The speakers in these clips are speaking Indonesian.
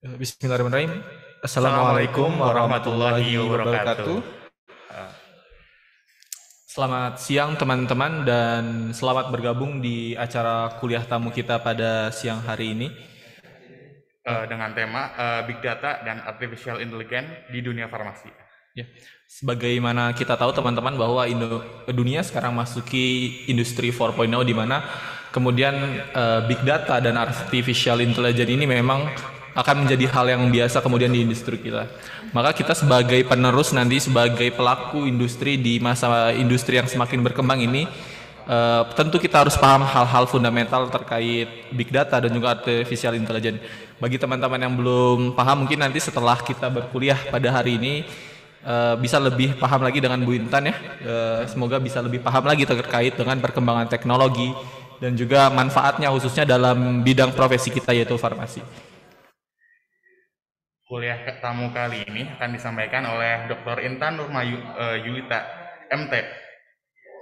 Eh, bismillahirrahmanirrahim. Assalamualaikum warahmatullahi wabarakatuh. Eh, selamat siang teman-teman dan selamat bergabung di acara kuliah tamu kita pada siang hari ini. Uh, dengan tema uh, Big Data dan Artificial Intelligence di dunia farmasi. Ya. Sebagaimana kita tahu teman-teman bahwa Indo dunia sekarang masuki industri 4.0 di mana Kemudian uh, big data dan artificial intelligence ini memang akan menjadi hal yang biasa kemudian di industri kita. Maka kita sebagai penerus nanti sebagai pelaku industri di masa industri yang semakin berkembang ini uh, tentu kita harus paham hal-hal fundamental terkait big data dan juga artificial intelligence. Bagi teman-teman yang belum paham mungkin nanti setelah kita berkuliah pada hari ini uh, bisa lebih paham lagi dengan Bu Intan ya. Uh, semoga bisa lebih paham lagi terkait dengan perkembangan teknologi dan juga manfaatnya khususnya dalam bidang profesi kita yaitu farmasi. Kuliah tamu kali ini akan disampaikan oleh Dr. Intan uh, Yulita, MT.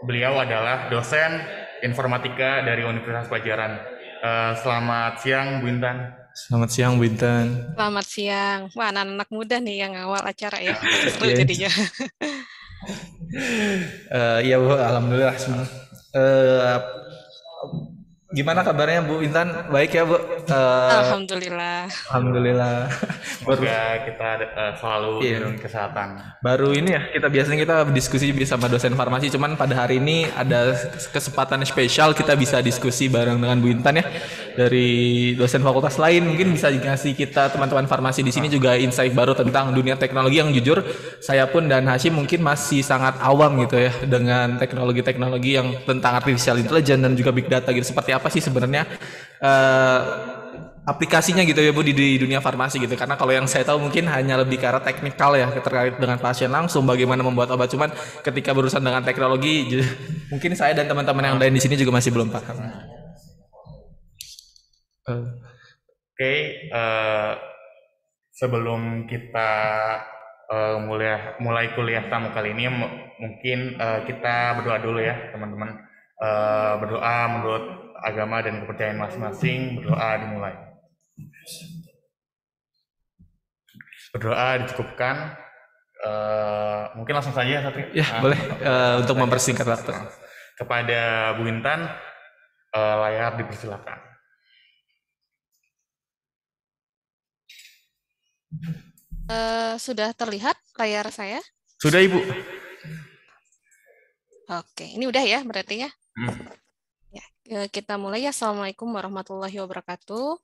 Beliau adalah dosen informatika dari Universitas Pajajaran. Eh, selamat siang, Bu Intan. Selamat siang, Bu Intan. Selamat siang. Wah, anak-anak muda nih yang awal acara ya. Seru iya. jadinya. uh, ya, Bu. Alhamdulillah. Uh, Gimana kabarnya Bu Intan? Baik ya Bu? Uh, Alhamdulillah. Alhamdulillah. Semoga kita uh, selalu iya. Yeah. kesehatan. Baru ini ya kita biasanya kita diskusi sama dosen farmasi, cuman pada hari ini ada kesempatan spesial kita bisa diskusi bareng dengan Bu Intan ya dari dosen fakultas lain mungkin bisa ngasih kita teman-teman farmasi di sini juga insight baru tentang dunia teknologi yang jujur saya pun dan Hashim mungkin masih sangat awam gitu ya dengan teknologi-teknologi yang tentang artificial intelligence dan juga big data gitu seperti apa sih sebenarnya uh, aplikasinya gitu ya Bu di, di dunia farmasi gitu karena kalau yang saya tahu mungkin hanya lebih ke arah teknikal ya terkait dengan pasien langsung bagaimana membuat obat cuman ketika berurusan dengan teknologi mungkin saya dan teman-teman yang lain di sini juga masih belum paham. Oke, okay, uh, eh, sebelum kita uh, mulai mulai kuliah tamu kali ini mungkin uh, kita berdoa dulu ya teman-teman uh, berdoa menurut agama dan kepercayaan masing-masing berdoa dimulai berdoa dicukupkan uh, mungkin langsung saja Satri ya nah, boleh uh, untuk mempersingkat waktu kepada Bu Intan uh, layar dipersilakan Uh, sudah terlihat layar saya? Sudah, Ibu. Oke, ini udah ya berarti ya? Hmm. ya. Eh, kita mulai ya. Assalamualaikum warahmatullahi wabarakatuh.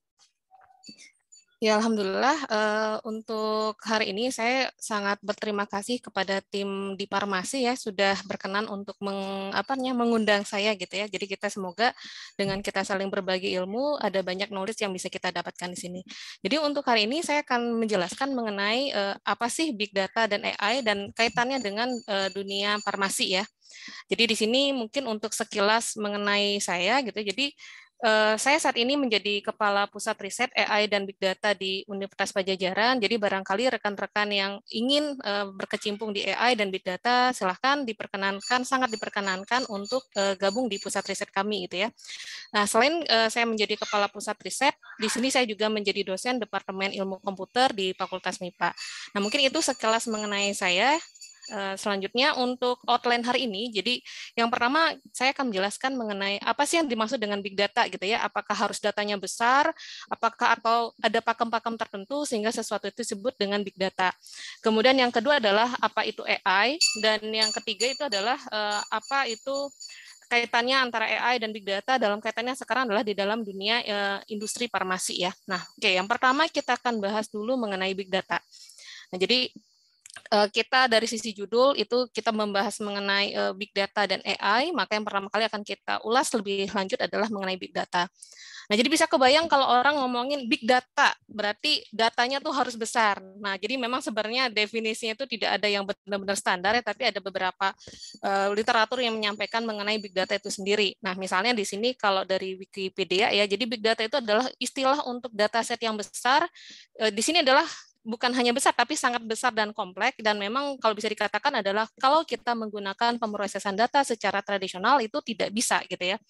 Ya, alhamdulillah uh, untuk hari ini saya sangat berterima kasih kepada tim di Farmasi ya sudah berkenan untuk meng, apanya, mengundang saya gitu ya. Jadi kita semoga dengan kita saling berbagi ilmu ada banyak knowledge yang bisa kita dapatkan di sini. Jadi untuk hari ini saya akan menjelaskan mengenai uh, apa sih big data dan AI dan kaitannya dengan uh, dunia farmasi ya. Jadi di sini mungkin untuk sekilas mengenai saya gitu. Jadi Eh, saya saat ini menjadi Kepala Pusat Riset AI dan Big Data di Universitas Pajajaran. Jadi barangkali rekan-rekan yang ingin eh, berkecimpung di AI dan Big Data, silahkan diperkenankan, sangat diperkenankan untuk eh, gabung di pusat riset kami itu ya. Nah, selain saya menjadi Kepala Pusat Riset, di sini saya juga menjadi dosen Departemen Ilmu Komputer di Fakultas MIPA. Nah, mungkin itu sekelas mengenai saya. Eh, selanjutnya untuk outline hari ini. Jadi yang pertama saya akan menjelaskan mengenai apa sih yang dimaksud dengan big data gitu ya. Apakah harus datanya besar, apakah atau ada pakem-pakem tertentu sehingga sesuatu itu disebut dengan big data. Kemudian yang kedua adalah apa itu AI dan yang ketiga itu adalah eh, apa itu kaitannya antara AI dan big data dalam kaitannya sekarang adalah di dalam dunia eh, industri farmasi ya. Nah, oke, yang pertama kita akan bahas dulu mengenai big data. Nah, jadi Eh, kita dari sisi judul itu kita membahas mengenai eh, big data dan AI, maka yang pertama kali akan kita ulas lebih lanjut adalah mengenai big data. Nah, jadi bisa kebayang kalau orang ngomongin big data, berarti datanya tuh harus besar. Nah, jadi memang sebenarnya definisinya itu tidak ada yang benar-benar standar ya, tapi ada beberapa uh, literatur yang menyampaikan mengenai big data itu sendiri. Nah, misalnya di sini kalau dari Wikipedia ya, jadi big data itu adalah istilah untuk dataset yang besar. Uh, di sini adalah bukan hanya besar tapi sangat besar dan kompleks dan memang kalau bisa dikatakan adalah kalau kita menggunakan pemrosesan data secara tradisional itu tidak bisa gitu ya.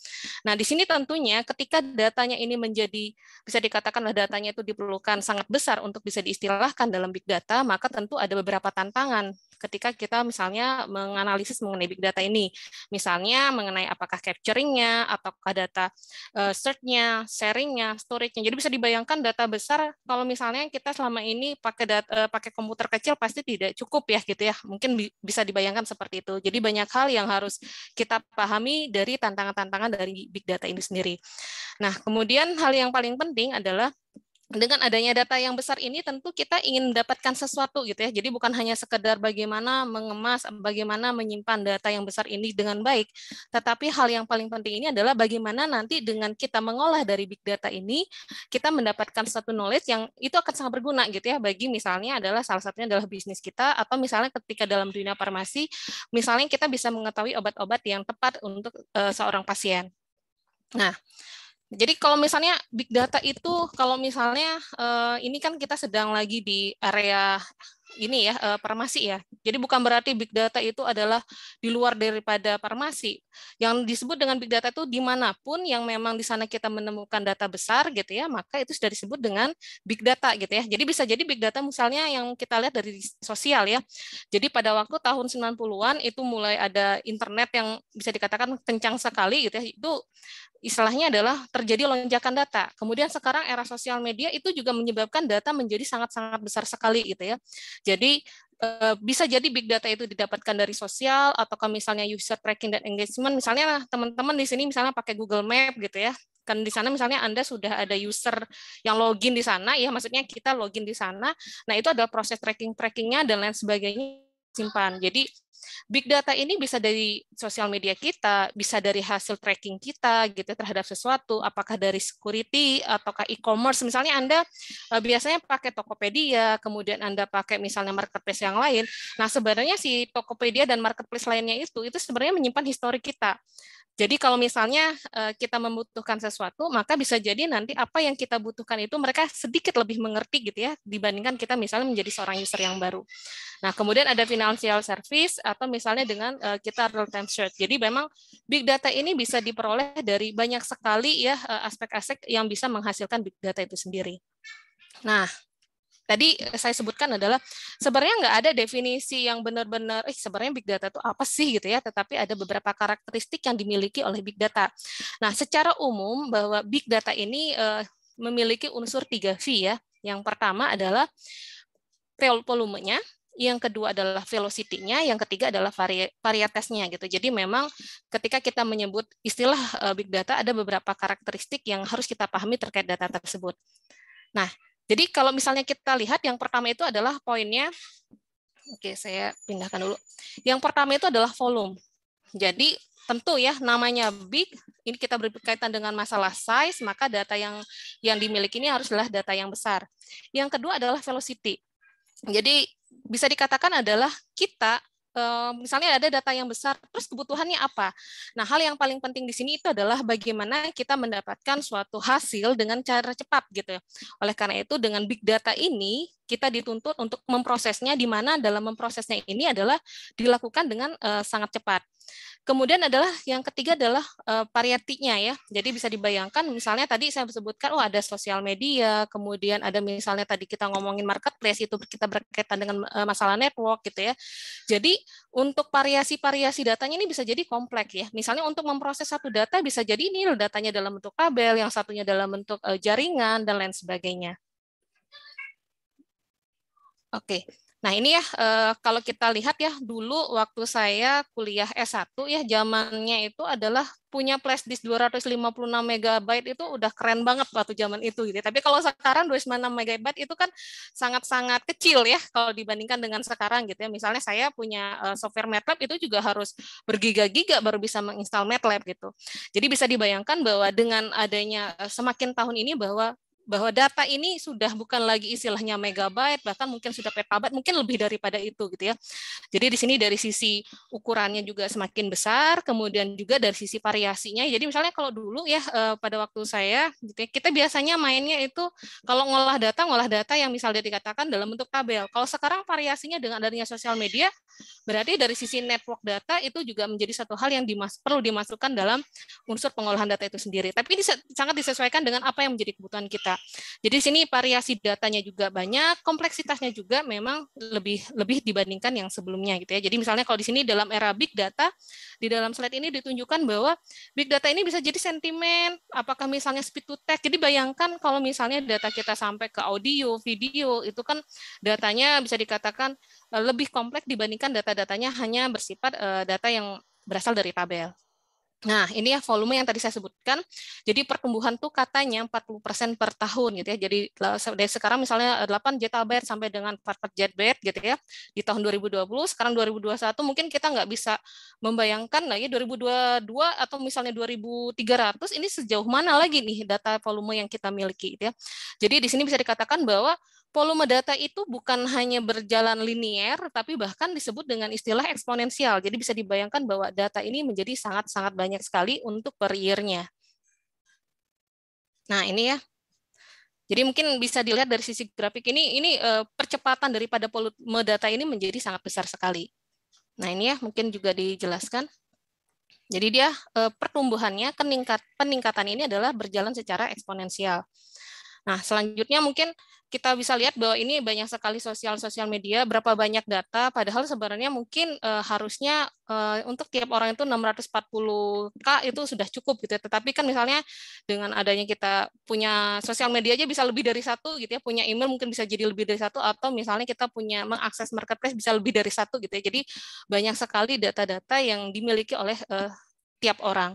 Nah, di sini tentunya ketika datanya ini menjadi bisa dikatakanlah datanya itu diperlukan sangat besar untuk bisa diistilahkan dalam big data, maka tentu ada beberapa tantangan ketika kita misalnya menganalisis mengenai big data ini. Misalnya mengenai apakah capturing-nya apakah data eh, search-nya, sharing-nya, storage-nya. Jadi bisa dibayangkan data besar kalau misalnya kita selama ini pakai data, eh, pakai komputer kecil pasti tidak cukup ya gitu ya. Mungkin bisa dibayangkan seperti itu. Jadi banyak hal yang harus kita pahami dari tantangan-tantangan dari big data ini sendiri. Nah, kemudian hal yang paling penting adalah dengan adanya data yang besar ini tentu kita ingin mendapatkan sesuatu gitu ya. Jadi bukan hanya sekedar bagaimana mengemas, bagaimana menyimpan data yang besar ini dengan baik, tetapi hal yang paling penting ini adalah bagaimana nanti dengan kita mengolah dari big data ini kita mendapatkan satu knowledge yang itu akan sangat berguna gitu ya bagi misalnya adalah salah satunya adalah bisnis kita atau misalnya ketika dalam dunia farmasi misalnya kita bisa mengetahui obat-obat yang tepat untuk uh, seorang pasien. Nah, jadi kalau misalnya big data itu kalau misalnya uh, ini kan kita sedang lagi di area ini ya uh, farmasi ya. Jadi bukan berarti big data itu adalah di luar daripada farmasi. Yang disebut dengan big data itu dimanapun yang memang di sana kita menemukan data besar gitu ya, maka itu sudah disebut dengan big data gitu ya. Jadi bisa jadi big data misalnya yang kita lihat dari sosial ya. Jadi pada waktu tahun 90-an itu mulai ada internet yang bisa dikatakan kencang sekali gitu ya. Itu istilahnya adalah terjadi lonjakan data. Kemudian sekarang era sosial media itu juga menyebabkan data menjadi sangat-sangat besar sekali gitu ya. Jadi eh, bisa jadi big data itu didapatkan dari sosial kalau misalnya user tracking dan engagement misalnya teman-teman di sini misalnya pakai Google Map gitu ya kan di sana misalnya Anda sudah ada user yang login di sana, ya maksudnya kita login di sana. Nah, itu adalah proses tracking trackingnya dan lain sebagainya simpan. Jadi big data ini bisa dari sosial media kita, bisa dari hasil tracking kita gitu terhadap sesuatu, apakah dari security ataukah e-commerce. Misalnya Anda eh, biasanya pakai Tokopedia, kemudian Anda pakai misalnya marketplace yang lain. Nah, sebenarnya si Tokopedia dan marketplace lainnya itu itu sebenarnya menyimpan histori kita. Jadi kalau misalnya eh, kita membutuhkan sesuatu, maka bisa jadi nanti apa yang kita butuhkan itu mereka sedikit lebih mengerti gitu ya dibandingkan kita misalnya menjadi seorang user yang baru. Nah, kemudian ada financial service atau misalnya dengan eh, kita real time search. Jadi memang big data ini bisa diperoleh dari banyak sekali ya eh, aspek-aspek yang bisa menghasilkan big data itu sendiri. Nah, tadi eh, saya sebutkan adalah sebenarnya nggak ada definisi yang benar-benar eh sebenarnya big data itu apa sih gitu ya tetapi ada beberapa karakteristik yang dimiliki oleh big data nah secara umum bahwa big data ini eh, memiliki unsur 3 V ya yang pertama adalah volumenya yang kedua adalah velocity-nya, yang ketiga adalah vari varietasnya gitu. Jadi memang ketika kita menyebut istilah eh, big data ada beberapa karakteristik yang harus kita pahami terkait data tersebut. Nah, jadi kalau misalnya kita lihat yang pertama itu adalah poinnya, oke saya pindahkan dulu. Yang pertama itu adalah volume. Jadi tentu ya namanya big, ini kita berkaitan dengan masalah size, maka data yang yang dimiliki ini haruslah data yang besar. Yang kedua adalah velocity. Jadi bisa dikatakan adalah kita misalnya ada data yang besar, terus kebutuhannya apa? Nah, hal yang paling penting di sini itu adalah bagaimana kita mendapatkan suatu hasil dengan cara cepat gitu. Oleh karena itu dengan big data ini kita dituntut untuk memprosesnya di mana dalam memprosesnya ini adalah dilakukan dengan uh, sangat cepat. Kemudian adalah yang ketiga adalah uh, eh, varietinya ya. Jadi bisa dibayangkan misalnya tadi saya sebutkan oh ada sosial media, kemudian ada misalnya tadi kita ngomongin marketplace itu kita berkaitan dengan uh, masalah network gitu ya. Jadi untuk variasi-variasi datanya ini bisa jadi kompleks ya. Misalnya untuk memproses satu data bisa jadi ini datanya dalam bentuk tabel, yang satunya dalam bentuk uh, jaringan dan lain sebagainya. Oke. Okay. Nah, ini ya eh, kalau kita lihat ya dulu waktu saya kuliah S1 ya zamannya itu adalah punya flash disk 256 MB itu udah keren banget waktu zaman itu gitu. Ya. Tapi kalau sekarang 256 MB itu kan sangat-sangat kecil ya kalau dibandingkan dengan sekarang gitu ya. Misalnya saya punya eh, software MATLAB itu juga harus bergiga-giga baru bisa menginstal MATLAB gitu. Jadi bisa dibayangkan bahwa dengan adanya eh, semakin tahun ini bahwa bahwa data ini sudah bukan lagi istilahnya megabyte bahkan mungkin sudah petabyte mungkin lebih daripada itu gitu ya jadi di sini dari sisi ukurannya juga semakin besar kemudian juga dari sisi variasinya jadi misalnya kalau dulu ya eh, pada waktu saya gitu ya, kita biasanya mainnya itu kalau ngolah data ngolah data yang misalnya dikatakan dalam bentuk tabel kalau sekarang variasinya dengan adanya sosial media berarti dari sisi network data itu juga menjadi satu hal yang dimas perlu dimasukkan dalam unsur pengolahan data itu sendiri tapi ini sangat disesuaikan dengan apa yang menjadi kebutuhan kita jadi sini variasi datanya juga banyak, kompleksitasnya juga memang lebih lebih dibandingkan yang sebelumnya gitu ya. Jadi misalnya kalau di sini dalam era big data, di dalam slide ini ditunjukkan bahwa big data ini bisa jadi sentimen, apakah misalnya speed to text. Jadi bayangkan kalau misalnya data kita sampai ke audio, video, itu kan datanya bisa dikatakan eh, lebih kompleks dibandingkan data-datanya hanya bersifat eh, data yang berasal dari tabel Nah, ini ya volume yang tadi saya sebutkan. Jadi pertumbuhan tuh katanya 40% per tahun gitu ya. Jadi eh, dari sekarang misalnya 8 eh, zettabyte sampai dengan juta zettabyte gitu ya di tahun 2020, sekarang 2021 mungkin kita nggak bisa membayangkan lagi 2022 atau misalnya 2300 ini sejauh mana lagi nih data volume yang kita miliki gitu ya. Jadi di sini bisa dikatakan bahwa volume data itu bukan hanya berjalan linier, tapi bahkan disebut dengan istilah eksponensial. Jadi bisa dibayangkan bahwa data ini menjadi sangat-sangat banyak sekali untuk per year-nya. Nah ini ya. Jadi mungkin bisa dilihat dari sisi grafik ini, ini eh, percepatan daripada volume data ini menjadi sangat besar sekali. Nah ini ya mungkin juga dijelaskan. Jadi dia eh, pertumbuhannya peningkat, peningkatan ini adalah berjalan secara eksponensial. Nah, selanjutnya mungkin kita bisa lihat bahwa ini banyak sekali sosial-sosial media, berapa banyak data, padahal sebenarnya mungkin e, harusnya e, untuk tiap orang itu 640K itu sudah cukup gitu ya. Tetapi kan misalnya dengan adanya kita punya sosial media aja bisa lebih dari satu gitu ya, punya email mungkin bisa jadi lebih dari satu, atau misalnya kita punya mengakses marketplace bisa lebih dari satu gitu ya. Jadi banyak sekali data-data yang dimiliki oleh e, tiap orang.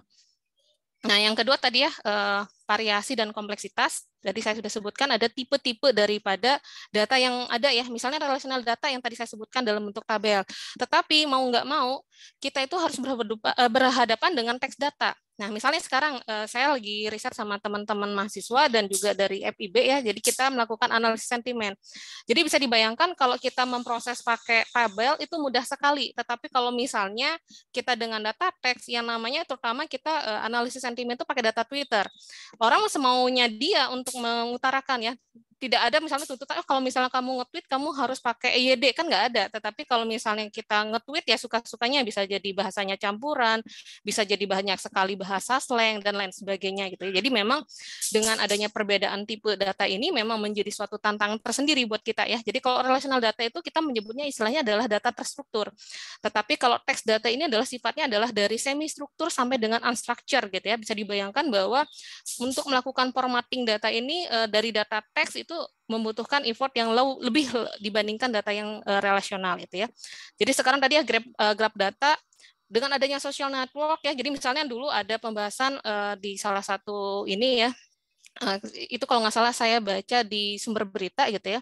Nah, yang kedua tadi ya, variasi dan kompleksitas. jadi saya sudah sebutkan ada tipe-tipe daripada data yang ada ya, misalnya relasional data yang tadi saya sebutkan dalam bentuk tabel. Tetapi mau nggak mau, kita itu harus berhadapan eh, dengan teks data. Nah, misalnya sekarang uh, saya lagi riset sama teman-teman mahasiswa dan juga dari FIB ya, jadi kita melakukan analisis sentimen. Jadi bisa dibayangkan kalau kita memproses pakai tabel itu mudah sekali, tetapi kalau misalnya kita dengan data teks yang namanya terutama kita uh, analisis sentimen itu pakai data Twitter. Orang semaunya dia untuk mengutarakan ya tidak ada misalnya tuntutan oh, kalau misalnya kamu nge-tweet kamu harus pakai EYD kan nggak ada tetapi kalau misalnya kita nge-tweet ya suka-sukanya bisa jadi bahasanya campuran bisa jadi banyak sekali bahasa slang dan lain sebagainya gitu ya. jadi memang dengan adanya perbedaan tipe data ini memang menjadi suatu tantangan tersendiri buat kita ya jadi kalau relational data itu kita menyebutnya istilahnya adalah data terstruktur tetapi kalau teks data ini adalah sifatnya adalah dari semi struktur sampai dengan unstructured gitu ya bisa dibayangkan bahwa untuk melakukan formatting data ini eh, dari data teks itu itu membutuhkan effort yang low, lebih dibandingkan data yang uh, relasional itu ya. Jadi sekarang tadi ya grab, uh, grab data dengan adanya social network ya. Jadi misalnya dulu ada pembahasan uh, di salah satu ini ya. Uh, itu kalau nggak salah saya baca di sumber berita gitu ya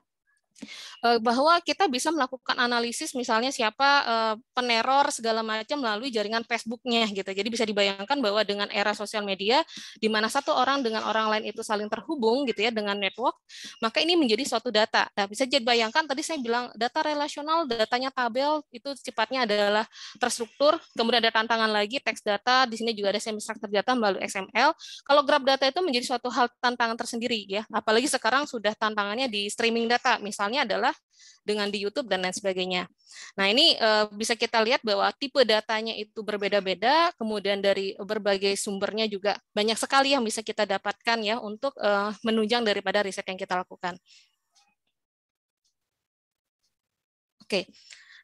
Eh, bahwa kita bisa melakukan analisis misalnya siapa eh, peneror segala macam melalui jaringan Facebooknya gitu. Jadi bisa dibayangkan bahwa dengan era sosial media di mana satu orang dengan orang lain itu saling terhubung gitu ya dengan network, maka ini menjadi suatu data. Nah, bisa jadi bayangkan tadi saya bilang data relasional, datanya tabel itu sifatnya adalah terstruktur, kemudian ada tantangan lagi teks data, di sini juga ada semi structured data melalui XML. Kalau grab data itu menjadi suatu hal tantangan tersendiri ya, apalagi sekarang sudah tantangannya di streaming data misalnya misalnya adalah dengan di YouTube dan lain sebagainya. Nah, ini eh, bisa kita lihat bahwa tipe datanya itu berbeda-beda, kemudian dari berbagai sumbernya juga banyak sekali yang bisa kita dapatkan ya untuk eh, menunjang daripada riset yang kita lakukan. Oke.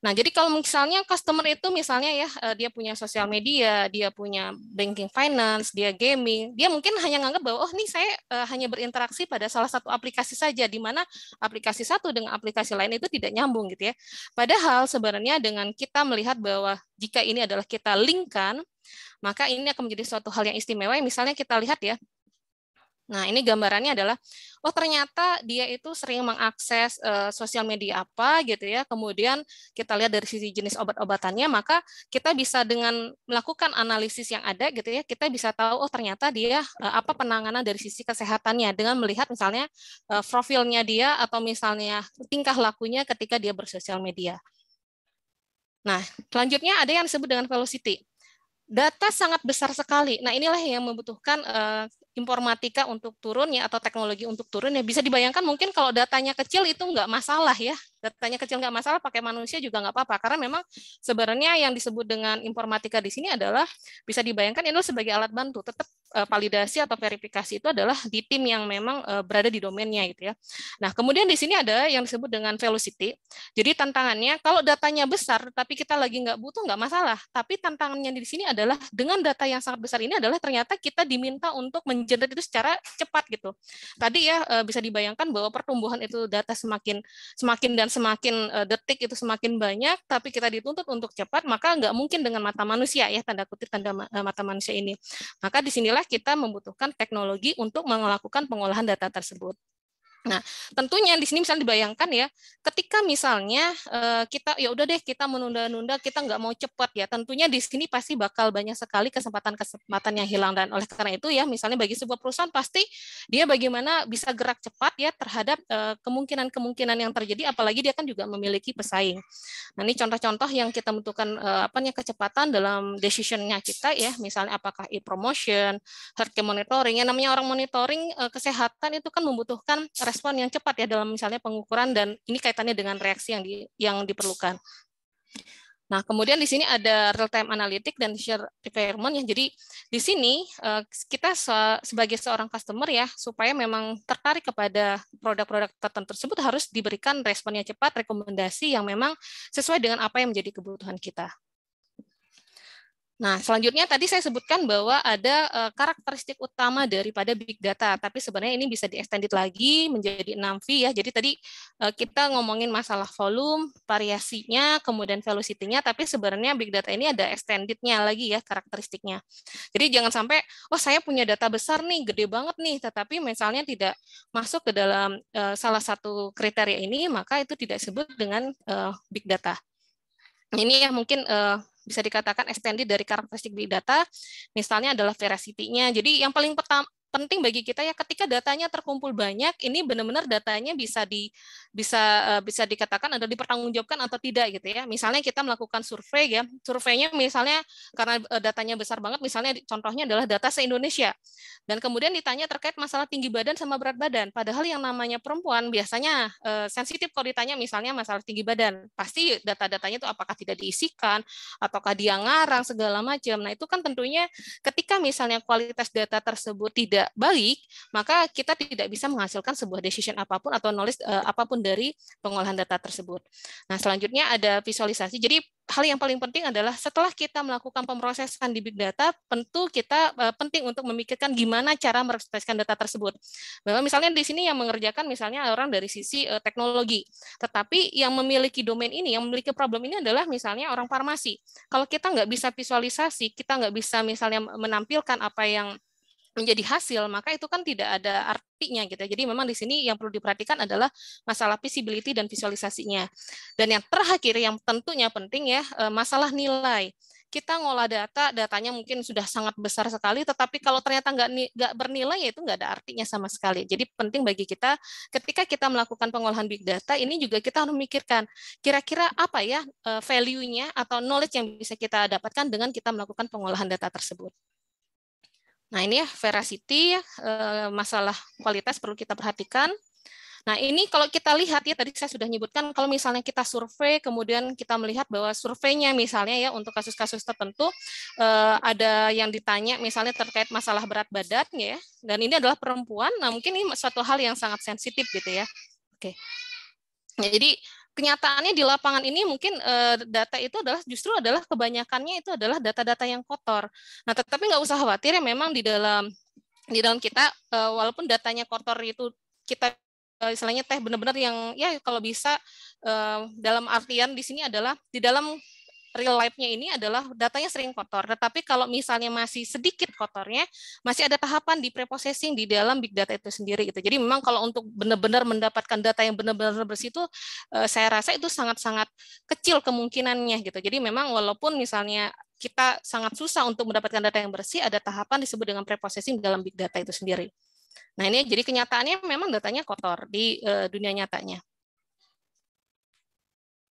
Nah, jadi kalau misalnya customer itu misalnya ya eh, dia punya sosial media, dia punya banking finance, dia gaming, dia mungkin hanya nganggap bahwa oh nih saya eh, hanya berinteraksi pada salah satu aplikasi saja di mana aplikasi satu dengan aplikasi lain itu tidak nyambung gitu ya. Padahal sebenarnya dengan kita melihat bahwa jika ini adalah kita linkkan, maka ini akan menjadi suatu hal yang istimewa. Misalnya kita lihat ya, Nah, ini gambarannya adalah oh ternyata dia itu sering mengakses uh, sosial media apa gitu ya. Kemudian kita lihat dari sisi jenis obat-obatannya, maka kita bisa dengan melakukan analisis yang ada gitu ya, kita bisa tahu oh ternyata dia uh, apa penanganan dari sisi kesehatannya dengan melihat misalnya uh, profilnya dia atau misalnya tingkah lakunya ketika dia bersosial media. Nah, selanjutnya ada yang disebut dengan velocity data sangat besar sekali. Nah, inilah yang membutuhkan uh, informatika untuk turun ya atau teknologi untuk turun ya bisa dibayangkan mungkin kalau datanya kecil itu nggak masalah ya datanya kecil nggak masalah pakai manusia juga nggak apa-apa karena memang sebenarnya yang disebut dengan informatika di sini adalah bisa dibayangkan itu sebagai alat bantu tetap Eh, validasi atau verifikasi itu adalah di tim yang memang eh, berada di domainnya gitu ya. Nah, kemudian di sini ada yang disebut dengan velocity. Jadi tantangannya kalau datanya besar tapi kita lagi nggak butuh nggak masalah. Tapi tantangannya di sini adalah dengan data yang sangat besar ini adalah ternyata kita diminta untuk mengenerate itu secara cepat gitu. Tadi ya eh, bisa dibayangkan bahwa pertumbuhan itu data semakin semakin dan semakin detik itu semakin banyak tapi kita dituntut untuk cepat maka nggak mungkin dengan mata manusia ya tanda kutip tanda mata manusia ini. Maka disinilah kita membutuhkan teknologi untuk melakukan pengolahan data tersebut. Nah, tentunya di sini misalnya dibayangkan ya, ketika misalnya eh, kita ya udah deh kita menunda-nunda, kita nggak mau cepat ya. Tentunya di sini pasti bakal banyak sekali kesempatan-kesempatan yang hilang dan oleh karena itu ya, misalnya bagi sebuah perusahaan pasti dia bagaimana bisa gerak cepat ya terhadap eh, kemungkinan-kemungkinan yang terjadi apalagi dia kan juga memiliki pesaing. Nah, ini contoh-contoh yang kita butuhkan eh, apa namanya kecepatan dalam decisionnya kita ya, misalnya apakah e-promotion, health monitoring, yang namanya orang monitoring kesehatan itu kan membutuhkan respon yang cepat ya dalam misalnya pengukuran dan ini kaitannya dengan reaksi yang di, yang diperlukan. Nah, kemudian di sini ada real time analytic dan share requirement ya. Jadi di sini eh, kita sebagai seorang customer ya supaya memang tertarik kepada produk-produk tertentu tersebut harus diberikan respon yang cepat, rekomendasi yang memang sesuai dengan apa yang menjadi kebutuhan kita. Nah, selanjutnya tadi saya sebutkan bahwa ada uh, karakteristik utama daripada big data, tapi sebenarnya ini bisa diextended lagi menjadi 6V ya. Jadi tadi uh, kita ngomongin masalah volume, variasinya, kemudian velocity-nya, tapi sebenarnya big data ini ada extended-nya lagi ya karakteristiknya. Jadi jangan sampai oh saya punya data besar nih, gede banget nih, tetapi misalnya tidak masuk ke dalam uh, salah satu kriteria ini, maka itu tidak disebut dengan uh, big data. Ini ya mungkin uh, bisa dikatakan extended dari karakteristik big data, misalnya adalah veracity-nya. Jadi yang paling pertama penting bagi kita ya ketika datanya terkumpul banyak ini benar-benar datanya bisa di bisa eh, bisa dikatakan atau dipertanggungjawabkan atau tidak gitu ya misalnya kita melakukan survei ya surveinya misalnya karena eh, datanya besar banget misalnya contohnya adalah data se Indonesia dan kemudian ditanya terkait masalah tinggi badan sama berat badan padahal yang namanya perempuan biasanya eh, sensitif kalau ditanya misalnya masalah tinggi badan pasti data-datanya itu apakah tidak diisikan ataukah dia ngarang segala macam nah itu kan tentunya ketika misalnya kualitas data tersebut tidak tidak balik, maka kita tidak bisa menghasilkan sebuah decision apapun atau knowledge uh, apapun dari pengolahan data tersebut. Nah, selanjutnya ada visualisasi. Jadi hal yang paling penting adalah setelah kita melakukan pemrosesan di big data, tentu kita uh, penting untuk memikirkan gimana cara merepresentasikan data tersebut. Bahwa misalnya di sini yang mengerjakan misalnya orang dari sisi uh, teknologi, tetapi yang memiliki domain ini, yang memiliki problem ini adalah misalnya orang farmasi. Kalau kita nggak bisa visualisasi, kita nggak bisa misalnya menampilkan apa yang menjadi hasil maka itu kan tidak ada artinya gitu. Ya. Jadi memang di sini yang perlu diperhatikan adalah masalah visibility dan visualisasinya. Dan yang terakhir yang tentunya penting ya eh, masalah nilai. Kita ngolah data, datanya mungkin sudah sangat besar sekali, tetapi kalau ternyata nggak nggak bernilai ya itu nggak ada artinya sama sekali. Jadi penting bagi kita ketika kita melakukan pengolahan big data ini juga kita harus memikirkan kira-kira apa ya eh, value-nya atau knowledge yang bisa kita dapatkan dengan kita melakukan pengolahan data tersebut. Nah, ini ya veracity eh, masalah kualitas perlu kita perhatikan. Nah, ini kalau kita lihat ya tadi saya sudah nyebutkan kalau misalnya kita survei kemudian kita melihat bahwa surveinya misalnya ya untuk kasus-kasus tertentu eh, ada yang ditanya misalnya terkait masalah berat badan ya dan ini adalah perempuan. Nah, mungkin ini suatu hal yang sangat sensitif gitu ya. Oke. Nah, jadi kenyataannya di lapangan ini mungkin uh, data itu adalah justru adalah kebanyakannya itu adalah data-data yang kotor. Nah, tetapi nggak usah khawatir ya memang di dalam di dalam kita uh, walaupun datanya kotor itu kita uh, istilahnya teh benar-benar yang ya kalau bisa dalam artian di sini adalah di dalam real life-nya ini adalah datanya sering kotor. Tetapi kalau misalnya masih sedikit kotornya, masih ada tahapan di preprocessing di dalam big data itu sendiri gitu. Jadi memang kalau untuk benar-benar mendapatkan data yang benar-benar bersih itu eh, saya rasa itu sangat-sangat kecil kemungkinannya gitu. Jadi memang walaupun misalnya kita sangat susah untuk mendapatkan data yang bersih, ada tahapan disebut dengan preprocessing dalam big data itu sendiri. Nah ini jadi kenyataannya memang datanya kotor di eh, dunia nyatanya.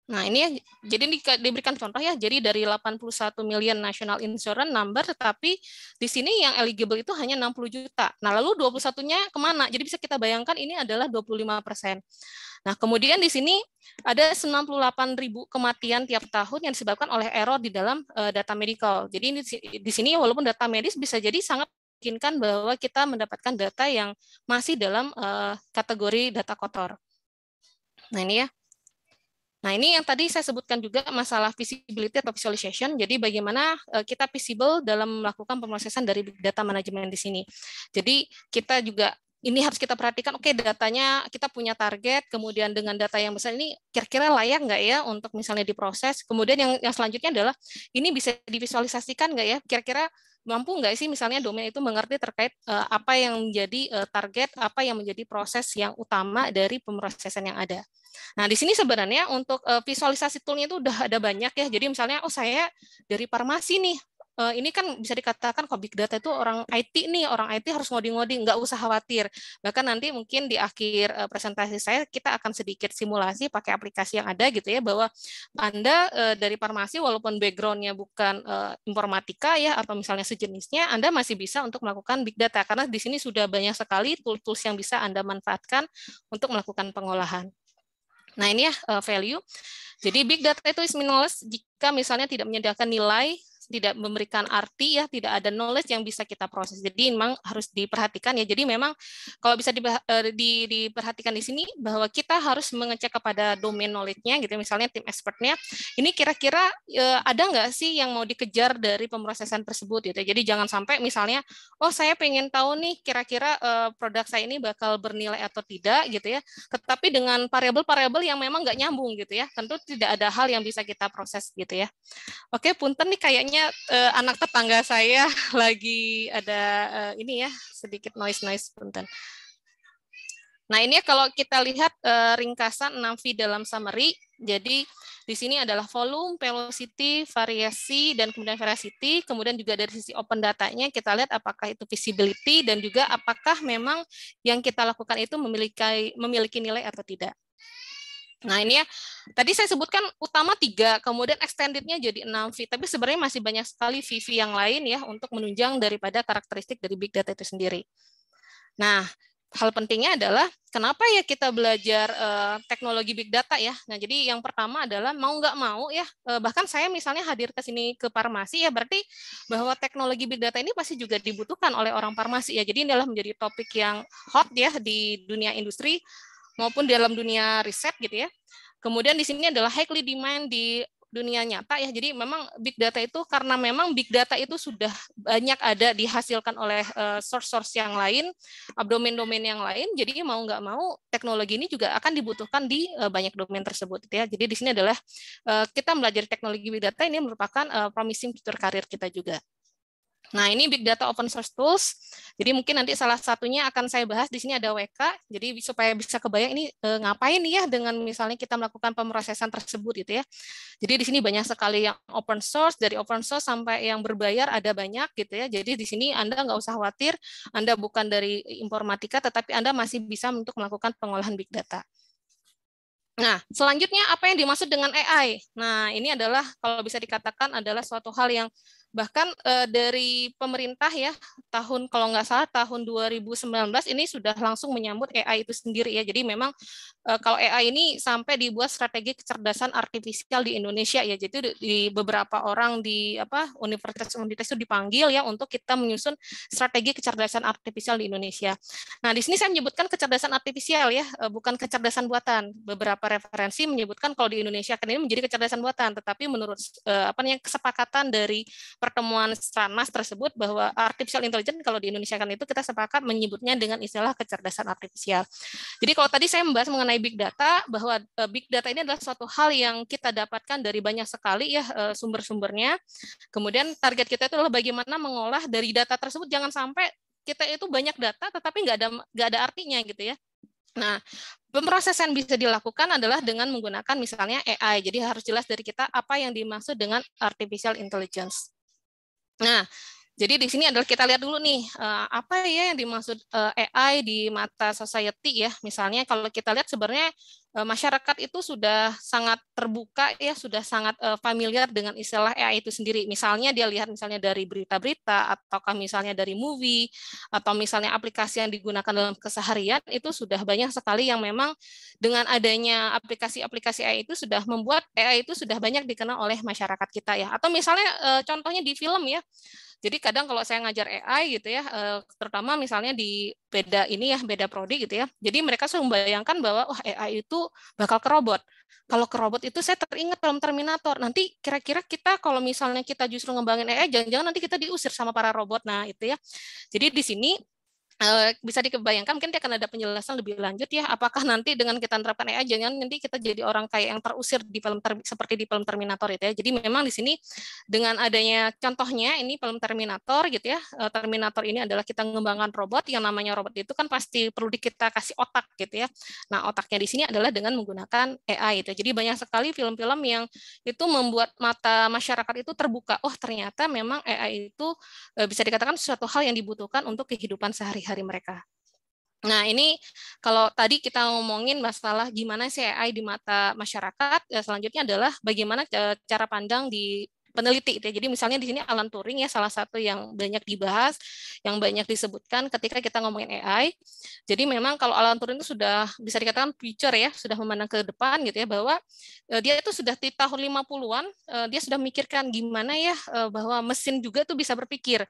Nah, ini ya jadi di, diberikan contoh ya. Jadi dari 81 million national insurance number, tetapi di sini yang eligible itu hanya 60 juta. Nah, lalu 21-nya kemana? Jadi bisa kita bayangkan ini adalah 25 persen. Nah, kemudian di sini ada 98 ribu kematian tiap tahun yang disebabkan oleh error di dalam uh, data medical. Jadi ini, di sini walaupun data medis bisa jadi sangat memungkinkan bahwa kita mendapatkan data yang masih dalam uh, kategori data kotor. Nah, ini ya. Nah, ini yang tadi saya sebutkan juga masalah visibility atau visualization. Jadi bagaimana eh, kita visible dalam melakukan pemrosesan dari data manajemen di sini. Jadi kita juga ini harus kita perhatikan, oke okay, datanya kita punya target, kemudian dengan data yang besar ini kira-kira layak nggak ya untuk misalnya diproses. Kemudian yang, yang selanjutnya adalah ini bisa divisualisasikan nggak ya, kira-kira mampu nggak sih misalnya domain itu mengerti terkait uh, apa yang menjadi uh, target, apa yang menjadi proses yang utama dari pemrosesan yang ada. Nah, di sini sebenarnya untuk eh, visualisasi toolnya itu udah ada banyak ya. Jadi misalnya, oh saya dari farmasi nih, eh, ini kan bisa dikatakan kalau big data itu orang IT nih, orang IT harus ngoding-ngoding, nggak usah khawatir. Bahkan nanti mungkin di akhir eh, presentasi saya kita akan sedikit simulasi pakai aplikasi yang ada gitu ya, bahwa Anda dari farmasi walaupun backgroundnya bukan informatika ya atau misalnya sejenisnya, Anda masih bisa untuk melakukan big data karena di sini sudah banyak sekali tools-tools yang bisa Anda manfaatkan untuk melakukan pengolahan. Nah ini ya eh, value. Jadi big data itu is meaningless jika misalnya tidak menyediakan nilai tidak memberikan arti ya, tidak ada knowledge yang bisa kita proses. Jadi memang harus diperhatikan ya. Jadi memang kalau bisa eh, di, diperhatikan di sini bahwa kita harus mengecek kepada domain knowledge-nya gitu misalnya tim expertnya ini kira-kira eh, ada nggak sih yang mau dikejar dari pemrosesan tersebut gitu. Jadi jangan sampai misalnya oh saya pengen tahu nih kira-kira eh, produk saya ini bakal bernilai atau tidak gitu ya. Tetapi dengan variabel-variabel yang memang nggak nyambung gitu ya. Tentu tidak ada hal yang bisa kita proses gitu ya. Oke, punten nih kayaknya uh, anak tetangga saya lagi ada uh, ini ya sedikit noise noise bentar. Nah ini ya kalau kita lihat uh, ringkasan 6V dalam summary, jadi di sini adalah volume, velocity, variasi, dan kemudian veracity. Kemudian juga dari sisi open datanya kita lihat apakah itu visibility dan juga apakah memang yang kita lakukan itu memiliki memiliki nilai atau tidak. Nah ini ya, tadi saya sebutkan utama tiga, kemudian extendednya jadi enam V, tapi sebenarnya masih banyak sekali VV yang lain ya untuk menunjang daripada karakteristik dari big data itu sendiri. Nah, hal pentingnya adalah kenapa ya kita belajar uh, teknologi big data ya. Nah, jadi yang pertama adalah mau nggak mau ya, uh, bahkan saya misalnya hadir ke sini ke farmasi ya, berarti bahwa teknologi big data ini pasti juga dibutuhkan oleh orang farmasi ya. Jadi ini adalah menjadi topik yang hot ya di dunia industri maupun dalam dunia riset gitu ya. Kemudian di sini adalah highly demand di dunia nyata ya. Jadi memang big data itu karena memang big data itu sudah banyak ada dihasilkan oleh eh, source-source yang lain, domain-domain yang lain. Jadi mau nggak mau teknologi ini juga akan dibutuhkan di eh, banyak domain tersebut gitu ya. Jadi di sini adalah eh, kita belajar teknologi big data ini merupakan promising future karir kita juga. Nah, ini big data open source tools. Jadi mungkin nanti salah satunya akan saya bahas di sini ada WK. Jadi supaya bisa kebayang ini e, ngapain ya dengan misalnya kita melakukan pemrosesan tersebut gitu ya. Jadi di sini banyak sekali yang open source dari open source sampai yang berbayar ada banyak gitu ya. Jadi di sini Anda nggak usah khawatir, Anda bukan dari informatika tetapi Anda masih bisa untuk melakukan pengolahan big data. Nah, selanjutnya apa yang dimaksud dengan AI? Nah, ini adalah kalau bisa dikatakan adalah suatu hal yang bahkan eh, dari pemerintah ya tahun kalau nggak salah tahun 2019 ini sudah langsung menyambut AI itu sendiri ya jadi memang eh, kalau AI ini sampai dibuat strategi kecerdasan artifisial di Indonesia ya jadi di beberapa orang di apa universitas-universitas itu dipanggil ya untuk kita menyusun strategi kecerdasan artifisial di Indonesia nah di sini saya menyebutkan kecerdasan artifisial ya eh, bukan kecerdasan buatan beberapa referensi menyebutkan kalau di Indonesia kan ini menjadi kecerdasan buatan tetapi menurut eh, apa yang kesepakatan dari pertemuan Stranas tersebut bahwa artificial intelligence kalau di Indonesia kan itu kita sepakat menyebutnya dengan istilah kecerdasan artifisial. Jadi kalau tadi saya membahas mengenai big data bahwa eh, big data ini adalah suatu hal yang kita dapatkan dari banyak sekali ya eh, sumber-sumbernya. Kemudian target kita itu adalah bagaimana mengolah dari data tersebut jangan sampai kita itu banyak data tetapi nggak ada nggak ada artinya gitu ya. Nah, pemrosesan bisa dilakukan adalah dengan menggunakan misalnya AI. Jadi harus jelas dari kita apa yang dimaksud dengan artificial intelligence. 啊。Jadi di sini adalah kita lihat dulu nih eh, apa ya yang dimaksud eh, AI di mata society ya. Misalnya kalau kita lihat sebenarnya eh, masyarakat itu sudah sangat terbuka ya, sudah sangat familiar dengan istilah AI itu sendiri. Misalnya dia lihat misalnya dari berita-berita ataukah misalnya dari movie atau misalnya aplikasi yang digunakan dalam keseharian itu sudah banyak sekali yang memang dengan adanya aplikasi-aplikasi AI itu sudah membuat AI itu sudah banyak dikenal oleh masyarakat kita ya. Atau misalnya contohnya di film ya jadi kadang kalau saya ngajar AI gitu ya, eh, terutama misalnya di beda ini ya, beda prodi gitu ya. Jadi mereka sudah membayangkan bahwa wah AI itu bakal ke robot. Kalau ke robot itu saya teringat film Terminator. Nanti kira-kira kita kalau misalnya kita justru ngembangin AI, jangan-jangan nanti kita diusir sama para robot. Nah itu ya. Jadi di sini Eh, bisa dikebayangkan mungkin akan ada penjelasan lebih lanjut ya apakah nanti dengan kita menerapkan AI jangan nanti kita jadi orang kayak yang terusir di film ter, seperti di film Terminator itu ya jadi memang di sini dengan adanya contohnya ini film Terminator gitu ya eh, Terminator ini adalah kita mengembangkan robot yang namanya robot itu kan pasti perlu kita kasih otak gitu ya nah otaknya di sini adalah dengan menggunakan AI itu jadi banyak sekali film-film yang itu membuat mata masyarakat itu terbuka oh ternyata memang AI itu eh, bisa dikatakan sesuatu hal yang dibutuhkan untuk kehidupan sehari-hari hari mereka. Nah, ini kalau tadi kita ngomongin masalah gimana sih AI di mata masyarakat, ya selanjutnya adalah bagaimana e, cara pandang di peneliti. Jadi misalnya di sini Alan Turing ya salah satu yang banyak dibahas, yang banyak disebutkan ketika kita ngomongin AI. Jadi memang kalau Alan Turing itu sudah bisa dikatakan future ya, sudah memandang ke depan gitu ya bahwa e, dia itu sudah di tahun 50-an e, dia sudah memikirkan gimana ya bahwa mesin juga tuh bisa berpikir.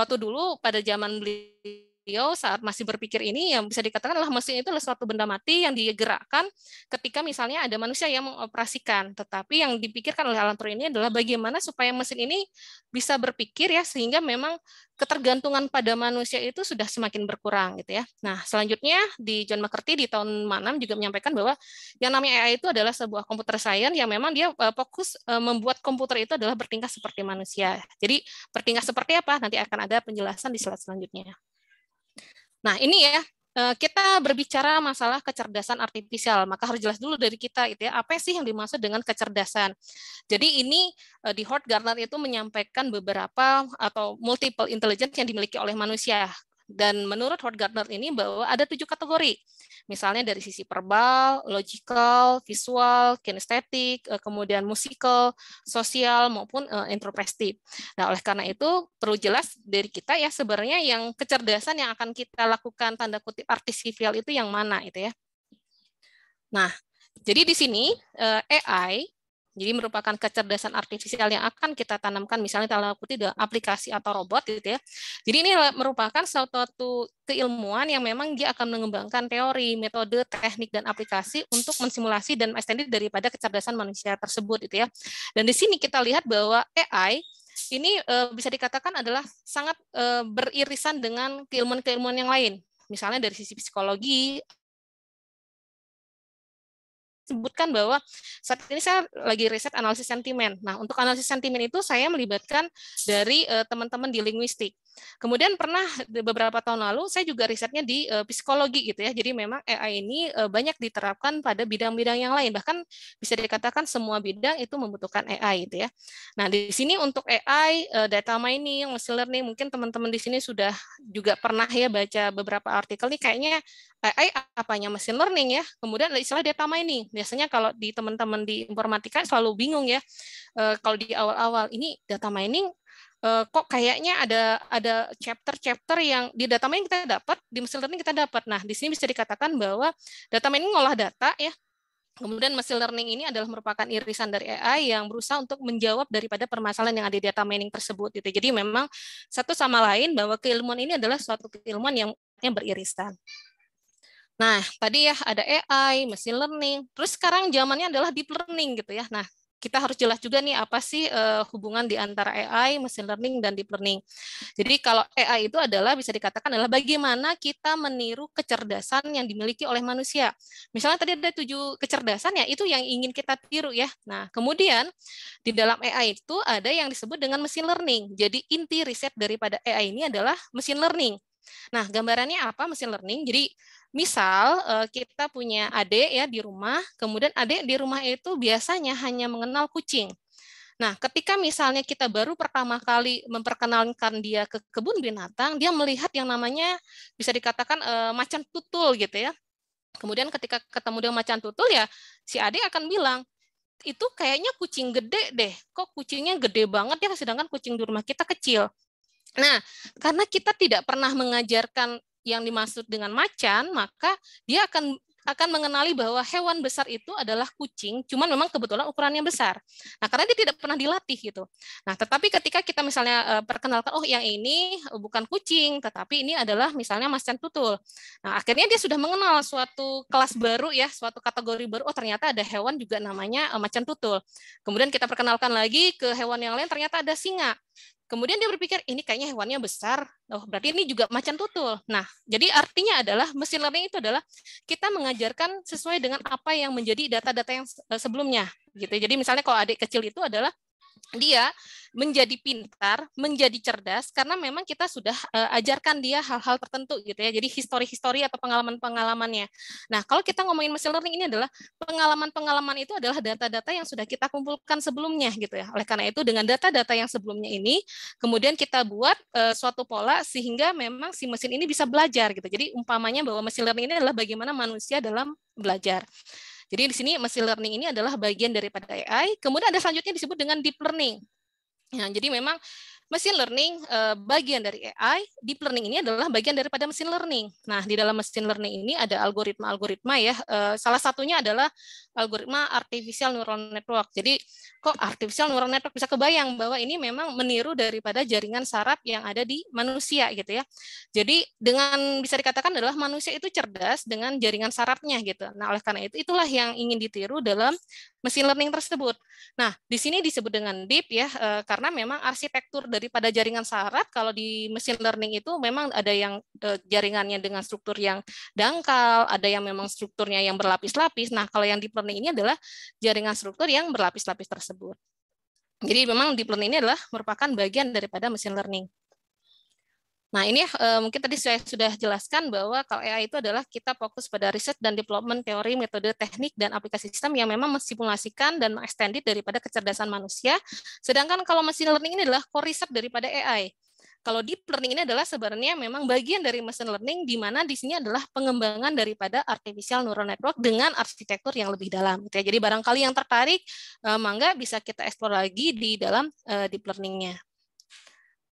Waktu dulu pada zaman beliau beliau saat masih berpikir ini yang bisa dikatakan adalah mesin itu adalah suatu benda mati yang digerakkan ketika misalnya ada manusia yang mengoperasikan. Tetapi yang dipikirkan oleh Alan Turing ini adalah bagaimana supaya mesin ini bisa berpikir ya sehingga memang ketergantungan pada manusia itu sudah semakin berkurang gitu ya. Nah, selanjutnya di John McCarthy di tahun 6 juga menyampaikan bahwa yang namanya AI itu adalah sebuah komputer science yang memang dia eh, fokus eh, membuat komputer itu adalah bertingkah seperti manusia. Jadi, bertingkah seperti apa? Nanti akan ada penjelasan di slide selanjutnya. Nah, ini ya eh, kita berbicara masalah kecerdasan artifisial, maka harus jelas dulu dari kita itu ya apa sih yang dimaksud dengan kecerdasan. Jadi ini eh, di Hort Gardner itu menyampaikan beberapa atau multiple intelligence yang dimiliki oleh manusia. Dan menurut Howard Gardner ini bahwa ada tujuh kategori. Misalnya dari sisi verbal, logical, visual, kinestetik, eh, kemudian musikal, sosial, maupun eh, introspektif. Nah, oleh karena itu perlu jelas dari kita ya sebenarnya yang kecerdasan yang akan kita lakukan tanda kutip artificial itu yang mana itu ya. Nah, jadi di sini eh, AI jadi merupakan kecerdasan artifisial yang akan kita tanamkan misalnya dalam kutip dalam aplikasi atau robot gitu ya. Jadi ini merupakan suatu keilmuan yang memang dia akan mengembangkan teori, metode, teknik dan aplikasi untuk mensimulasi dan extended daripada kecerdasan manusia tersebut gitu ya. Dan di sini kita lihat bahwa AI ini e, bisa dikatakan adalah sangat e, beririsan dengan keilmuan-keilmuan yang lain misalnya dari sisi psikologi, sebutkan bahwa saat ini saya lagi riset analisis sentimen. Nah, untuk analisis sentimen itu saya melibatkan dari eh, teman-teman di linguistik. Kemudian pernah beberapa tahun lalu saya juga risetnya di eh, psikologi gitu ya. Jadi memang AI ini eh, banyak diterapkan pada bidang-bidang yang lain. Bahkan bisa dikatakan semua bidang itu membutuhkan AI gitu ya. Nah, di sini untuk AI ma data mining, machine learning mungkin teman-teman di sini sudah juga pernah ya baca beberapa artikel nih kayaknya AI eh, eh, apanya mesin learning ya. Kemudian istilah data mining. Biasanya kalau di teman-teman di informatika selalu bingung ya. E, kalau di awal-awal ini data mining e, kok kayaknya ada ada chapter-chapter yang di data mining kita dapat, di mesin learning kita dapat. Nah, di sini bisa dikatakan bahwa data mining ngolah data ya. Kemudian machine learning ini adalah merupakan irisan dari AI yang berusaha untuk menjawab daripada permasalahan yang ada di data mining tersebut. Gitu. Jadi memang satu sama lain bahwa keilmuan ini adalah suatu keilmuan yang beririsan. Nah, tadi ya ada AI, machine learning, terus sekarang zamannya adalah deep learning gitu ya. Nah, kita harus jelas juga nih apa sih eh, hubungan di antara AI, machine learning dan deep learning. Jadi kalau AI itu adalah bisa dikatakan adalah bagaimana kita meniru kecerdasan yang dimiliki oleh manusia. Misalnya tadi ada tujuh kecerdasan ya itu yang ingin kita tiru ya. Nah kemudian di dalam AI itu ada yang disebut dengan machine learning. Jadi inti riset daripada AI ini adalah machine learning. Nah, gambarannya apa mesin learning? Jadi misal eh, kita punya adik ya di rumah, kemudian adik di rumah itu biasanya hanya mengenal kucing. Nah, ketika misalnya kita baru pertama kali memperkenalkan dia ke kebun binatang, dia melihat yang namanya bisa dikatakan e, macan tutul gitu ya. Kemudian ketika ketemu dengan macan tutul ya si adik akan bilang, itu kayaknya kucing gede deh. Kok kucingnya gede banget ya sedangkan kucing di rumah kita kecil. Nah, karena kita tidak pernah mengajarkan yang dimaksud dengan macan, maka dia akan akan mengenali bahwa hewan besar itu adalah kucing, cuman memang kebetulan ukurannya besar. Nah, karena dia tidak pernah dilatih gitu. Nah, tetapi ketika kita misalnya eh, perkenalkan, oh yang ini eh, bukan kucing, tetapi ini adalah misalnya macan tutul. Nah, akhirnya dia sudah mengenal suatu kelas baru ya, suatu kategori baru. Oh, ternyata ada hewan juga namanya eh, macan tutul. Kemudian kita perkenalkan lagi ke hewan yang lain, ternyata ada singa. Kemudian dia berpikir ini kayaknya hewannya besar, oh berarti ini juga macan tutul. Nah, jadi artinya adalah mesin learning itu adalah kita mengajarkan sesuai dengan apa yang menjadi data-data yang eh, sebelumnya gitu. Jadi misalnya kalau adik kecil itu adalah dia menjadi pintar, menjadi cerdas karena memang kita sudah uh, ajarkan dia hal-hal tertentu gitu ya. Jadi histori-histori atau pengalaman-pengalamannya. Nah, kalau kita ngomongin machine learning ini adalah pengalaman-pengalaman itu adalah data-data yang sudah kita kumpulkan sebelumnya gitu ya. Oleh karena itu dengan data-data yang sebelumnya ini kemudian kita buat uh, suatu pola sehingga memang si mesin ini bisa belajar gitu. Jadi umpamanya bahwa machine learning ini adalah bagaimana manusia dalam belajar. Jadi di sini machine learning ini adalah bagian daripada AI. Kemudian ada selanjutnya disebut dengan deep learning. Nah, jadi memang Mesin learning eh, bagian dari AI, deep learning ini adalah bagian daripada mesin learning. Nah, di dalam mesin learning ini ada algoritma-algoritma ya. Eh, salah satunya adalah algoritma artificial neural network. Jadi, kok artificial neural network bisa kebayang bahwa ini memang meniru daripada jaringan saraf yang ada di manusia gitu ya. Jadi, dengan bisa dikatakan adalah manusia itu cerdas dengan jaringan sarafnya gitu. Nah, oleh karena itu itulah yang ingin ditiru dalam mesin learning tersebut. Nah, di sini disebut dengan deep ya eh, karena memang arsitektur dari pada jaringan syarat kalau di mesin learning itu memang ada yang eh, jaringannya dengan struktur yang dangkal, ada yang memang strukturnya yang berlapis-lapis. Nah, kalau yang deep learning ini adalah jaringan struktur yang berlapis-lapis tersebut. Jadi memang deep learning ini adalah merupakan bagian daripada mesin learning. Nah, ini uh, mungkin tadi saya sudah jelaskan bahwa kalau AI itu adalah kita fokus pada riset dan development teori, metode, teknik, dan aplikasi sistem yang memang mensimulasikan dan extended daripada kecerdasan manusia. Sedangkan kalau machine learning ini adalah core riset daripada AI. Kalau deep learning ini adalah sebenarnya memang bagian dari machine learning di mana di sini adalah pengembangan daripada artificial neural network dengan arsitektur yang lebih dalam. Gitu ya. Jadi barangkali yang tertarik, eh, mangga bisa kita eksplor lagi di dalam eh, deep learningnya.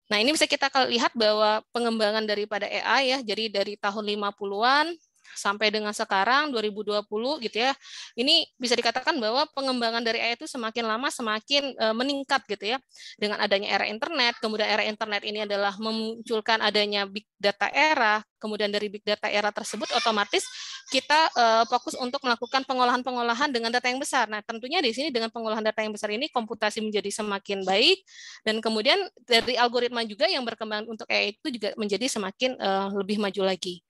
Nah, ini bisa kita lihat bahwa pengembangan daripada AI ya, jadi dari tahun 50-an sampai dengan sekarang 2020 gitu ya. Ini bisa dikatakan bahwa pengembangan dari AI itu semakin lama semakin eh, meningkat gitu ya. Dengan adanya era internet, kemudian era internet ini adalah memunculkan adanya big data era, kemudian dari big data era tersebut otomatis kita uh, fokus untuk melakukan pengolahan-pengolahan dengan data yang besar. Nah, tentunya di sini dengan pengolahan data yang besar ini komputasi menjadi semakin baik dan kemudian dari algoritma juga yang berkembang untuk AI itu juga menjadi semakin uh, lebih maju lagi.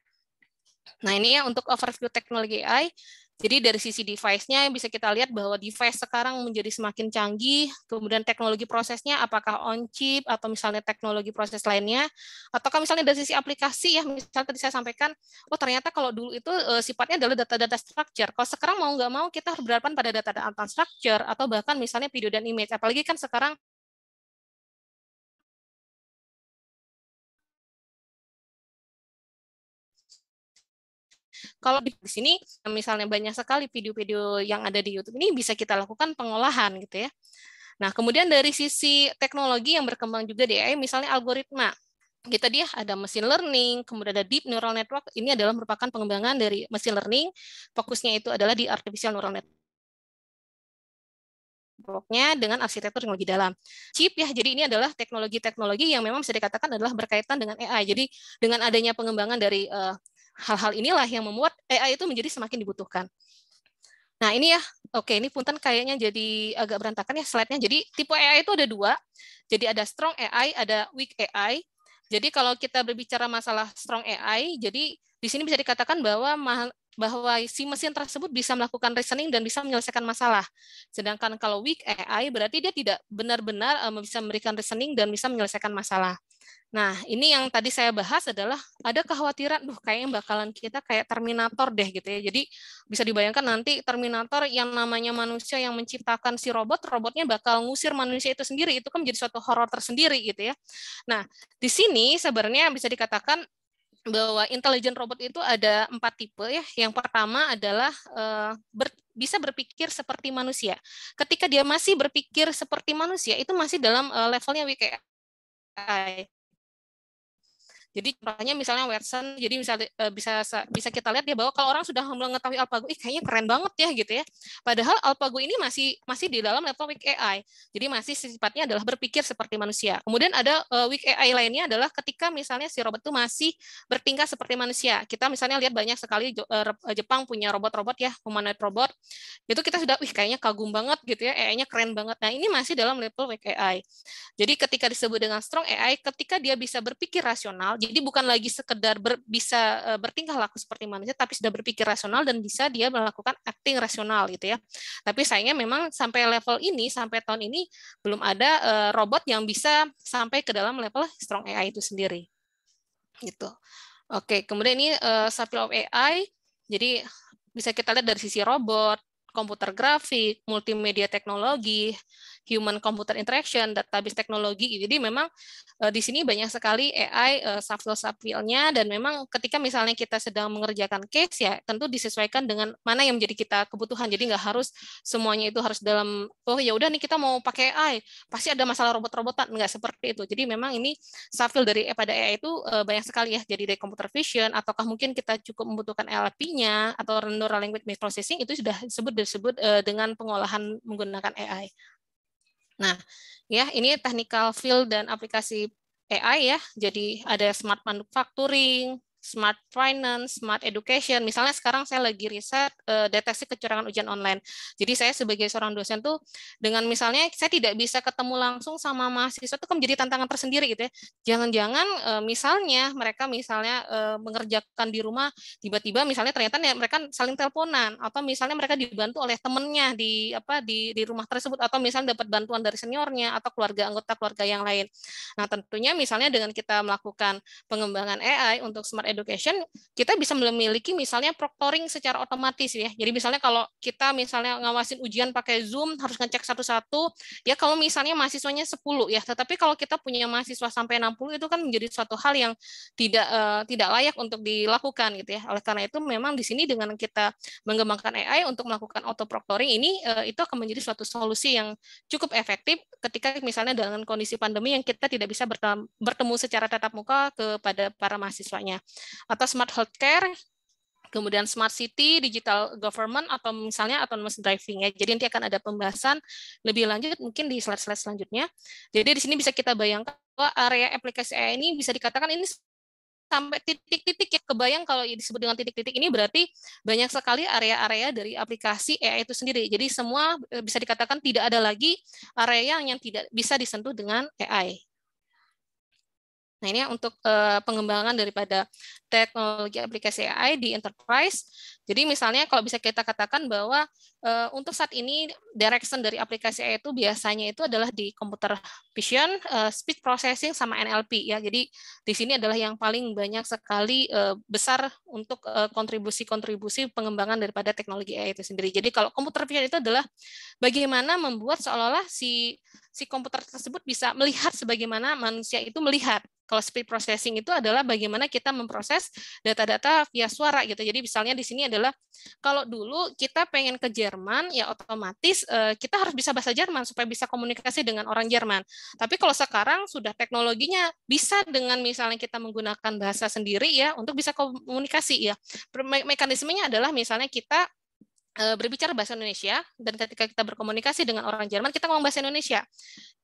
Nah, ini ya untuk overview teknologi AI. Jadi dari sisi device-nya yang bisa kita lihat bahwa device sekarang menjadi semakin canggih, kemudian teknologi prosesnya apakah on chip atau misalnya teknologi proses lainnya, ataukah misalnya dari sisi aplikasi ya, misalnya tadi saya sampaikan, oh ternyata kalau dulu itu e, sifatnya adalah data-data structure, kalau sekarang mau nggak mau kita harus pada data-data structure atau bahkan misalnya video dan image, apalagi kan sekarang Kalau di sini misalnya banyak sekali video-video yang ada di YouTube ini bisa kita lakukan pengolahan gitu ya. Nah, kemudian dari sisi teknologi yang berkembang juga di AI, misalnya algoritma kita dia ada machine learning, kemudian ada deep neural network. Ini adalah merupakan pengembangan dari machine learning. Fokusnya itu adalah di artificial neural network bloknya dengan arsitektur yang lebih dalam. Chip ya, jadi ini adalah teknologi-teknologi yang memang bisa dikatakan adalah berkaitan dengan AI. Jadi dengan adanya pengembangan dari uh, hal-hal inilah yang membuat AI itu menjadi semakin dibutuhkan. Nah ini ya, oke ini punten kayaknya jadi agak berantakan ya slide-nya. Jadi tipe AI itu ada dua, jadi ada strong AI, ada weak AI. Jadi kalau kita berbicara masalah strong AI, jadi di sini bisa dikatakan bahwa bahwa si mesin tersebut bisa melakukan reasoning dan bisa menyelesaikan masalah. Sedangkan kalau weak AI berarti dia tidak benar-benar eh, bisa memberikan reasoning dan bisa menyelesaikan masalah. Nah, ini yang tadi saya bahas adalah ada kekhawatiran, duh kayaknya bakalan kita kayak Terminator deh gitu ya. Jadi bisa dibayangkan nanti Terminator yang namanya manusia yang menciptakan si robot, robotnya bakal ngusir manusia itu sendiri. Itu kan menjadi suatu horor tersendiri gitu ya. Nah, di sini sebenarnya bisa dikatakan bahwa intelijen robot itu ada empat tipe ya. Yang pertama adalah uh, ber, bisa berpikir seperti manusia. Ketika dia masih berpikir seperti manusia, itu masih dalam uh, levelnya WKI. Jadi contohnya misalnya Watson, jadi misal, eh, bisa bisa kita lihat ya bahwa kalau orang sudah mengetahui AlphaGo, ih kayaknya keren banget ya gitu ya. Padahal AlphaGo ini masih masih di dalam level weak AI. Jadi masih sifatnya adalah berpikir seperti manusia. Kemudian ada eh, weak AI lainnya adalah ketika misalnya si robot itu masih bertingkah seperti manusia. Kita misalnya lihat banyak sekali eh, Jepang punya robot-robot ya, humanoid robot. Itu kita sudah, ih kayaknya kagum banget gitu ya, AI-nya keren banget. Nah ini masih dalam level weak AI. Jadi ketika disebut dengan strong AI, ketika dia bisa berpikir rasional, jadi bukan lagi sekedar ber, bisa eh, bertingkah laku seperti manusia, tapi sudah berpikir rasional dan bisa dia melakukan acting rasional gitu ya. Tapi sayangnya memang sampai level ini, sampai tahun ini belum ada eh, robot yang bisa sampai ke dalam level strong AI itu sendiri. Gitu. Oke, kemudian ini uh, eh, Sapil of AI. Jadi bisa kita lihat dari sisi robot, komputer grafik, multimedia teknologi, human computer interaction, database teknologi. Jadi memang uh, di sini banyak sekali AI uh, eh, subfield nya dan memang ketika misalnya kita sedang mengerjakan case ya tentu disesuaikan dengan mana yang menjadi kita kebutuhan. Jadi nggak harus semuanya itu harus dalam oh ya udah nih kita mau pakai AI pasti ada masalah robot-robotan nggak seperti itu. Jadi memang ini subfield dari pada AI itu uh, banyak sekali ya. Jadi dari computer vision ataukah mungkin kita cukup membutuhkan LLP-nya atau neural language processing itu sudah disebut disebut uh, dengan pengolahan menggunakan AI. Nah, ya ini technical field dan aplikasi AI ya. Jadi ada smart manufacturing, smart finance, smart education. Misalnya sekarang saya lagi riset uh, deteksi kecurangan ujian online. Jadi saya sebagai seorang dosen tuh dengan misalnya saya tidak bisa ketemu langsung sama mahasiswa itu kan menjadi tantangan tersendiri gitu ya. Jangan-jangan uh, misalnya mereka misalnya uh, mengerjakan di rumah tiba-tiba misalnya ternyata ya, mereka saling teleponan atau misalnya mereka dibantu oleh temennya di apa di di rumah tersebut atau misalnya dapat bantuan dari seniornya atau keluarga anggota keluarga yang lain. Nah, tentunya misalnya dengan kita melakukan pengembangan AI untuk smart education, kita bisa memiliki misalnya proctoring secara otomatis ya. Jadi misalnya kalau kita misalnya ngawasin ujian pakai Zoom harus ngecek satu-satu, ya kalau misalnya mahasiswanya 10 ya, tetapi kalau kita punya mahasiswa sampai 60 itu kan menjadi suatu hal yang tidak uh, tidak layak untuk dilakukan gitu ya. Oleh karena itu memang di sini dengan kita mengembangkan AI untuk melakukan auto proctoring ini uh, itu akan menjadi suatu solusi yang cukup efektif ketika misalnya dengan kondisi pandemi yang kita tidak bisa bertemu secara tatap muka kepada para mahasiswanya atau smart healthcare kemudian smart city, digital government, atau misalnya autonomous driving ya. Jadi nanti akan ada pembahasan lebih lanjut mungkin di slide-slide selanjutnya. Jadi di sini bisa kita bayangkan bahwa area aplikasi AI ini bisa dikatakan ini sampai titik-titik ya kebayang kalau disebut dengan titik-titik ini berarti banyak sekali area-area dari aplikasi AI itu sendiri. Jadi semua e, bisa dikatakan tidak ada lagi area yang tidak bisa disentuh dengan AI. Nah, ini untuk uh, pengembangan daripada teknologi aplikasi AI di enterprise. Jadi misalnya kalau bisa kita katakan bahwa uh, untuk saat ini direction dari aplikasi AI itu biasanya itu adalah di komputer vision, uh, speech processing sama NLP ya. Jadi di sini adalah yang paling banyak sekali uh, besar untuk kontribusi-kontribusi uh, pengembangan daripada teknologi AI itu sendiri. Jadi kalau komputer vision itu adalah bagaimana membuat seolah-olah si si komputer tersebut bisa melihat sebagaimana manusia itu melihat kalau speed processing itu adalah bagaimana kita memproses data-data via suara gitu. Jadi misalnya di sini adalah kalau dulu kita pengen ke Jerman ya otomatis eh, kita harus bisa bahasa Jerman supaya bisa komunikasi dengan orang Jerman. Tapi kalau sekarang sudah teknologinya bisa dengan misalnya kita menggunakan bahasa sendiri ya untuk bisa komunikasi ya. Me mekanismenya adalah misalnya kita Eh, berbicara bahasa Indonesia dan ketika kita berkomunikasi dengan orang Jerman kita ngomong bahasa Indonesia.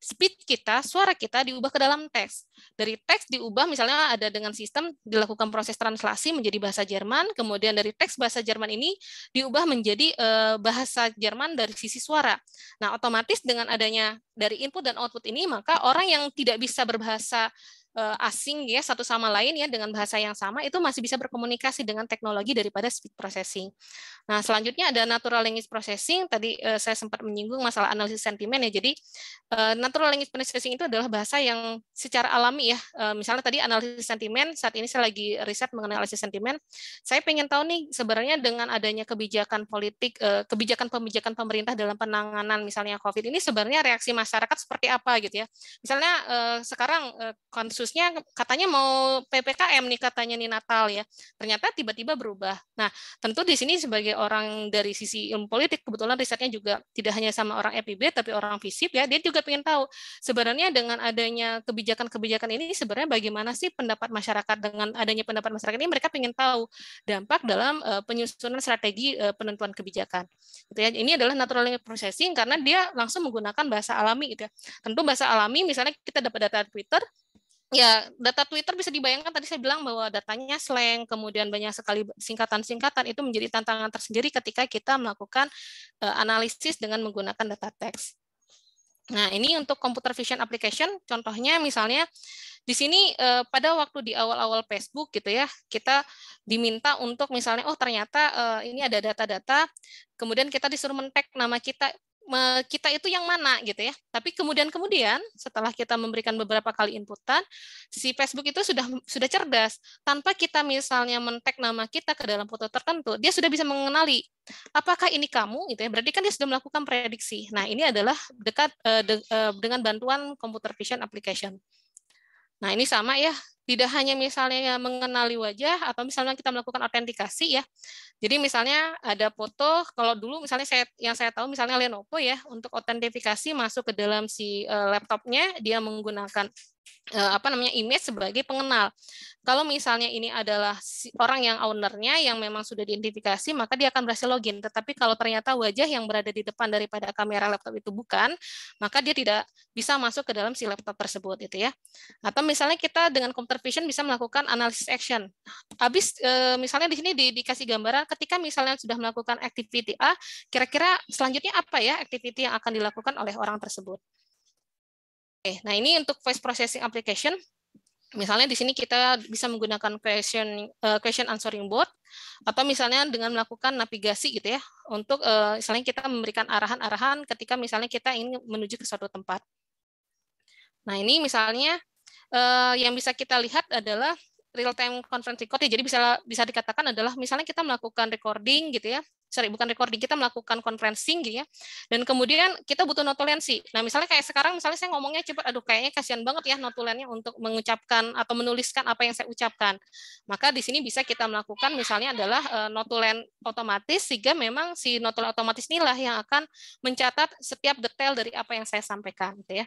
Speed kita, suara kita diubah ke dalam teks. Dari teks diubah misalnya ada dengan sistem dilakukan proses translasi menjadi bahasa Jerman, kemudian dari teks bahasa Jerman ini diubah menjadi eh, bahasa Jerman dari sisi suara. Nah, otomatis dengan adanya dari input dan output ini maka orang yang tidak bisa berbahasa Eh, asing ya satu sama lain ya dengan bahasa yang sama itu masih bisa berkomunikasi dengan teknologi daripada speech processing. Nah, selanjutnya ada natural language processing. Tadi eh, saya sempat menyinggung masalah analisis sentimen ya. Jadi eh, natural language processing itu adalah bahasa yang secara alami ya. misalnya tadi analisis sentimen, saat ini saya lagi riset mengenai analisis sentimen. Saya pengen tahu nih sebenarnya dengan adanya kebijakan politik, kebijakan pembijakan pemerintah dalam penanganan misalnya COVID ini sebenarnya reaksi masyarakat seperti apa gitu ya. Misalnya sekarang konsumen khususnya katanya mau PPKM nih katanya nih Natal ya. Ternyata tiba-tiba berubah. Nah, tentu di sini sebagai orang dari sisi ilmu politik kebetulan risetnya juga tidak hanya sama orang FIB tapi orang FISIP ya, dia juga pengen tahu sebenarnya dengan adanya kebijakan-kebijakan ini sebenarnya bagaimana sih pendapat masyarakat dengan adanya pendapat masyarakat ini mereka pengen tahu dampak dalam eh, penyusunan strategi eh, penentuan kebijakan. Gitu ya. Ini adalah natural language processing karena dia langsung menggunakan bahasa alami gitu ya. Tentu bahasa alami misalnya kita dapat data Twitter, ya data Twitter bisa dibayangkan tadi saya bilang bahwa datanya slang, kemudian banyak sekali singkatan-singkatan itu menjadi tantangan tersendiri ketika kita melakukan uh, analisis dengan menggunakan data teks. Nah, ini untuk computer vision application contohnya misalnya di sini uh, pada waktu di awal-awal Facebook gitu ya, kita diminta untuk misalnya oh ternyata uh, ini ada data-data, kemudian kita disuruh men-tag nama kita kita itu yang mana gitu ya. Tapi kemudian-kemudian setelah kita memberikan beberapa kali inputan, si Facebook itu sudah sudah cerdas. Tanpa kita misalnya men-tag nama kita ke dalam foto tertentu, dia sudah bisa mengenali apakah ini kamu gitu ya. Berarti kan dia sudah melakukan prediksi. Nah, ini adalah dekat eh, de, eh, dengan bantuan computer vision application. Nah, ini sama ya tidak hanya misalnya ya mengenali wajah atau misalnya kita melakukan autentikasi ya. Jadi misalnya ada foto, kalau dulu misalnya saya yang saya tahu misalnya Lenovo ya untuk autentifikasi masuk ke dalam si eh, laptopnya dia menggunakan Eh, apa namanya image sebagai pengenal. Kalau misalnya ini adalah orang yang ownernya yang memang sudah diidentifikasi, maka dia akan berhasil login. Tetapi kalau ternyata wajah yang berada di depan daripada kamera laptop itu bukan, maka dia tidak bisa masuk ke dalam si laptop tersebut, itu ya. Atau misalnya kita dengan computer vision bisa melakukan analysis action. Habis eh, misalnya di sini di, dikasih gambaran ketika misalnya sudah melakukan activity A, kira-kira selanjutnya apa ya activity yang akan dilakukan oleh orang tersebut. Oke, eh, nah ini untuk voice processing application. Misalnya di sini kita bisa menggunakan question uh, question answering board atau misalnya dengan melakukan navigasi gitu ya untuk uh, misalnya kita memberikan arahan-arahan ketika misalnya kita ingin menuju ke suatu tempat. Nah, ini misalnya uh, yang bisa kita lihat adalah real time conference record ya. Jadi bisa bisa dikatakan adalah misalnya kita melakukan recording gitu ya sorry bukan recording kita melakukan conferencing gitu ya dan kemudian kita butuh notulensi nah misalnya kayak sekarang misalnya saya ngomongnya cepat aduh kayaknya kasihan banget ya notulennya untuk mengucapkan atau menuliskan apa yang saya ucapkan maka di sini bisa kita melakukan misalnya adalah eh, notulen otomatis sehingga memang si notulen otomatis inilah yang akan mencatat setiap detail dari apa yang saya sampaikan gitu ya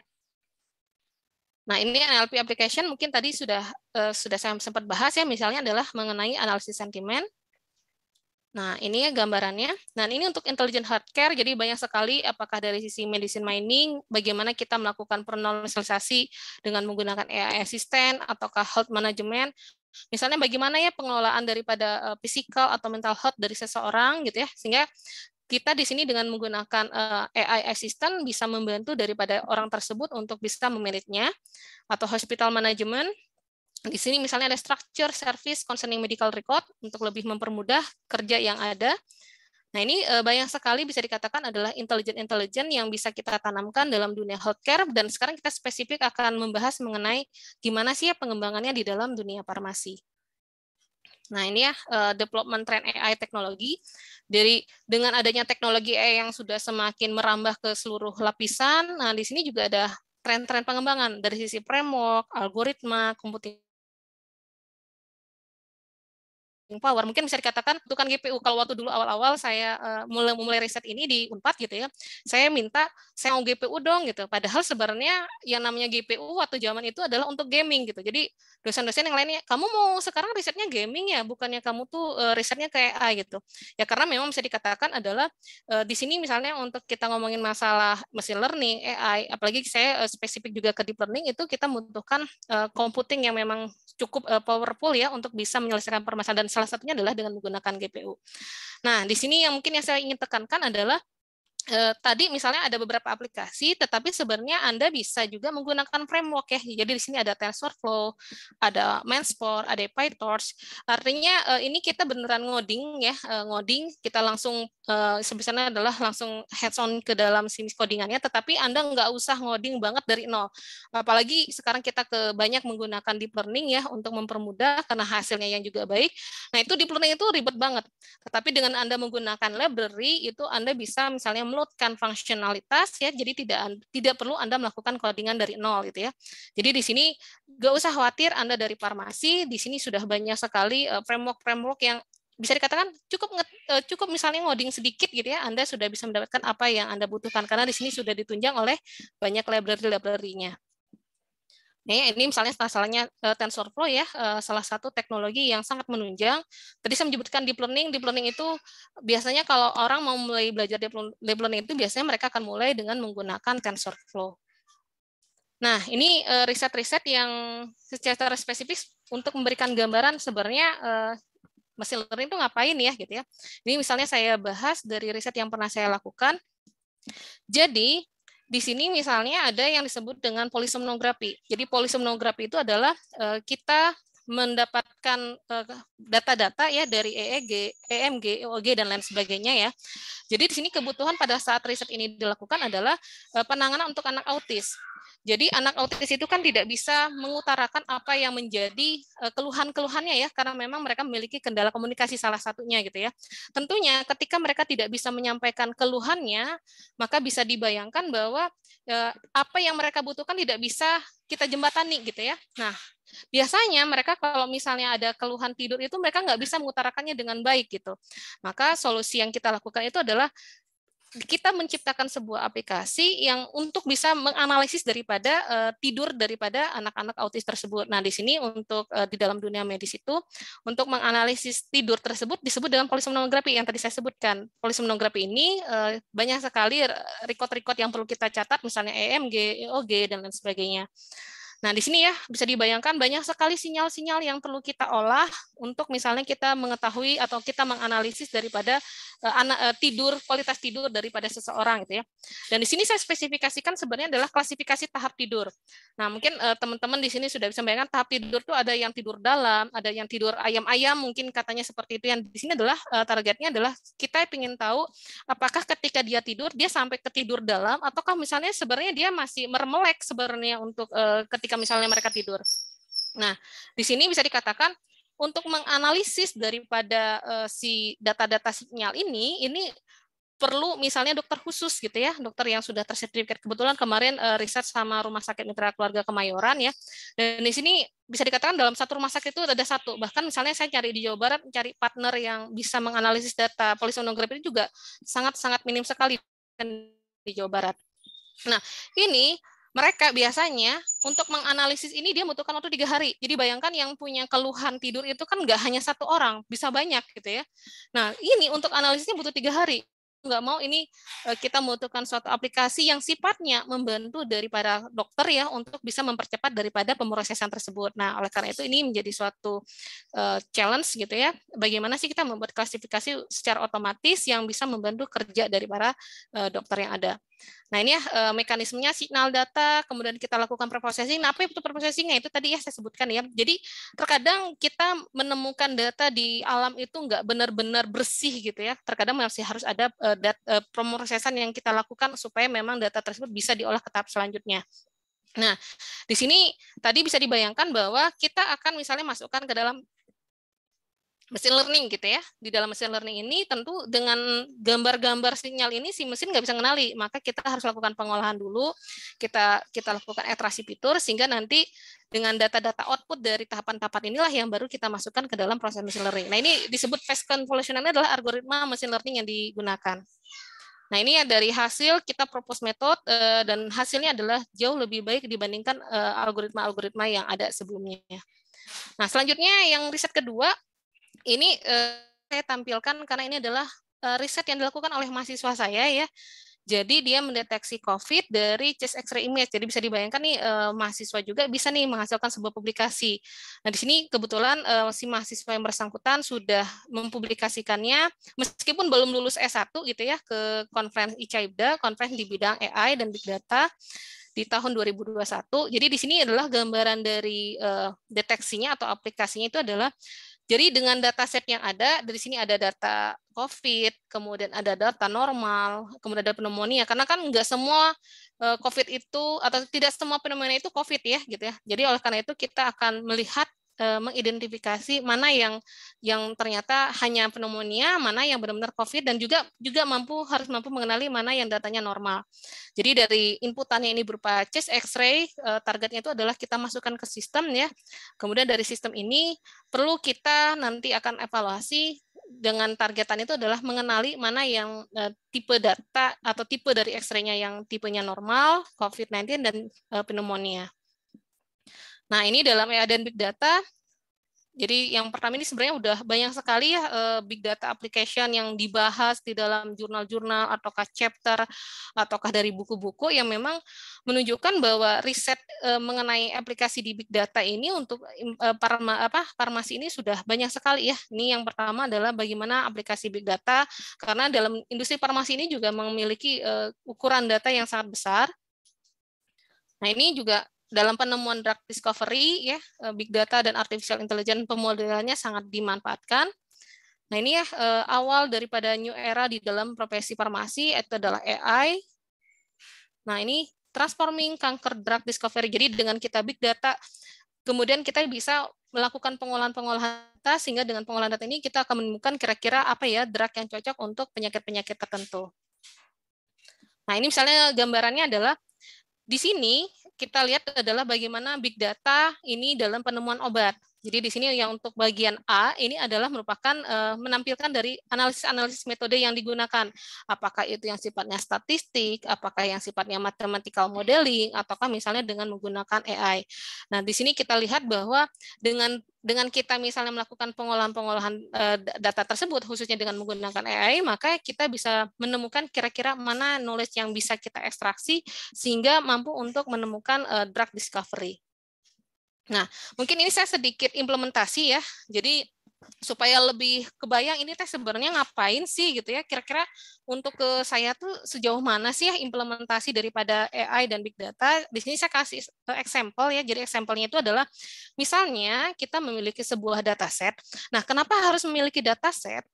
Nah, ini NLP application mungkin tadi sudah uh, sudah saya sempat bahas ya, misalnya adalah mengenai analisis sentimen. Nah, ini ya gambarannya. Nah, ini untuk intelligent care jadi banyak sekali apakah dari sisi medicine mining, bagaimana kita melakukan personalisasi dengan menggunakan AI assistant, ataukah health management, misalnya bagaimana ya pengelolaan daripada eh, physical atau mental health dari seseorang gitu ya, sehingga kita di sini dengan menggunakan eh, AI assistant bisa membantu daripada orang tersebut untuk bisa memanagenya atau hospital management di sini misalnya ada structure service concerning medical record untuk lebih mempermudah kerja yang ada. Nah, ini eh, banyak sekali bisa dikatakan adalah intelijen-intelijen yang bisa kita tanamkan dalam dunia healthcare dan sekarang kita spesifik akan membahas mengenai gimana sih ya pengembangannya di dalam dunia farmasi. Nah, ini ya eh, development trend AI teknologi. Dari dengan adanya teknologi AI yang sudah semakin merambah ke seluruh lapisan, nah di sini juga ada tren-tren pengembangan dari sisi framework, algoritma, komputer power. Mungkin bisa dikatakan kan GPU. Kalau waktu dulu awal-awal saya eh, mulai mulai riset ini di Unpad gitu ya, saya minta saya mau GPU dong gitu. Padahal sebenarnya yang namanya GPU waktu zaman itu adalah untuk gaming gitu. Jadi dosen-dosen yang lainnya, kamu mau sekarang risetnya gaming ya, bukannya kamu tuh eh, risetnya kayak AI gitu. Ya karena memang bisa dikatakan adalah eh, di sini misalnya untuk kita ngomongin masalah machine learning, AI, apalagi saya spesifik juga ke deep learning itu kita membutuhkan computing yang memang cukup powerful ya untuk bisa menyelesaikan permasalahan salah satunya adalah dengan menggunakan GPU. Nah, di sini yang mungkin yang saya ingin tekankan adalah Eh, tadi misalnya ada beberapa aplikasi, tetapi sebenarnya Anda bisa juga menggunakan framework ya. Jadi di sini ada TensorFlow, ada Mansport, ada PyTorch. Artinya eh, ini kita beneran ngoding ya, eh, ngoding kita langsung eh, adalah langsung heads on ke dalam sini codingannya, tetapi Anda nggak usah ngoding banget dari nol. Apalagi sekarang kita ke banyak menggunakan deep learning ya untuk mempermudah karena hasilnya yang juga baik. Nah, itu deep learning itu ribet banget. Tetapi dengan Anda menggunakan library itu Anda bisa misalnya mengupload-kan fungsionalitas ya, jadi tidak tidak perlu Anda melakukan codingan dari nol gitu ya. Jadi di sini nggak usah khawatir Anda dari farmasi, di sini sudah banyak sekali eh, framework-framework yang bisa dikatakan cukup eh, cukup misalnya ngoding sedikit gitu ya, Anda sudah bisa mendapatkan apa yang Anda butuhkan karena di sini sudah ditunjang oleh banyak library-library-nya ini misalnya masalahnya uh, TensorFlow ya, uh, salah satu teknologi yang sangat menunjang. Tadi saya menyebutkan deep learning, deep learning itu biasanya kalau orang mau mulai belajar deep learning itu biasanya mereka akan mulai dengan menggunakan TensorFlow. Nah, ini eh, riset-riset yang secara spesifik untuk memberikan gambaran sebenarnya mesin learning itu ngapain ya gitu ya. Ini misalnya saya bahas dari riset yang pernah saya lakukan. Jadi, di sini misalnya ada yang disebut dengan polisomnografi. Jadi polisomnografi itu adalah eh, kita mendapatkan eh, data-data ya dari EEG, EMG, EOG dan lain sebagainya ya. Jadi di sini kebutuhan pada saat riset ini dilakukan adalah eh, penanganan untuk anak autis. Jadi anak autis itu kan tidak bisa mengutarakan apa yang menjadi eh, keluhan-keluhannya ya karena memang mereka memiliki kendala komunikasi salah satunya gitu ya. Tentunya ketika mereka tidak bisa menyampaikan keluhannya, maka bisa dibayangkan bahwa eh, apa yang mereka butuhkan tidak bisa kita jembatani gitu ya. Nah, biasanya mereka kalau misalnya ada keluhan tidur itu mereka nggak bisa mengutarakannya dengan baik gitu. Maka solusi yang kita lakukan itu adalah kita menciptakan sebuah aplikasi yang untuk bisa menganalisis daripada uh, tidur daripada anak-anak autis tersebut. Nah, di sini untuk uh, di dalam dunia medis itu untuk menganalisis tidur tersebut disebut dengan polisomnografi yang tadi saya sebutkan. Polisomnografi ini uh, banyak sekali record-record yang perlu kita catat misalnya EMG, EOG dan lain sebagainya. Nah, di sini ya bisa dibayangkan banyak sekali sinyal-sinyal yang perlu kita olah untuk misalnya kita mengetahui atau kita menganalisis daripada Eh, anak eh, tidur kualitas tidur daripada seseorang gitu ya. Dan di sini saya spesifikasikan sebenarnya adalah klasifikasi tahap tidur. Nah, mungkin eh, teman-teman di sini sudah bisa bayangkan tahap tidur itu ada yang tidur dalam, ada yang tidur ayam-ayam mungkin katanya seperti itu. Yang di sini adalah targetnya adalah kita ingin tahu apakah ketika dia tidur dia sampai ke tidur dalam ataukah misalnya sebenarnya dia masih mermelek sebenarnya untuk ketika misalnya mereka tidur. Nah, di sini bisa dikatakan untuk menganalisis daripada uh, si data-data sinyal ini, ini perlu misalnya dokter khusus gitu ya, dokter yang sudah tersertifikat. Kebetulan kemarin uh, riset sama Rumah Sakit Mitra Keluarga Kemayoran ya. Dan di sini bisa dikatakan dalam satu rumah sakit itu ada satu. Bahkan misalnya saya cari di Jawa Barat cari partner yang bisa menganalisis data polisonografi ini juga sangat-sangat minim sekali di Jawa Barat. Nah, ini mereka biasanya untuk menganalisis ini dia membutuhkan waktu tiga hari. Jadi bayangkan yang punya keluhan tidur itu kan nggak hanya satu orang, bisa banyak gitu ya. Nah ini untuk analisisnya butuh tiga hari. Nggak mau ini eh, kita membutuhkan suatu aplikasi yang sifatnya membantu daripada dokter ya untuk bisa mempercepat daripada pemrosesan tersebut. Nah oleh karena itu ini menjadi suatu uh, challenge gitu ya. Bagaimana sih kita membuat klasifikasi secara otomatis yang bisa membantu kerja dari para uh, dokter yang ada. Nah ini ya e, mekanismenya signal data, kemudian kita lakukan preprocessing. Nah, apa itu preprocessingnya? Itu tadi ya saya sebutkan ya. Jadi terkadang kita menemukan data di alam itu nggak benar-benar bersih gitu ya. Terkadang masih harus ada e, e, pemrosesan yang kita lakukan supaya memang data tersebut bisa diolah ke tahap selanjutnya. Nah, di sini tadi bisa dibayangkan bahwa kita akan misalnya masukkan ke dalam mesin learning gitu ya. Di dalam mesin learning ini tentu dengan gambar-gambar sinyal ini si mesin nggak bisa mengenali, maka kita harus lakukan pengolahan dulu, kita kita lakukan iterasi fitur sehingga nanti dengan data-data output dari tahapan-tahapan inilah yang baru kita masukkan ke dalam proses mesin learning. Nah ini disebut fast convolutional adalah algoritma mesin learning yang digunakan. Nah ini ya dari hasil kita propose method eh, dan hasilnya adalah jauh lebih baik dibandingkan eh, algoritma-algoritma yang ada sebelumnya. Nah selanjutnya yang riset kedua ini uh, saya tampilkan karena ini adalah uh, riset yang dilakukan oleh mahasiswa saya ya. Jadi dia mendeteksi COVID dari chest X-ray image. Jadi bisa dibayangkan nih eh, mahasiswa juga bisa nih menghasilkan sebuah publikasi. Nah di sini kebetulan eh, si mahasiswa yang bersangkutan sudah mempublikasikannya, meskipun belum lulus S1 gitu ya ke konferensi ICAIBDA, konferensi di bidang AI dan big data di tahun 2021. Jadi di sini adalah gambaran dari eh, deteksinya atau aplikasinya itu adalah jadi dengan data set yang ada, dari sini ada data COVID, kemudian ada data normal, kemudian ada pneumonia. Karena kan nggak semua eh, COVID itu atau tidak semua pneumonia itu COVID ya, gitu ya. Jadi oleh karena itu kita akan melihat Eh, mengidentifikasi mana yang yang ternyata hanya pneumonia, mana yang benar-benar COVID dan juga juga mampu harus mampu mengenali mana yang datanya normal. Jadi dari inputannya ini berupa chest X-ray, eh, targetnya itu adalah kita masukkan ke sistem ya. Kemudian dari sistem ini perlu kita nanti akan evaluasi dengan targetan itu adalah mengenali mana yang uh, tipe data atau tipe dari X-ray-nya yang tipenya normal, COVID-19 dan uh, pneumonia. Nah, ini dalam AI dan Big Data, jadi yang pertama ini sebenarnya udah banyak sekali ya eh, Big Data application yang dibahas di dalam jurnal-jurnal ataukah chapter ataukah dari buku-buku yang memang menunjukkan bahwa riset eh, mengenai aplikasi di Big Data ini untuk eh, parma, apa, farmasi ini sudah banyak sekali ya. Ini yang pertama adalah bagaimana aplikasi Big Data, karena dalam industri farmasi ini juga memiliki ukuran data yang sangat besar. Nah, ini juga dalam penemuan drug discovery ya eh, big data dan artificial intelligence pemodelannya sangat dimanfaatkan. Nah ini ya eh, awal daripada new era di dalam profesi farmasi itu adalah AI. Nah ini transforming kanker drug discovery. Jadi dengan kita big data, kemudian kita bisa melakukan pengolahan-pengolahan data sehingga dengan pengolahan data ini kita akan menemukan kira-kira apa ya drug yang cocok untuk penyakit-penyakit tertentu. Nah ini misalnya gambarannya adalah di sini kita lihat adalah bagaimana big data ini dalam penemuan obat. Jadi di sini yang untuk bagian A ini adalah merupakan uh, menampilkan dari analisis-analisis metode yang digunakan. Apakah itu yang sifatnya statistik, apakah yang sifatnya mathematical modeling, ataukah misalnya dengan menggunakan AI. Nah di sini kita lihat bahwa dengan dengan kita misalnya melakukan pengolahan-pengolahan eh, data tersebut, khususnya dengan menggunakan AI, maka kita bisa menemukan kira-kira mana knowledge yang bisa kita ekstraksi sehingga mampu untuk menemukan eh, drug discovery. Nah, mungkin ini saya sedikit implementasi ya. Jadi supaya lebih kebayang ini teh sebenarnya ngapain sih gitu ya kira-kira untuk ke saya tuh sejauh mana sih ya implementasi daripada AI dan big data di sini saya kasih eh, example ya jadi examplenya itu adalah misalnya kita memiliki sebuah dataset nah kenapa harus memiliki dataset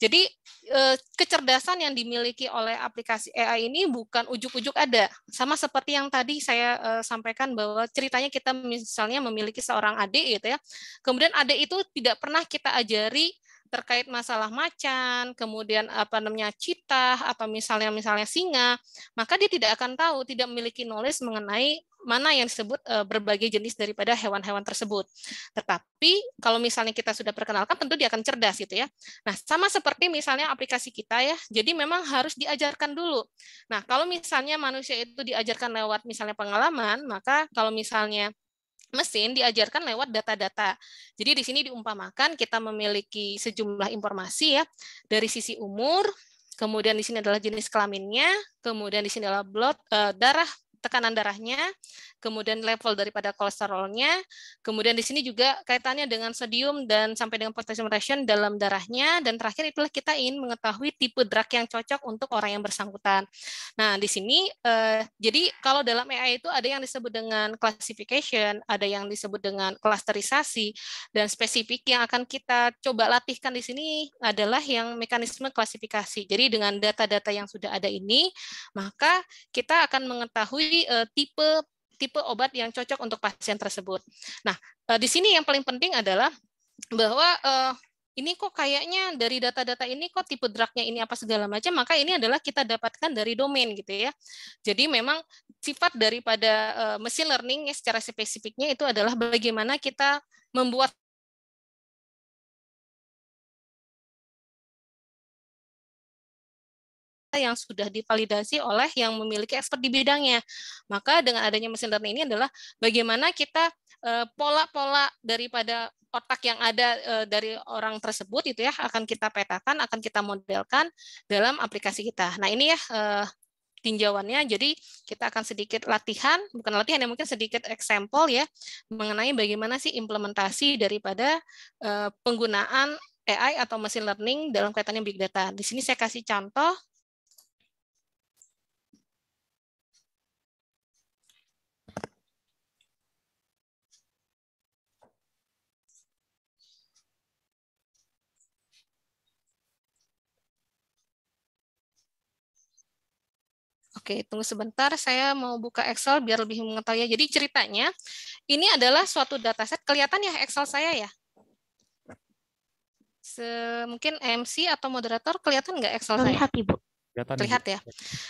jadi eh, kecerdasan yang dimiliki oleh aplikasi AI ini bukan ujuk-ujuk ada sama seperti yang tadi saya eh, sampaikan bahwa ceritanya kita misalnya memiliki seorang adik gitu ya kemudian adik itu tidak pernah kita mempelajari terkait masalah macan, kemudian apa namanya cita, apa misalnya misalnya singa, maka dia tidak akan tahu, tidak memiliki knowledge mengenai mana yang disebut e, berbagai jenis daripada hewan-hewan tersebut. Tetapi kalau misalnya kita sudah perkenalkan, tentu dia akan cerdas gitu ya. Nah, sama seperti misalnya aplikasi kita ya, jadi memang harus diajarkan dulu. Nah, kalau misalnya manusia itu diajarkan lewat misalnya pengalaman, maka kalau misalnya mesin diajarkan lewat data-data. Jadi di sini diumpamakan kita memiliki sejumlah informasi ya dari sisi umur, kemudian di sini adalah jenis kelaminnya, kemudian di sini adalah blood, uh, darah tekanan darahnya, kemudian level daripada kolesterolnya, kemudian di sini juga kaitannya dengan sodium dan sampai dengan potassium ration dalam darahnya, dan terakhir itulah kita ingin mengetahui tipe drug yang cocok untuk orang yang bersangkutan. Nah, di sini eh, jadi kalau dalam AI itu ada yang disebut dengan classification, ada yang disebut dengan klasterisasi, dan spesifik yang akan kita coba latihkan di sini adalah yang mekanisme klasifikasi. Jadi dengan data-data yang sudah ada ini, maka kita akan mengetahui uh, tipe tipe obat yang cocok untuk pasien tersebut. Nah, uh, di sini yang paling penting adalah bahwa uh, ini kok kayaknya dari data-data ini kok tipe drugnya ini apa segala macam, maka ini adalah kita dapatkan dari domain gitu ya. Jadi memang sifat daripada uh, machine learning secara spesifiknya itu adalah bagaimana kita membuat yang sudah divalidasi oleh yang memiliki expert di bidangnya. Maka dengan adanya mesin learning ini adalah bagaimana kita eh, pola-pola daripada otak yang ada eh, dari orang tersebut itu ya akan kita petakan, akan kita modelkan dalam aplikasi kita. Nah ini ya eh, tinjauannya. Jadi kita akan sedikit latihan, bukan latihan ya mungkin sedikit example ya mengenai bagaimana sih implementasi daripada uh, penggunaan AI atau machine learning dalam kaitannya big data. Di sini saya kasih contoh Oke, tunggu sebentar. Saya mau buka Excel biar lebih mengetahui. Jadi ceritanya, ini adalah suatu dataset. Kelihatan ya Excel saya ya? Se mungkin MC atau moderator kelihatan nggak Excel saya? Terlihat Ibu. Kelihatan terlihat ya.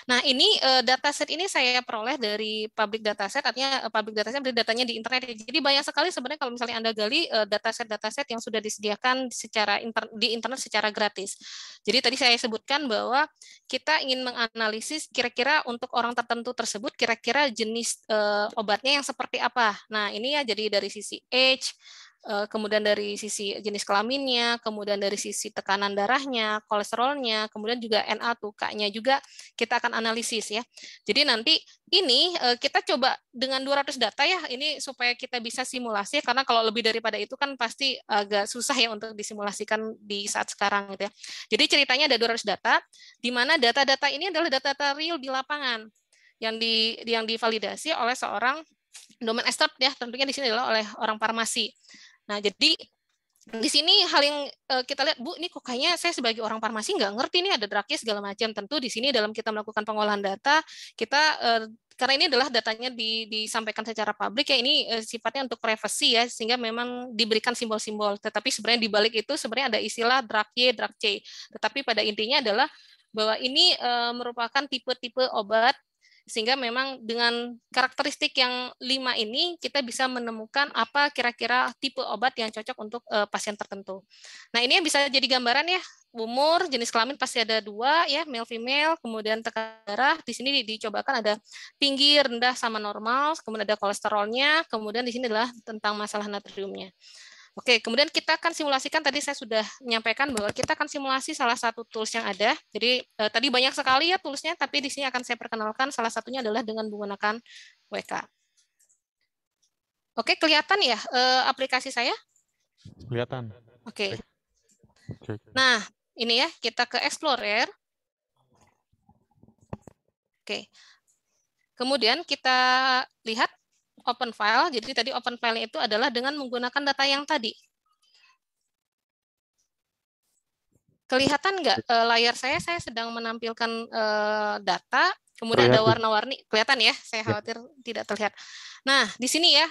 Nah ini uh, dataset ini saya peroleh dari public dataset, artinya eh, public dataset dari datanya di internet. Ya. Jadi banyak sekali sebenarnya kalau misalnya anda gali uh, dataset-dataset yang sudah disediakan secara inter di internet secara gratis. Jadi tadi saya sebutkan bahwa kita ingin menganalisis kira-kira untuk orang tertentu tersebut kira-kira jenis uh, obatnya yang seperti apa. Nah ini ya jadi dari sisi age, Eh, kemudian dari sisi jenis kelaminnya, kemudian dari sisi tekanan darahnya, kolesterolnya, kemudian juga NA tukanya juga kita akan analisis ya. Jadi nanti ini eh, kita coba dengan 200 data ya, ini supaya kita bisa simulasi karena kalau lebih daripada itu kan pasti agak susah ya untuk disimulasikan di saat sekarang gitu ya. Jadi ceritanya ada 200 data di mana data-data ini adalah data-data real di lapangan yang di yang divalidasi oleh seorang domain expert ya tentunya di sini adalah oleh orang farmasi. Nah, jadi di sini hal yang eh, kita lihat, Bu, ini kok kayaknya saya sebagai orang farmasi nggak ngerti nih ada drugnya segala macam. Tentu di sini dalam kita melakukan pengolahan data, kita eh, karena ini adalah datanya di, disampaikan secara publik ya ini eh, sifatnya untuk privasi ya sehingga memang diberikan simbol-simbol tetapi sebenarnya di balik itu sebenarnya ada istilah drug Y, drug C tetapi pada intinya adalah bahwa ini eh, merupakan tipe-tipe obat sehingga memang dengan karakteristik yang lima ini kita bisa menemukan apa kira-kira tipe obat yang cocok untuk uh, pasien tertentu. Nah ini yang bisa jadi gambaran ya umur, jenis kelamin pasti ada dua ya, male female, kemudian tekanan darah. Di sini dicobakan ada tinggi, rendah sama normal, kemudian ada kolesterolnya, kemudian di sini adalah tentang masalah natriumnya. Oke, kemudian kita akan simulasikan tadi saya sudah menyampaikan bahwa kita akan simulasi salah satu tools yang ada. Jadi eh, tadi banyak sekali ya toolsnya, tapi di sini akan saya perkenalkan salah satunya adalah dengan menggunakan WK. Oke, kelihatan ya eh, aplikasi saya? Kelihatan. Oke. Oke. Nah, ini ya kita ke Explorer. Oke. Kemudian kita lihat open file. Jadi tadi open file itu adalah dengan menggunakan data yang tadi. Kelihatan nggak e, layar saya? Saya sedang menampilkan e, data, kemudian Kelihatan. ada warna-warni. Kelihatan ya? Saya ya. khawatir ya. tidak terlihat. Nah, di sini ya,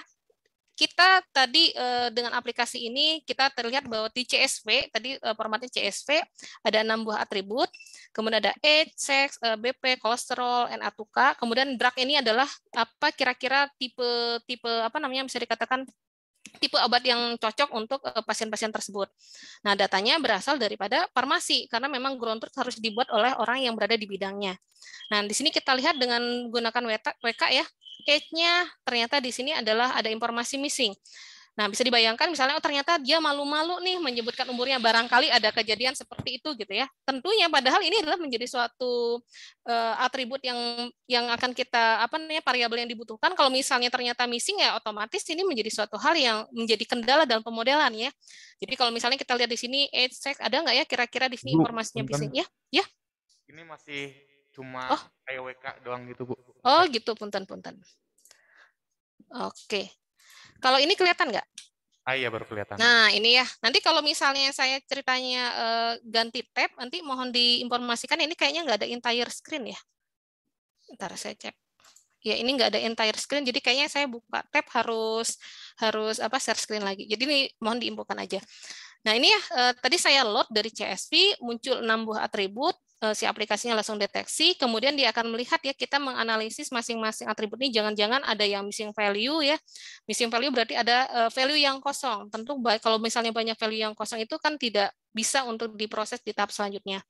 kita tadi uh, dengan aplikasi ini kita terlihat bahwa di CSV tadi eh, formatnya CSV ada enam buah atribut, kemudian ada age, sex, uh, eh, BP, kolesterol, NA k Kemudian drug ini adalah apa kira-kira tipe tipe apa namanya bisa dikatakan tipe obat yang cocok untuk eh, pasien-pasien tersebut. Nah, datanya berasal daripada farmasi karena memang truth harus dibuat oleh orang yang berada di bidangnya. Nah, di sini kita lihat dengan menggunakan WK ya, age-nya ternyata di sini adalah ada informasi missing. Nah, bisa dibayangkan misalnya oh ternyata dia malu-malu nih menyebutkan umurnya barangkali ada kejadian seperti itu gitu ya. Tentunya padahal ini adalah menjadi suatu uh, atribut yang yang akan kita apa namanya variabel yang dibutuhkan kalau misalnya ternyata missing ya otomatis ini menjadi suatu hal yang menjadi kendala dalam pemodelan ya. Jadi kalau misalnya kita lihat di sini age eh, sex ada nggak ya kira-kira di sini informasinya missing kan? ya? Ya. Ini masih cuma oh. IWK doang gitu, Bu. Oh, gitu punten-punten. Oke. Kalau ini kelihatan nggak? Ah iya baru kelihatan. Nah ini ya, nanti kalau misalnya saya ceritanya uh, ganti tab, nanti mohon diinformasikan ini kayaknya nggak ada entire screen ya. Ntar saya cek. Ya ini nggak ada entire screen, jadi kayaknya saya buka tab harus harus apa share screen lagi. Jadi ini mohon diinfokan aja. Nah ini ya, uh, tadi saya load dari CSV, muncul enam buah atribut, Eh, si aplikasinya langsung deteksi, kemudian dia akan melihat ya kita menganalisis masing-masing atribut ini jangan-jangan ada yang missing value ya. Missing value berarti ada eh, value yang kosong. Tentu baik kalau misalnya banyak value yang kosong itu kan tidak bisa untuk diproses di tahap selanjutnya.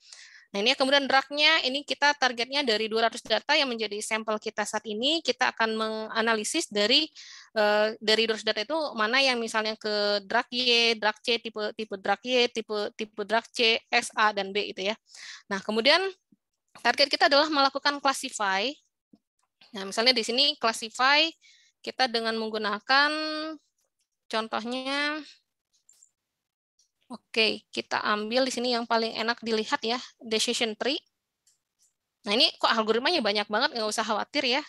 Nah, ini kemudian drag-nya ini kita targetnya dari 200 data yang menjadi sampel kita saat ini, kita akan menganalisis dari eh, dari 200 data itu mana yang misalnya ke drag Y, drag C, tipe tipe drag Y, tipe tipe drag C, x, A dan B itu ya. Nah, kemudian target kita adalah melakukan classify. Nah, misalnya di sini classify kita dengan menggunakan contohnya Oke, kita ambil di sini yang paling enak dilihat ya, decision tree. Nah ini kok algoritmanya banyak banget, nggak usah khawatir ya.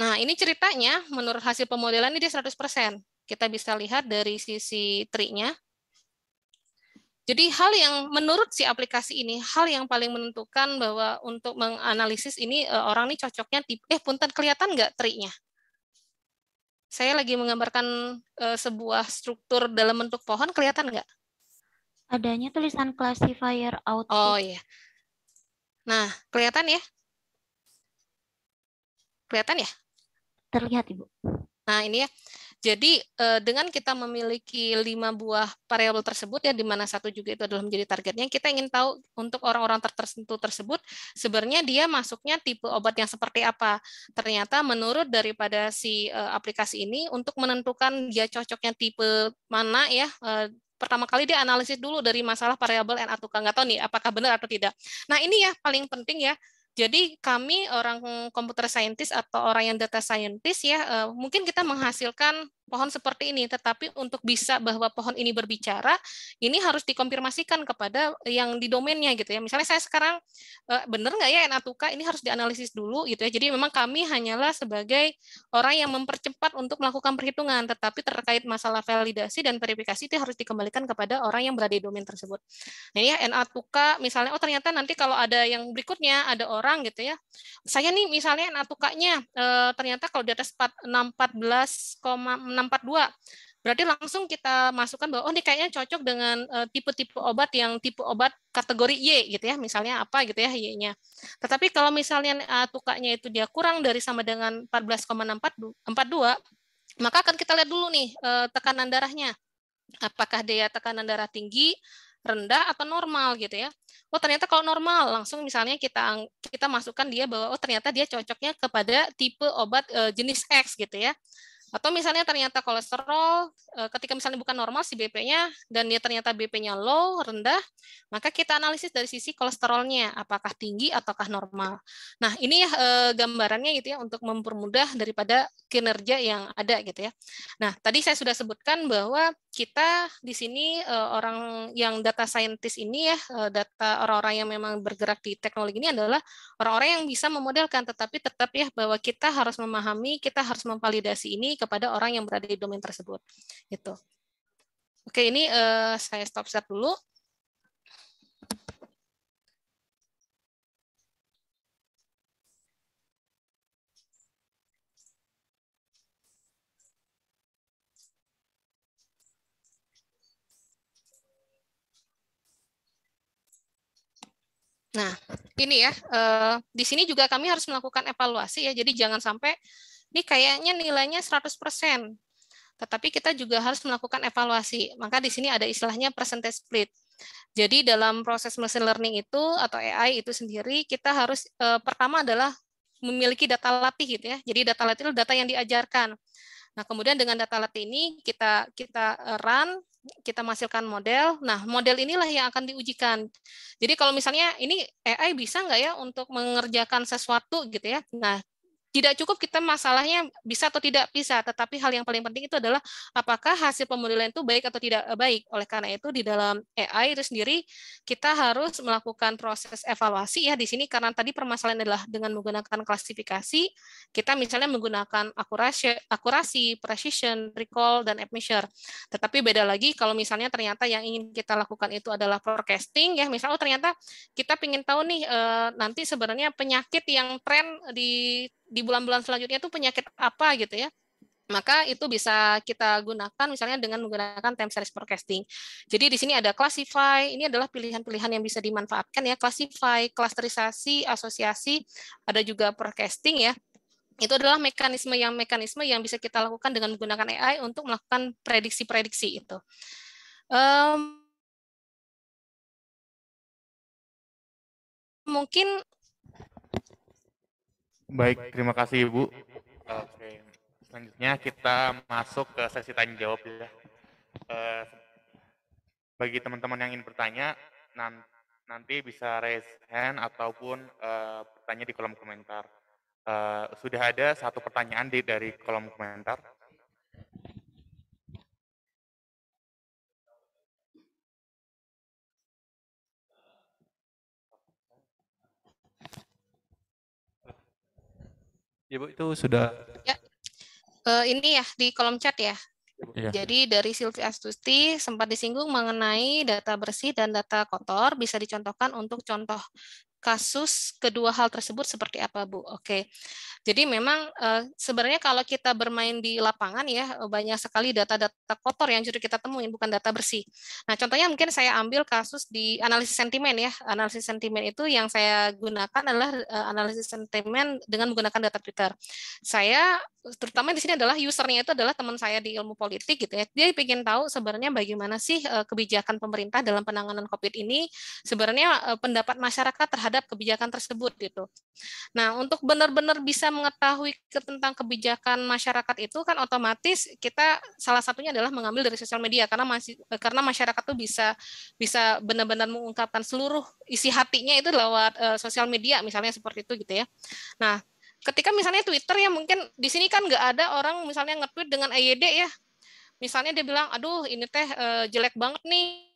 Nah ini ceritanya menurut hasil pemodelan ini dia 100%. Kita bisa lihat dari sisi tree-nya. Jadi hal yang menurut si aplikasi ini, hal yang paling menentukan bahwa untuk menganalisis ini eh, orang ini cocoknya tipe, eh punten kelihatan nggak tree-nya? saya lagi menggambarkan uh, sebuah struktur dalam bentuk pohon, kelihatan nggak? Adanya tulisan classifier out. Oh iya. Nah, kelihatan ya? Kelihatan ya? Terlihat, Ibu. Nah, ini ya. Jadi eh, dengan kita memiliki lima buah variabel tersebut ya di mana satu juga itu adalah menjadi targetnya, kita ingin tahu untuk orang-orang tertentu tersebut sebenarnya dia masuknya tipe obat yang seperti apa. Ternyata menurut daripada si eh, aplikasi ini untuk menentukan dia cocoknya tipe mana ya eh, pertama kali dia analisis dulu dari masalah variabel NA tukang nggak tahu nih apakah benar atau tidak. Nah ini ya paling penting ya jadi kami orang komputer saintis atau orang yang data saintis ya eh, mungkin kita menghasilkan pohon seperti ini, tetapi untuk bisa bahwa pohon ini berbicara, ini harus dikonfirmasikan kepada yang di domainnya gitu ya. Misalnya saya sekarang eh, bener nggak ya Enatuka ini harus dianalisis dulu gitu ya. Jadi memang kami hanyalah sebagai orang yang mempercepat untuk melakukan perhitungan, tetapi terkait masalah validasi dan verifikasi itu harus dikembalikan kepada orang yang berada di domain tersebut. Nah ya Enatuka misalnya, oh ternyata nanti kalau ada yang berikutnya ada orang gitu ya, saya nih misalnya Enatukanya eh, ternyata kalau di atas 14,6 642. Berarti langsung kita masukkan bahwa oh ini kayaknya cocok dengan eh, tipe-tipe uh, obat yang tipe obat kategori Y gitu ya, misalnya apa gitu ya Y-nya. Tetapi kalau misalnya uh, tukaknya itu dia kurang dari sama dengan 14,642, maka akan kita lihat dulu nih uh, tekanan darahnya. Apakah dia tekanan darah tinggi, rendah atau normal gitu ya. Oh ternyata kalau normal langsung misalnya kita kita masukkan dia bahwa oh ternyata dia cocoknya kepada tipe obat uh, jenis X gitu ya. Atau misalnya ternyata kolesterol eh, ketika misalnya bukan normal si BP-nya dan dia ternyata BP-nya low, rendah, maka kita analisis dari sisi kolesterolnya apakah tinggi ataukah normal. Nah, ini ya gambarannya gitu ya untuk mempermudah daripada kinerja yang ada gitu ya. Nah, tadi saya sudah sebutkan bahwa kita di sini eh, orang yang data scientist ini ya eh, data orang-orang yang memang bergerak di teknologi ini adalah orang-orang yang bisa memodelkan tetapi tetap ya bahwa kita harus memahami kita harus memvalidasi ini kepada orang yang berada di domain tersebut itu oke ini eh, saya stop share dulu Nah, ini ya, eh, di sini juga kami harus melakukan evaluasi ya. Jadi jangan sampai ini kayaknya nilainya 100%. Tetapi kita juga harus melakukan evaluasi. Maka di sini ada istilahnya percentage split. Jadi dalam proses machine learning itu atau AI itu sendiri kita harus eh, pertama adalah memiliki data latih gitu ya. Jadi data latih itu data yang diajarkan. Nah, kemudian dengan data latih ini kita kita run kita menghasilkan model. Nah, model inilah yang akan diujikan. Jadi kalau misalnya ini AI bisa nggak ya untuk mengerjakan sesuatu gitu ya. Nah, tidak cukup kita masalahnya bisa atau tidak bisa, tetapi hal yang paling penting itu adalah apakah hasil pemodelan itu baik atau tidak eh, baik. Oleh karena itu di dalam AI itu sendiri kita harus melakukan proses evaluasi ya di sini karena tadi permasalahan adalah dengan menggunakan klasifikasi, kita misalnya menggunakan akurasi, akurasi precision, recall dan admixture. Tetapi beda lagi kalau misalnya ternyata yang ingin kita lakukan itu adalah forecasting ya, misalnya oh ternyata kita ingin tahu nih eh, nanti sebenarnya penyakit yang tren di di bulan-bulan selanjutnya itu penyakit apa gitu ya maka itu bisa kita gunakan misalnya dengan menggunakan time series forecasting. Jadi di sini ada classify, ini adalah pilihan-pilihan yang bisa dimanfaatkan ya, classify, klasterisasi, asosiasi, ada juga forecasting ya. Itu adalah mekanisme yang mekanisme yang bisa kita lakukan dengan menggunakan AI untuk melakukan prediksi-prediksi itu. Um, mungkin Baik, terima kasih Ibu. Oke, selanjutnya kita masuk ke sesi tanya jawab ya. Eh, bagi teman-teman yang ingin bertanya, nanti bisa raise hand ataupun eh, bertanya di kolom komentar. Eh, sudah ada satu pertanyaan dari kolom komentar. Ibu ya, itu sudah ya. Uh, ini ya di kolom chat ya. Ya. Jadi dari Silvi Astuti sempat disinggung mengenai data bersih dan data kotor bisa dicontohkan untuk contoh kasus kedua hal tersebut seperti apa, Bu? Oke. Jadi memang eh, sebenarnya kalau kita bermain di lapangan ya eh, banyak sekali data-data kotor yang justru kita temuin bukan data bersih. Nah, contohnya mungkin saya ambil kasus di analisis sentimen ya. Analisis sentimen itu yang saya gunakan adalah eh, analisis sentimen dengan menggunakan data Twitter. Saya terutama di sini adalah usernya itu adalah teman saya di ilmu politik gitu ya. Dia ingin tahu sebenarnya bagaimana sih kebijakan pemerintah dalam penanganan Covid ini sebenarnya pendapat masyarakat terhadap terhadap kebijakan tersebut gitu. Nah, untuk benar-benar bisa mengetahui tentang kebijakan masyarakat itu kan otomatis kita salah satunya adalah mengambil dari sosial media karena masih eh, karena masyarakat tuh bisa bisa benar-benar mengungkapkan seluruh isi hatinya itu lewat uh, sosial media misalnya seperti itu gitu ya. Nah, ketika misalnya Twitter ya mungkin di sini kan nggak ada orang misalnya nge-tweet dengan AYD ya. Misalnya dia bilang, aduh ini teh uh, jelek banget nih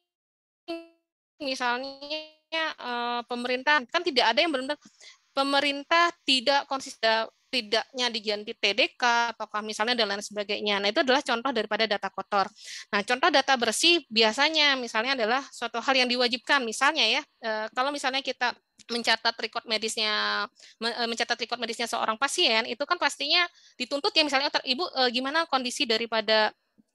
misalnya uh, pemerintah kan tidak ada yang benar-benar pemerintah tidak konsisten tidaknya diganti TDK ataukah misalnya dan lain sebagainya. Nah, itu adalah contoh daripada data kotor. Nah, contoh data bersih biasanya misalnya adalah suatu hal yang diwajibkan. Misalnya ya, eh, kalau misalnya kita mencatat record medisnya eh, mencatat record medisnya seorang pasien itu kan pastinya dituntut ya misalnya ibu gimana kondisi daripada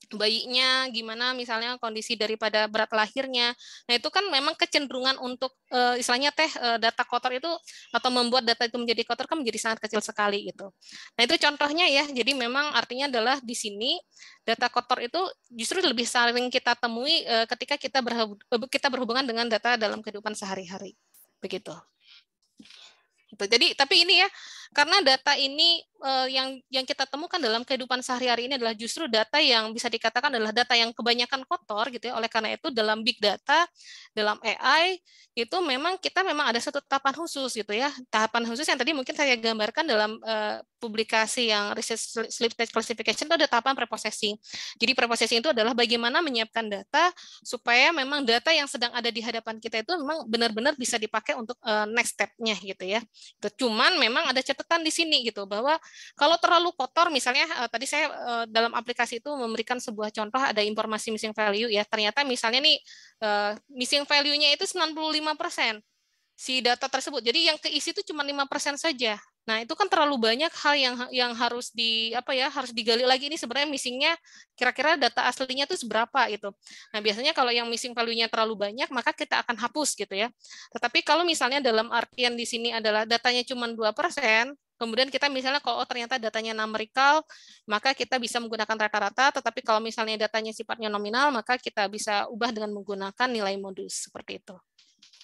bayinya gimana misalnya kondisi daripada berat lahirnya nah itu kan memang kecenderungan untuk e, istilahnya teh e, data kotor itu atau membuat data itu menjadi kotor kan menjadi sangat kecil sekali gitu nah itu contohnya ya jadi memang artinya adalah di sini data kotor itu justru lebih sering kita temui e, ketika kita berhub, kita berhubungan dengan data dalam kehidupan sehari-hari begitu gitu. jadi tapi ini ya karena data ini uh, yang yang kita temukan dalam kehidupan sehari-hari ini adalah justru data yang bisa dikatakan adalah data yang kebanyakan kotor gitu ya. Oleh karena itu dalam big data, dalam AI itu memang kita memang ada satu tahapan khusus gitu ya. Tahapan khusus yang tadi mungkin saya gambarkan dalam uh, publikasi yang research sleep test classification itu ada tahapan preprocessing. Jadi preprocessing itu adalah bagaimana menyiapkan data supaya memang data yang sedang ada di hadapan kita itu memang benar-benar bisa dipakai untuk uh, next step-nya gitu ya. Cuman memang ada tekan di sini gitu bahwa kalau terlalu kotor misalnya uh, tadi saya uh, dalam aplikasi itu memberikan sebuah contoh ada informasi missing value ya ternyata misalnya nih uh, missing value-nya itu 95% si data tersebut. Jadi yang keisi itu cuma 5% saja. Nah, itu kan terlalu banyak hal yang yang harus di apa ya, harus digali lagi ini sebenarnya missingnya kira-kira data aslinya itu seberapa gitu. Nah, biasanya kalau yang missing value-nya terlalu banyak maka kita akan hapus gitu ya. Tetapi kalau misalnya dalam artian di sini adalah datanya cuma 2%, kemudian kita misalnya kalau oh, ternyata datanya numerical, maka kita bisa menggunakan rata-rata, tetapi kalau misalnya datanya sifatnya nominal, maka kita bisa ubah dengan menggunakan nilai modus seperti itu.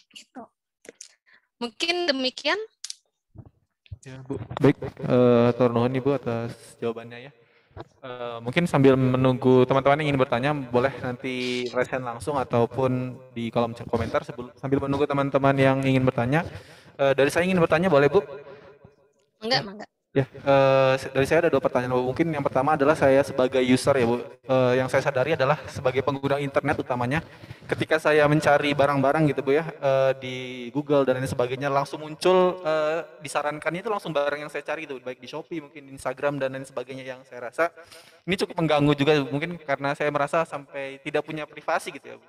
Gitu. Mungkin demikian Ya, Bu. Baik, eh, uh, Tornohon Ibu atas jawabannya ya. Uh, mungkin sambil menunggu teman-teman yang ingin bertanya boleh nanti resen langsung ataupun di kolom komentar sebelum, sambil menunggu teman-teman yang ingin bertanya. Uh, dari saya ingin bertanya boleh Bu? Enggak, enggak. Ya, uh, dari saya ada dua pertanyaan Bu. Mungkin yang pertama adalah saya sebagai user ya Bu. Uh, yang saya sadari adalah sebagai pengguna internet utamanya, ketika saya mencari barang-barang gitu Bu ya uh, di Google dan lain sebagainya langsung muncul uh, disarankan itu langsung barang yang saya cari tuh, baik di Shopee, mungkin di Instagram dan lain sebagainya yang saya rasa ini cukup mengganggu juga Bu. mungkin karena saya merasa sampai tidak punya privasi gitu ya Bu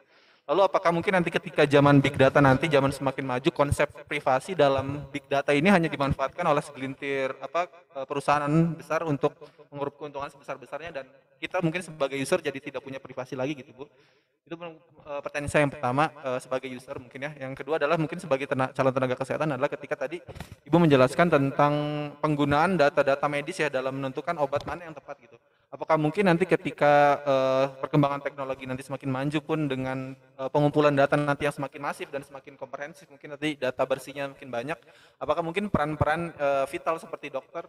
Lalu apakah mungkin nanti ketika zaman big data nanti zaman semakin maju konsep privasi dalam big data ini hanya dimanfaatkan oleh segelintir apa eh, perusahaan besar untuk mengurup keuntungan sebesar-besarnya dan kita mungkin sebagai user jadi tidak punya privasi lagi gitu Bu. Itu eh, pertanyaan saya yang pertama eh, sebagai user mungkin ya. Yang kedua adalah mungkin sebagai tenaga, calon tenaga kesehatan adalah ketika tadi Ibu menjelaskan tentang penggunaan data-data medis ya dalam menentukan obat mana yang tepat gitu apakah mungkin nanti ketika uh, perkembangan teknologi nanti semakin maju pun dengan uh, pengumpulan data nanti yang semakin masif dan semakin komprehensif mungkin nanti data bersihnya mungkin banyak apakah mungkin peran-peran uh, vital seperti dokter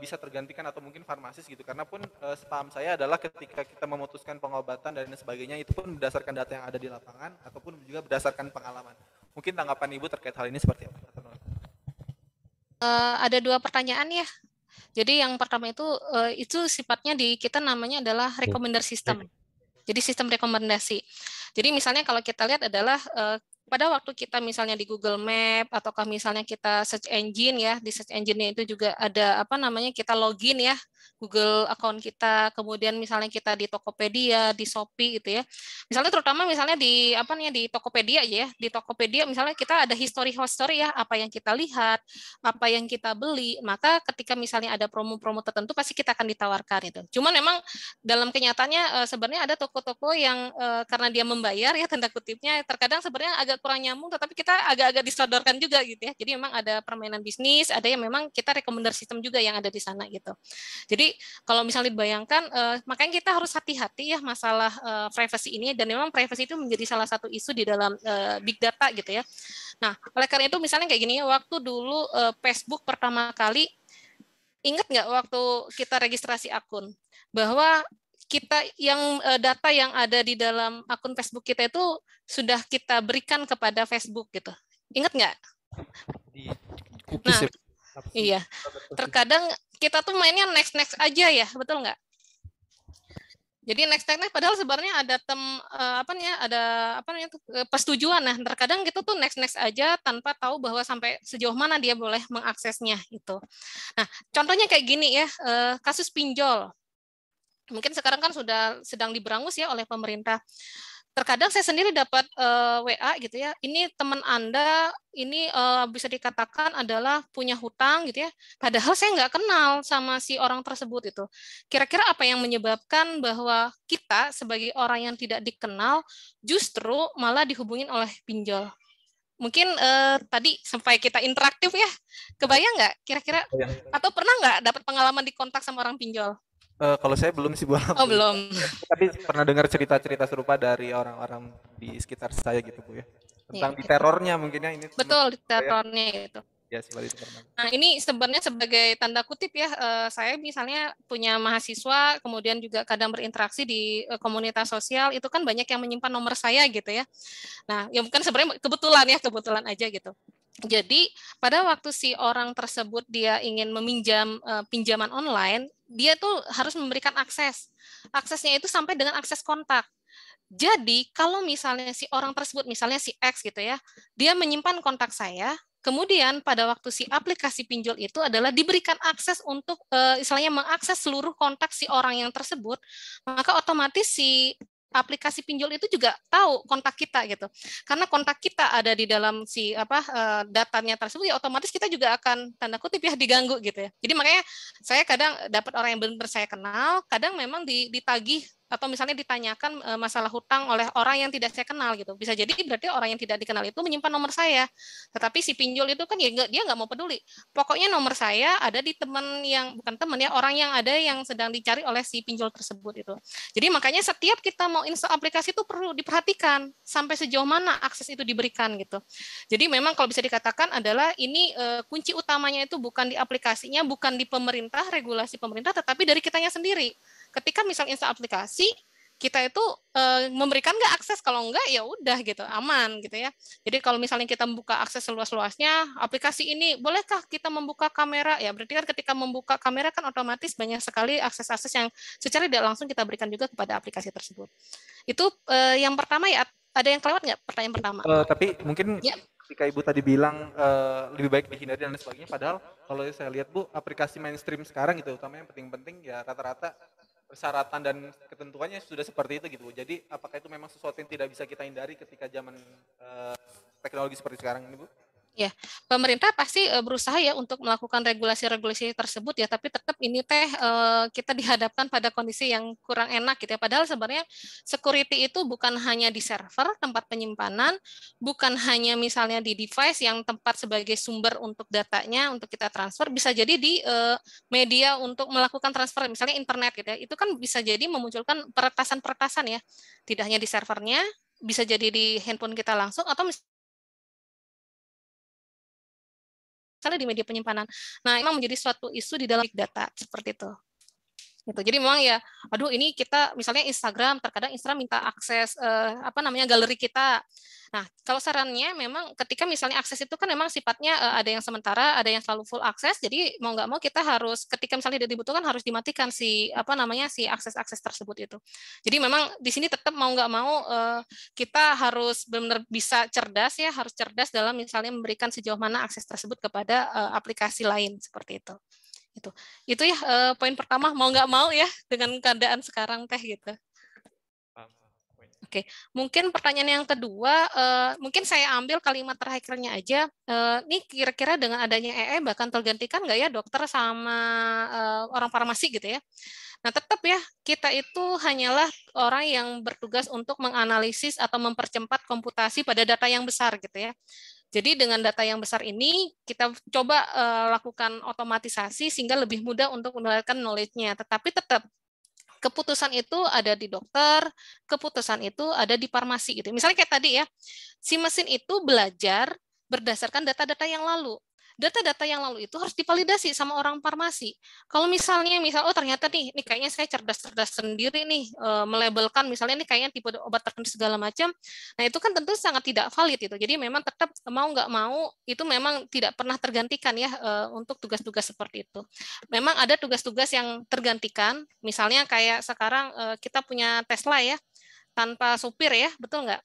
bisa tergantikan atau mungkin farmasis gitu karena pun uh, sepaham saya adalah ketika kita memutuskan pengobatan dan sebagainya itu pun berdasarkan data yang ada di lapangan ataupun juga berdasarkan pengalaman mungkin tanggapan ibu terkait hal ini seperti apa uh, ada dua pertanyaan ya jadi yang pertama itu uh, itu sifatnya di kita namanya adalah recommender system. Jadi sistem rekomendasi. Jadi misalnya kalau kita lihat adalah uh, pada waktu kita misalnya di Google Map ataukah misalnya kita search engine ya di search engine itu juga ada apa namanya kita login ya Google account kita kemudian misalnya kita di Tokopedia di Shopee gitu ya misalnya terutama misalnya di apa nih di Tokopedia ya di Tokopedia misalnya kita ada history history ya apa yang kita lihat apa yang kita beli maka ketika misalnya ada promo-promo tertentu pasti kita akan ditawarkan itu cuman memang dalam kenyataannya eh, sebenarnya ada toko-toko yang eh, karena dia membayar ya tanda kutipnya terkadang sebenarnya agak agak kurang nyambung, tetapi kita agak-agak disodorkan juga gitu ya. Jadi memang ada permainan bisnis, ada yang memang kita rekomender sistem juga yang ada di sana gitu. Jadi kalau misalnya dibayangkan, eh, makanya kita harus hati-hati ya masalah eh, privacy ini, dan memang privacy itu menjadi salah satu isu di dalam eh, big data gitu ya. Nah, oleh karena itu misalnya kayak gini, ya, waktu dulu eh, Facebook pertama kali, ingat nggak waktu kita registrasi akun, bahwa kita yang eh, data yang ada di dalam akun Facebook kita itu sudah kita berikan kepada Facebook gitu. Ingat nggak? Nah, ya. iya. Terkadang kita tuh mainnya next next aja ya, betul nggak? Jadi next next next padahal sebenarnya ada tem uh, apa nih ada apa nih? Eh, persetujuan nah terkadang gitu tuh next next aja tanpa tahu bahwa sampai sejauh mana dia boleh mengaksesnya itu. Nah, contohnya kayak gini ya, uh, kasus pinjol mungkin sekarang kan sudah sedang diberangus ya oleh pemerintah. Terkadang saya sendiri dapat uh, eh, WA gitu ya, ini teman Anda ini uh, bisa dikatakan adalah punya hutang gitu ya, padahal saya nggak kenal sama si orang tersebut itu. Kira-kira apa yang menyebabkan bahwa kita sebagai orang yang tidak dikenal justru malah dihubungin oleh pinjol? Mungkin uh, tadi sampai kita interaktif ya, kebayang nggak kira-kira? Oh, iya. Atau pernah nggak dapat pengalaman dikontak sama orang pinjol? Uh, kalau saya belum sih belum. Oh, belum. Tapi pernah dengar cerita-cerita serupa dari orang-orang di sekitar saya gitu Bu ya. Iya, Tentang ya, diterornya gitu. mungkinnya ini. Betul, diterornya saya. itu. Ya, seperti itu pernah. Nah, ini sebenarnya sebagai tanda kutip ya, uh, saya misalnya punya mahasiswa, kemudian juga kadang berinteraksi di uh, komunitas sosial, itu kan banyak yang menyimpan nomor saya gitu ya. Nah, ya bukan sebenarnya kebetulan ya, kebetulan aja gitu. Jadi pada waktu si orang tersebut dia ingin meminjam uh, pinjaman online, dia tuh harus memberikan akses. Aksesnya itu sampai dengan akses kontak. Jadi kalau misalnya si orang tersebut, misalnya si X gitu ya, dia menyimpan kontak saya, kemudian pada waktu si aplikasi pinjol itu adalah diberikan akses untuk misalnya eh, istilahnya mengakses seluruh kontak si orang yang tersebut, maka otomatis si aplikasi pinjol itu juga tahu kontak kita gitu. Karena kontak kita ada di dalam si apa eh, datanya tersebut ya otomatis kita juga akan tanda kutip ya diganggu gitu ya. Jadi makanya saya kadang dapat orang yang benar saya kenal, kadang memang ditagih atau misalnya ditanyakan e, masalah hutang oleh orang yang tidak saya kenal gitu bisa jadi berarti orang yang tidak dikenal itu menyimpan nomor saya tetapi si pinjol itu kan ya enggak, dia nggak mau peduli pokoknya nomor saya ada di teman yang bukan teman ya orang yang ada yang sedang dicari oleh si pinjol tersebut itu jadi makanya setiap kita mau install aplikasi itu perlu diperhatikan sampai sejauh mana akses itu diberikan gitu jadi memang kalau bisa dikatakan adalah ini uh, kunci utamanya itu bukan di aplikasinya bukan di pemerintah regulasi pemerintah tetapi dari kitanya sendiri ketika misal install aplikasi kita itu e, memberikan nggak akses kalau nggak ya udah gitu aman gitu ya jadi kalau misalnya kita membuka akses seluas luasnya aplikasi ini bolehkah kita membuka kamera ya berarti kan ketika membuka kamera kan otomatis banyak sekali akses akses yang secara tidak langsung kita berikan juga kepada aplikasi tersebut itu e, yang pertama ya ada yang kelewat nggak pertanyaan pertama uh, tapi mungkin ya. ketika ibu tadi bilang uh, lebih baik dihindari dan lain sebagainya padahal kalau saya lihat bu aplikasi mainstream sekarang gitu utamanya yang penting-penting ya rata-rata persyaratan dan ketentuannya sudah seperti itu gitu. Jadi apakah itu memang sesuatu yang tidak bisa kita hindari ketika zaman uh, teknologi seperti sekarang ini, Bu? Ya, pemerintah pasti eh, berusaha ya untuk melakukan regulasi-regulasi tersebut ya, tapi tetap ini teh eh, kita dihadapkan pada kondisi yang kurang enak gitu ya. Padahal sebenarnya security itu bukan hanya di server tempat penyimpanan, bukan hanya misalnya di device yang tempat sebagai sumber untuk datanya untuk kita transfer, bisa jadi di eh, media untuk melakukan transfer misalnya internet gitu ya. Itu kan bisa jadi memunculkan peretasan-peretasan ya. Tidak hanya di servernya, bisa jadi di handphone kita langsung atau misalnya sekali di media penyimpanan. Nah, memang menjadi suatu isu di dalam data seperti itu gitu. Jadi memang ya, aduh ini kita misalnya Instagram, terkadang Instagram minta akses eh, apa namanya galeri kita. Nah, kalau sarannya memang ketika misalnya akses itu kan memang sifatnya eh, ada yang sementara, ada yang selalu full akses. Jadi mau nggak mau kita harus ketika misalnya tidak dibutuhkan harus dimatikan si apa namanya si akses-akses tersebut itu. Jadi memang di sini tetap mau nggak mau eh, kita harus benar-benar bisa cerdas ya, harus cerdas dalam misalnya memberikan sejauh mana akses tersebut kepada eh, aplikasi lain seperti itu itu itu ya eh, poin pertama mau nggak mau ya dengan keadaan sekarang teh gitu Oke, mungkin pertanyaan yang kedua, uh, mungkin saya ambil kalimat terakhirnya aja. Uh, ini kira-kira dengan adanya EE bahkan tergantikan nggak ya dokter sama uh, orang farmasi gitu ya? Nah tetap ya kita itu hanyalah orang yang bertugas untuk menganalisis atau mempercepat komputasi pada data yang besar gitu ya. Jadi dengan data yang besar ini kita coba eh, lakukan otomatisasi sehingga lebih mudah untuk menularkan knowledge-nya. Tetapi tetap keputusan itu ada di dokter, keputusan itu ada di farmasi gitu. Misalnya kayak tadi ya, si mesin itu belajar berdasarkan data-data yang lalu data-data yang lalu itu harus dipalidasi sama orang farmasi. Kalau misalnya, misal, oh ternyata nih, nih kayaknya saya cerdas-cerdas sendiri nih, e, melabelkan misalnya ini kayaknya tipe obat tertentu segala macam. Nah itu kan tentu sangat tidak valid itu. Jadi memang tetap mau nggak mau itu memang tidak pernah tergantikan ya e, untuk tugas-tugas seperti itu. Memang ada tugas-tugas yang tergantikan, misalnya kayak sekarang e, kita punya Tesla ya, tanpa supir ya, betul nggak?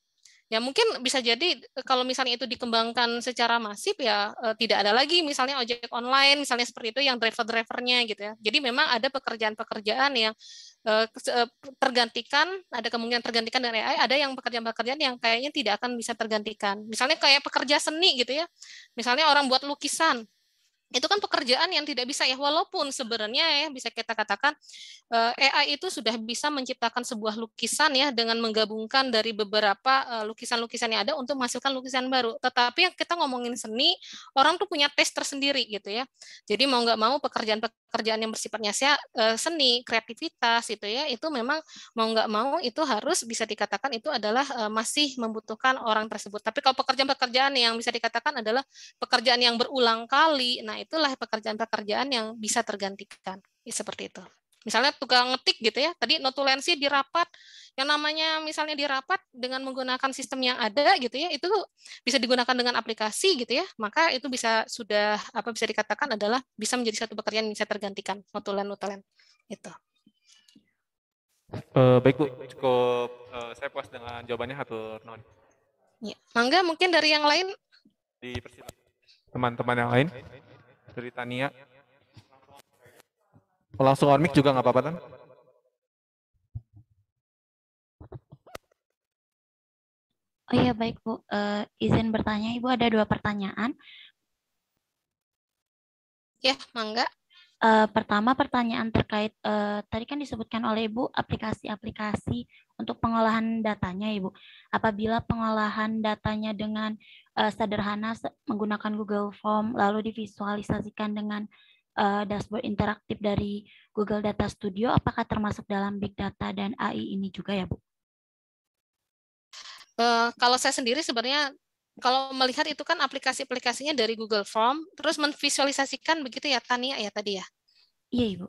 Ya mungkin bisa jadi e, kalau misalnya itu dikembangkan secara masif ya e, tidak ada lagi misalnya ojek online misalnya seperti itu yang driver-drivernya gitu ya. Jadi memang ada pekerjaan-pekerjaan yang eh, tergantikan, ada kemungkinan tergantikan dari AI, ada yang pekerjaan-pekerjaan yang kayaknya tidak akan bisa tergantikan. Misalnya kayak pekerja seni gitu ya. Misalnya orang buat lukisan, itu kan pekerjaan yang tidak bisa ya walaupun sebenarnya ya bisa kita katakan eh, AI itu sudah bisa menciptakan sebuah lukisan ya dengan menggabungkan dari beberapa eh, lukisan-lukisan yang ada untuk menghasilkan lukisan baru tetapi yang kita ngomongin seni orang tuh punya tes tersendiri gitu ya jadi mau nggak mau pekerjaan-pekerjaan yang bersifatnya eh, seni kreativitas itu ya itu memang mau nggak mau itu harus bisa dikatakan itu adalah masih membutuhkan orang tersebut tapi kalau pekerjaan-pekerjaan yang bisa dikatakan adalah pekerjaan yang berulang kali nah itulah pekerjaan-pekerjaan yang bisa tergantikan. Ya, seperti itu. Misalnya tukang ngetik gitu ya. Tadi notulensi di rapat, yang namanya misalnya di rapat dengan menggunakan sistem yang ada gitu ya, itu bisa digunakan dengan aplikasi gitu ya. Maka itu bisa sudah apa bisa dikatakan adalah bisa menjadi satu pekerjaan yang bisa tergantikan notulen-notulen. Itu. Uh, eh, baik Bu, cukup uh, saya puas dengan jawabannya Hatur Non. Ya. Mangga mungkin dari yang lain di teman-teman yang lain. Britania. Langsung on mic juga nggak apa-apa kan? Oh iya baik Bu, uh, izin bertanya Ibu ada dua pertanyaan. Ya, mangga uh, pertama pertanyaan terkait uh, tadi kan disebutkan oleh Ibu aplikasi-aplikasi untuk pengolahan datanya Ibu. Apabila pengolahan datanya dengan uh, sederhana menggunakan Google Form lalu divisualisasikan dengan uh, dashboard interaktif dari Google Data Studio apakah termasuk dalam big data dan AI ini juga ya Bu? Uh, kalau saya sendiri sebenarnya kalau melihat itu kan aplikasi-aplikasinya dari Google Form, terus menvisualisasikan begitu ya Tania ya tadi ya? Iya Ibu.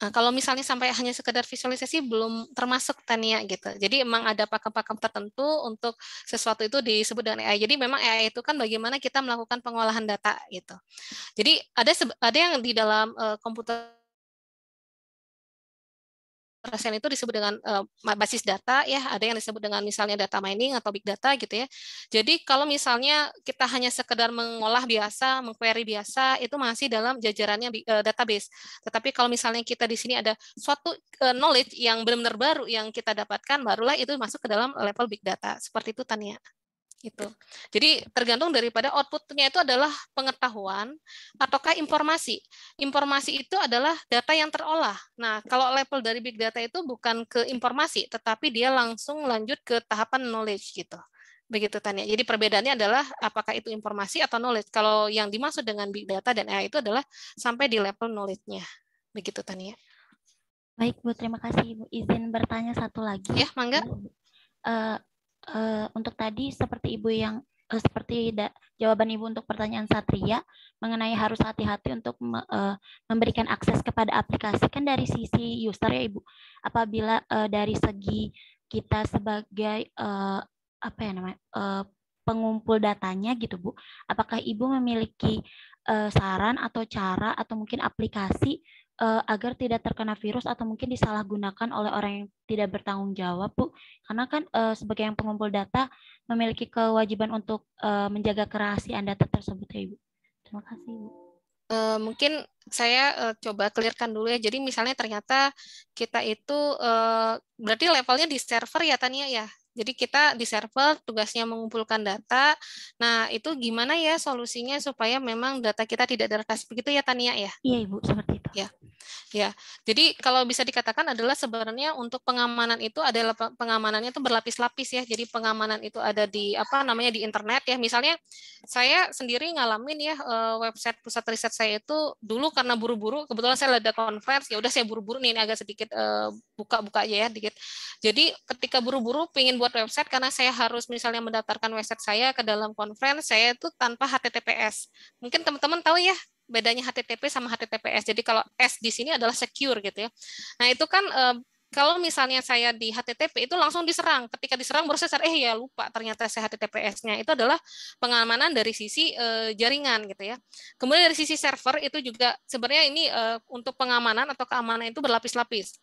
Nah, kalau misalnya sampai hanya sekedar visualisasi belum termasuk Tania gitu. Jadi emang ada pakem-pakem tertentu untuk sesuatu itu disebut dengan AI. Jadi memang AI itu kan bagaimana kita melakukan pengolahan data gitu. Jadi ada ada yang di dalam uh, komputer Resen itu disebut dengan uh, basis data ya, ada yang disebut dengan misalnya data mining atau big data gitu ya. Jadi kalau misalnya kita hanya sekedar mengolah biasa, mengquery biasa itu masih dalam jajarannya uh, database. Tetapi kalau misalnya kita di sini ada suatu uh, knowledge yang benar-benar baru yang kita dapatkan, barulah itu masuk ke dalam level big data. Seperti itu Tania gitu. Jadi tergantung daripada outputnya itu adalah pengetahuan ataukah informasi. Informasi itu adalah data yang terolah. Nah, kalau level dari big data itu bukan ke informasi, tetapi dia langsung lanjut ke tahapan knowledge gitu. Begitu Tania. Jadi perbedaannya adalah apakah itu informasi atau knowledge. Kalau yang dimaksud dengan big data dan AI itu adalah sampai di level knowledge-nya. Begitu Tania. Baik Bu, terima kasih Bu. Izin bertanya satu lagi. Ya, mangga. Uh, Eh, untuk tadi seperti ibu yang uh, seperti da, jawaban ibu untuk pertanyaan Satria mengenai harus hati-hati untuk me, uh, memberikan akses kepada aplikasi kan dari sisi user ya ibu apabila uh, dari segi kita sebagai uh, apa ya namanya uh, pengumpul datanya gitu bu apakah ibu memiliki uh, saran atau cara atau mungkin aplikasi uh, agar tidak terkena virus atau mungkin disalahgunakan oleh orang yang tidak bertanggung jawab, Bu. Karena kan uh, sebagai yang pengumpul data memiliki kewajiban untuk uh, menjaga kerahasiaan data tersebut, ya, Ibu. Terima kasih, Bu. Uh, mungkin saya uh, coba clearkan dulu ya. Jadi misalnya ternyata kita itu uh, berarti levelnya di server ya Tania ya. Jadi kita di server tugasnya mengumpulkan data. Nah itu gimana ya solusinya supaya memang data kita tidak terkasih begitu ya Tania ya? Iya Ibu seperti Ya, ya. Jadi kalau bisa dikatakan adalah sebenarnya untuk pengamanan itu adalah pengamanannya itu berlapis-lapis ya. Jadi pengamanan itu ada di apa namanya di internet ya. Misalnya saya sendiri ngalamin ya eh, website pusat riset saya itu dulu karena buru-buru kebetulan saya ada conference ya udah saya buru-buru nih ini agak sedikit eh, buka-buka ya dikit. Jadi ketika buru-buru pengen buat website karena saya harus misalnya mendaftarkan website saya ke dalam conference saya itu tanpa HTTPS. Mungkin teman-teman tahu ya bedanya HTTP sama HTTPS. Jadi kalau S di sini adalah secure gitu ya. Nah, itu kan eh, kalau misalnya saya di HTTP itu langsung diserang. Ketika diserang baru saya eh ya lupa ternyata saya HTTPS-nya. Itu adalah pengamanan dari sisi eh, jaringan gitu ya. Kemudian dari sisi server itu juga sebenarnya ini eh, untuk pengamanan atau keamanan itu berlapis-lapis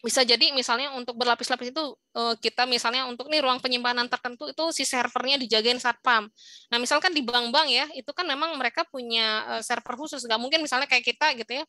bisa jadi misalnya untuk berlapis-lapis itu eh, kita misalnya untuk nih ruang penyimpanan tertentu itu si servernya dijagain satpam. Nah misalkan di bank-bank ya itu kan memang mereka punya eh, server khusus nggak mungkin misalnya kayak kita gitu ya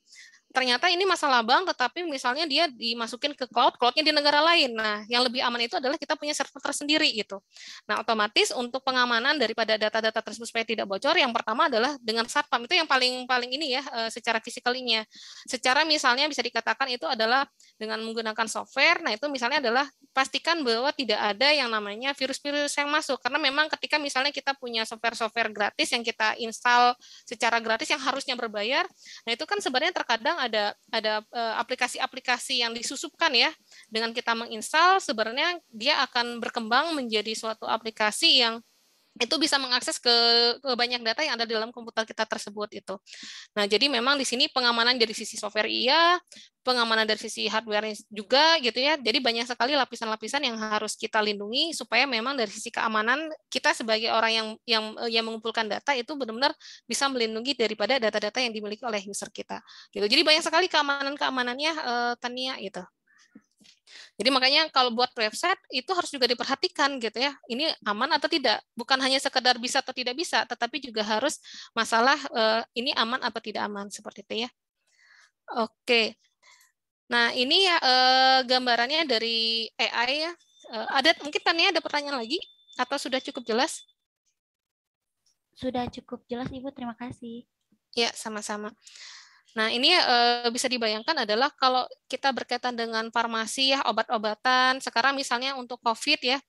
ternyata ini masalah bank, tetapi misalnya dia dimasukin ke cloud, cloudnya di negara lain. Nah, yang lebih aman itu adalah kita punya server tersendiri itu. Nah, otomatis untuk pengamanan daripada data-data tersebut supaya tidak bocor, yang pertama adalah dengan satpam itu yang paling paling ini ya eh, secara fisikalinya. Secara misalnya bisa dikatakan itu adalah dengan menggunakan software. Nah, itu misalnya adalah pastikan bahwa tidak ada yang namanya virus-virus yang masuk karena memang ketika misalnya kita punya software-software gratis yang kita install secara gratis yang harusnya berbayar, nah itu kan sebenarnya terkadang ada ada eh, aplikasi-aplikasi yang disusupkan ya. Dengan kita menginstal sebenarnya dia akan berkembang menjadi suatu aplikasi yang itu bisa mengakses ke, ke banyak data yang ada di dalam komputer kita tersebut itu. Nah, jadi memang di sini pengamanan dari sisi software iya, pengamanan dari sisi hardware juga gitu ya. Jadi banyak sekali lapisan-lapisan yang harus kita lindungi supaya memang dari sisi keamanan kita sebagai orang yang yang eh, yang mengumpulkan data itu benar-benar bisa melindungi daripada data-data yang dimiliki oleh user kita. Gitu. Jadi banyak sekali keamanan-keamanannya eh, Tania gitu. Jadi makanya kalau buat website itu harus juga diperhatikan gitu ya. Ini aman atau tidak? Bukan hanya sekedar bisa atau tidak bisa, tetapi juga harus masalah uh, ini aman atau tidak aman seperti itu ya. Oke. Nah, ini ya uh, gambarannya dari AI ya. Uh, ada mungkin tanya ada pertanyaan lagi atau sudah cukup jelas? Sudah cukup jelas Ibu, terima kasih. Ya, sama-sama. Nah, ini uh, bisa dibayangkan adalah kalau kita berkaitan dengan farmasi ya, obat-obatan, sekarang misalnya untuk COVID ya.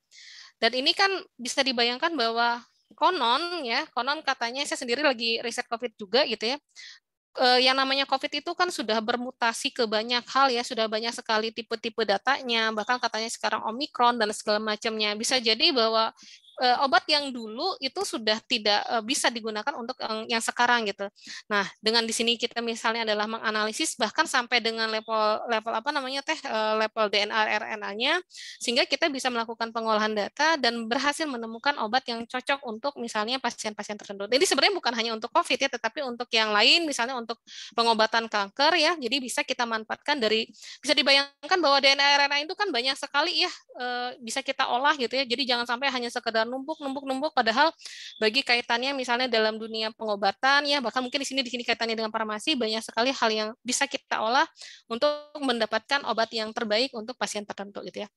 Dan ini kan bisa dibayangkan bahwa konon ya, konon katanya saya sendiri lagi riset COVID juga gitu ya. Uh, yang namanya COVID itu kan sudah bermutasi ke banyak hal ya, sudah banyak sekali tipe-tipe datanya, bahkan katanya sekarang Omicron dan segala macamnya. Bisa jadi bahwa Eh, obat yang dulu itu sudah tidak eh, bisa digunakan untuk yang, yang sekarang gitu. Nah, dengan di sini kita misalnya adalah menganalisis bahkan sampai dengan level level apa namanya teh eh, level DNA RNA-nya sehingga kita bisa melakukan pengolahan data dan berhasil menemukan obat yang cocok untuk misalnya pasien-pasien tertentu. Jadi sebenarnya bukan hanya untuk COVID ya, tetapi untuk yang lain misalnya untuk pengobatan kanker ya. Jadi bisa kita manfaatkan dari bisa dibayangkan bahwa DNA RNA itu kan banyak sekali ya bisa kita olah gitu ya. Jadi jangan sampai hanya sekedar numpuk numpuk numpuk padahal bagi kaitannya misalnya dalam dunia pengobatan ya bahkan mungkin di sini di sini kaitannya dengan farmasi banyak sekali hal yang bisa kita olah untuk mendapatkan obat yang terbaik untuk pasien tertentu gitu ya.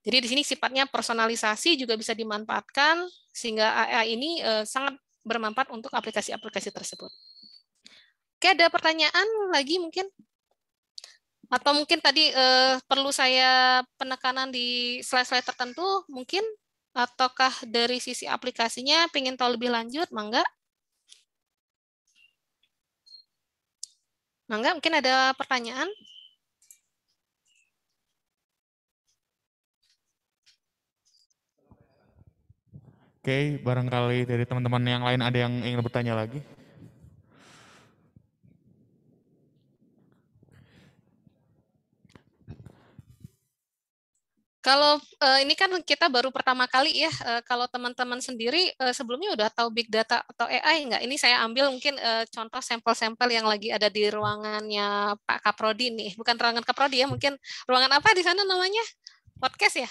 Jadi di sini sifatnya personalisasi juga bisa dimanfaatkan sehingga AI ini eh, sangat bermanfaat untuk aplikasi-aplikasi tersebut. Oke, ada pertanyaan lagi mungkin? Atau mungkin tadi eh, perlu saya penekanan di slide-slide tertentu mungkin Ataukah dari sisi aplikasinya pengen tahu lebih lanjut? Mangga. Mangga, mungkin ada pertanyaan? Oke, barangkali dari teman-teman yang lain ada yang ingin bertanya lagi. Kalau uh, ini kan kita baru pertama kali ya, uh, kalau teman-teman sendiri uh, sebelumnya udah tahu big data atau AI nggak? Ini saya ambil mungkin uh, contoh sampel-sampel yang lagi ada di ruangannya Pak Kaprodi nih, bukan ruangan Kaprodi ya, mungkin ruangan apa di sana namanya? Podcast ya?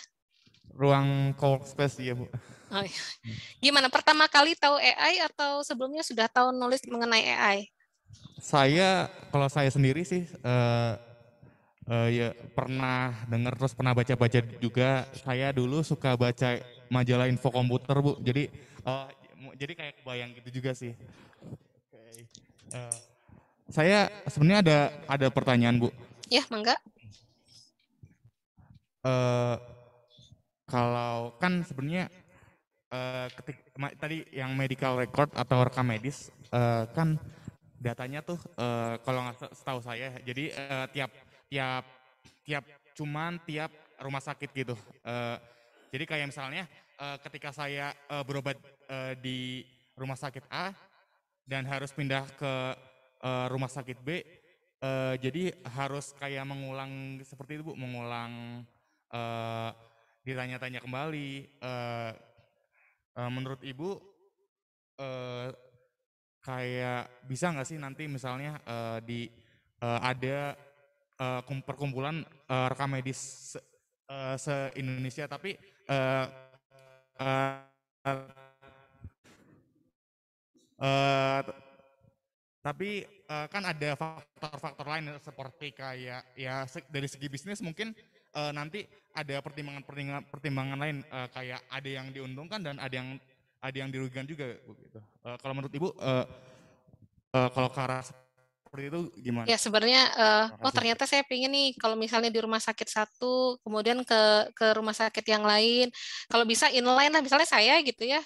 Ruang cold space ya Bu. Oh, iya. Hmm. Gimana pertama kali tahu AI atau sebelumnya sudah tahu nulis mengenai AI? Saya kalau saya sendiri sih uh, uh, ya pernah dengar terus pernah baca-baca juga. Saya dulu suka baca majalah info komputer, Bu. Jadi uh, jadi kayak bayang gitu juga sih. Okay. Uh, eh, saya sebenarnya ada ada pertanyaan, Bu. Ya, mangga. Uh, kalau kan sebenarnya uh, ketik, ma, tadi yang medical record atau rekam medis uh, kan datanya tuh uh, kalau nggak setahu saya jadi uh, tiap tiap tiap cuman tiap rumah sakit gitu. Uh, jadi kayak misalnya uh, ketika saya uh, berobat uh, di rumah sakit A dan harus pindah ke uh, rumah sakit B, uh, jadi harus kayak mengulang seperti itu bu, mengulang uh, ditanya-tanya kembali. Uh, uh, menurut ibu uh, kayak bisa nggak sih nanti misalnya uh, di uh, ada uh, perkumpulan uh, rekam medis se, uh, eh, se Indonesia tapi uh, uh, uh, tapi uh, kan ada faktor-faktor lain seperti kayak ya dari segi bisnis mungkin uh, nanti ada pertimbangan-pertimbangan pertimbangan lain uh, kayak ada yang diuntungkan dan ada yang ada yang dirugikan juga begitu. Uh, kalau menurut Ibu uh, uh, kalau ke seperti itu gimana? Ya sebenarnya, uh, oh ternyata saya pingin nih kalau misalnya di rumah sakit satu, kemudian ke ke rumah sakit yang lain, kalau bisa inline lah misalnya saya gitu ya,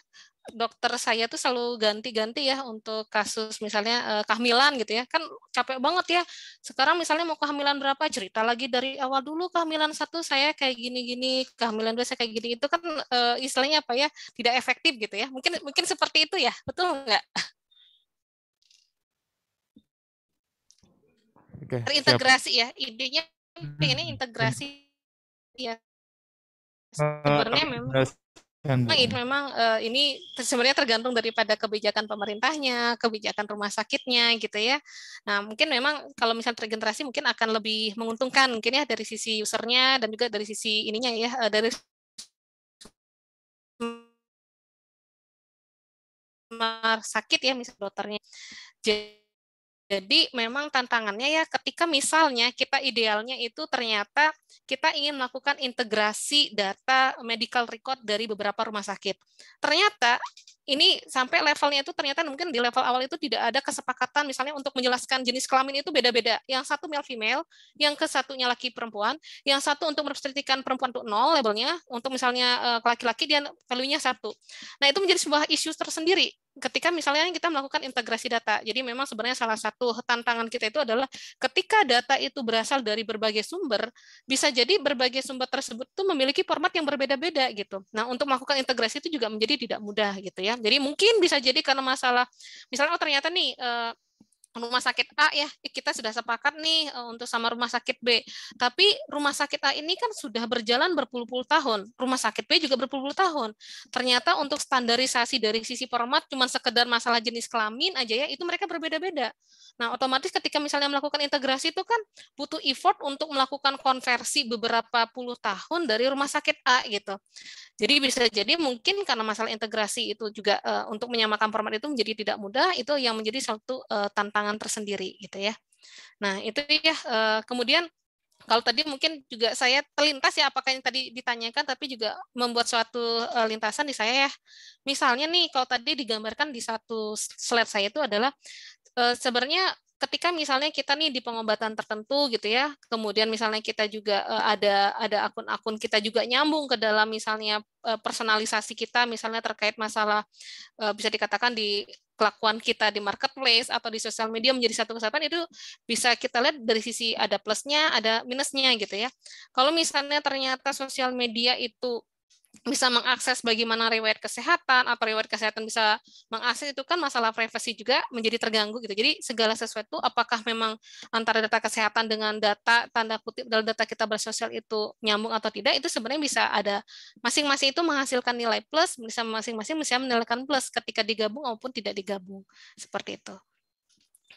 dokter saya tuh selalu ganti-ganti ya untuk kasus misalnya uh, kehamilan gitu ya kan capek banget ya sekarang misalnya mau kehamilan berapa cerita lagi dari awal dulu kehamilan satu saya kayak gini-gini kehamilan dua saya kayak gini itu kan eh, istilahnya apa ya tidak efektif gitu ya mungkin mungkin seperti itu ya betul nggak okay, terintegrasi siap. ya idenya hmm, ini hmm. integrasi ya eh, sebenarnya memang Memang nah, ini, memang uh, ini sebenarnya tergantung daripada kebijakan pemerintahnya, kebijakan rumah sakitnya gitu ya. Nah mungkin memang kalau misalnya terintegrasi mungkin akan lebih menguntungkan mungkin ya dari sisi usernya dan juga dari sisi ininya ya eh, dari rumah sakit ya misalnya dokternya. Jadi memang tantangannya ya ketika misalnya kita idealnya itu ternyata kita ingin melakukan integrasi data medical record dari beberapa rumah sakit. Ternyata ini sampai levelnya itu ternyata mungkin di level awal itu tidak ada kesepakatan misalnya untuk menjelaskan jenis kelamin itu beda-beda. Yang satu male female, yang ke satunya laki perempuan, yang satu untuk merepresentasikan perempuan untuk nol labelnya, untuk misalnya eh, laki-laki dia value-nya satu. Nah, itu menjadi sebuah isu tersendiri ketika misalnya kita melakukan integrasi data. Jadi memang sebenarnya salah satu tantangan kita itu adalah ketika data itu berasal dari berbagai sumber, bisa jadi berbagai sumber tersebut itu memiliki format yang berbeda-beda gitu. Nah, untuk melakukan integrasi itu juga menjadi tidak mudah gitu ya. Jadi mungkin bisa jadi karena masalah misalnya oh ternyata nih eh, rumah sakit A ya eh, kita sudah sepakat nih eh, untuk sama rumah sakit B. Tapi rumah sakit A ini kan sudah berjalan berpuluh-puluh tahun. Rumah sakit B juga berpuluh-puluh tahun. Ternyata untuk standarisasi dari sisi format cuma sekedar masalah jenis kelamin aja ya itu mereka berbeda-beda. Nah, otomatis ketika misalnya melakukan integrasi itu kan butuh effort untuk melakukan konversi beberapa puluh tahun dari rumah sakit A gitu. Jadi bisa jadi mungkin karena masalah integrasi itu juga uh, untuk menyamakan format itu menjadi tidak mudah, itu yang menjadi satu uh, tantangan tantangan tersendiri gitu ya. Nah, itu ya eh, kemudian kalau tadi mungkin juga saya terlintas ya apakah yang tadi ditanyakan tapi juga membuat suatu eh, lintasan di saya ya. Misalnya nih kalau tadi digambarkan di satu slide saya itu adalah eh, sebenarnya ketika misalnya kita nih di pengobatan tertentu gitu ya, kemudian misalnya kita juga eh, ada ada akun-akun kita juga nyambung ke dalam misalnya eh, personalisasi kita misalnya terkait masalah eh, bisa dikatakan di kelakuan kita di marketplace atau di sosial media menjadi satu kesatuan itu bisa kita lihat dari sisi ada plusnya, ada minusnya gitu ya. Kalau misalnya ternyata sosial media itu bisa mengakses bagaimana riwayat kesehatan atau riwayat kesehatan bisa mengakses itu kan masalah privasi juga menjadi terganggu gitu. Jadi segala sesuatu apakah memang antara data kesehatan dengan data tanda kutip dalam data kita bersosial itu nyambung atau tidak itu sebenarnya bisa ada masing-masing itu menghasilkan nilai plus bisa masing-masing bisa menilaikan plus ketika digabung maupun tidak digabung seperti itu.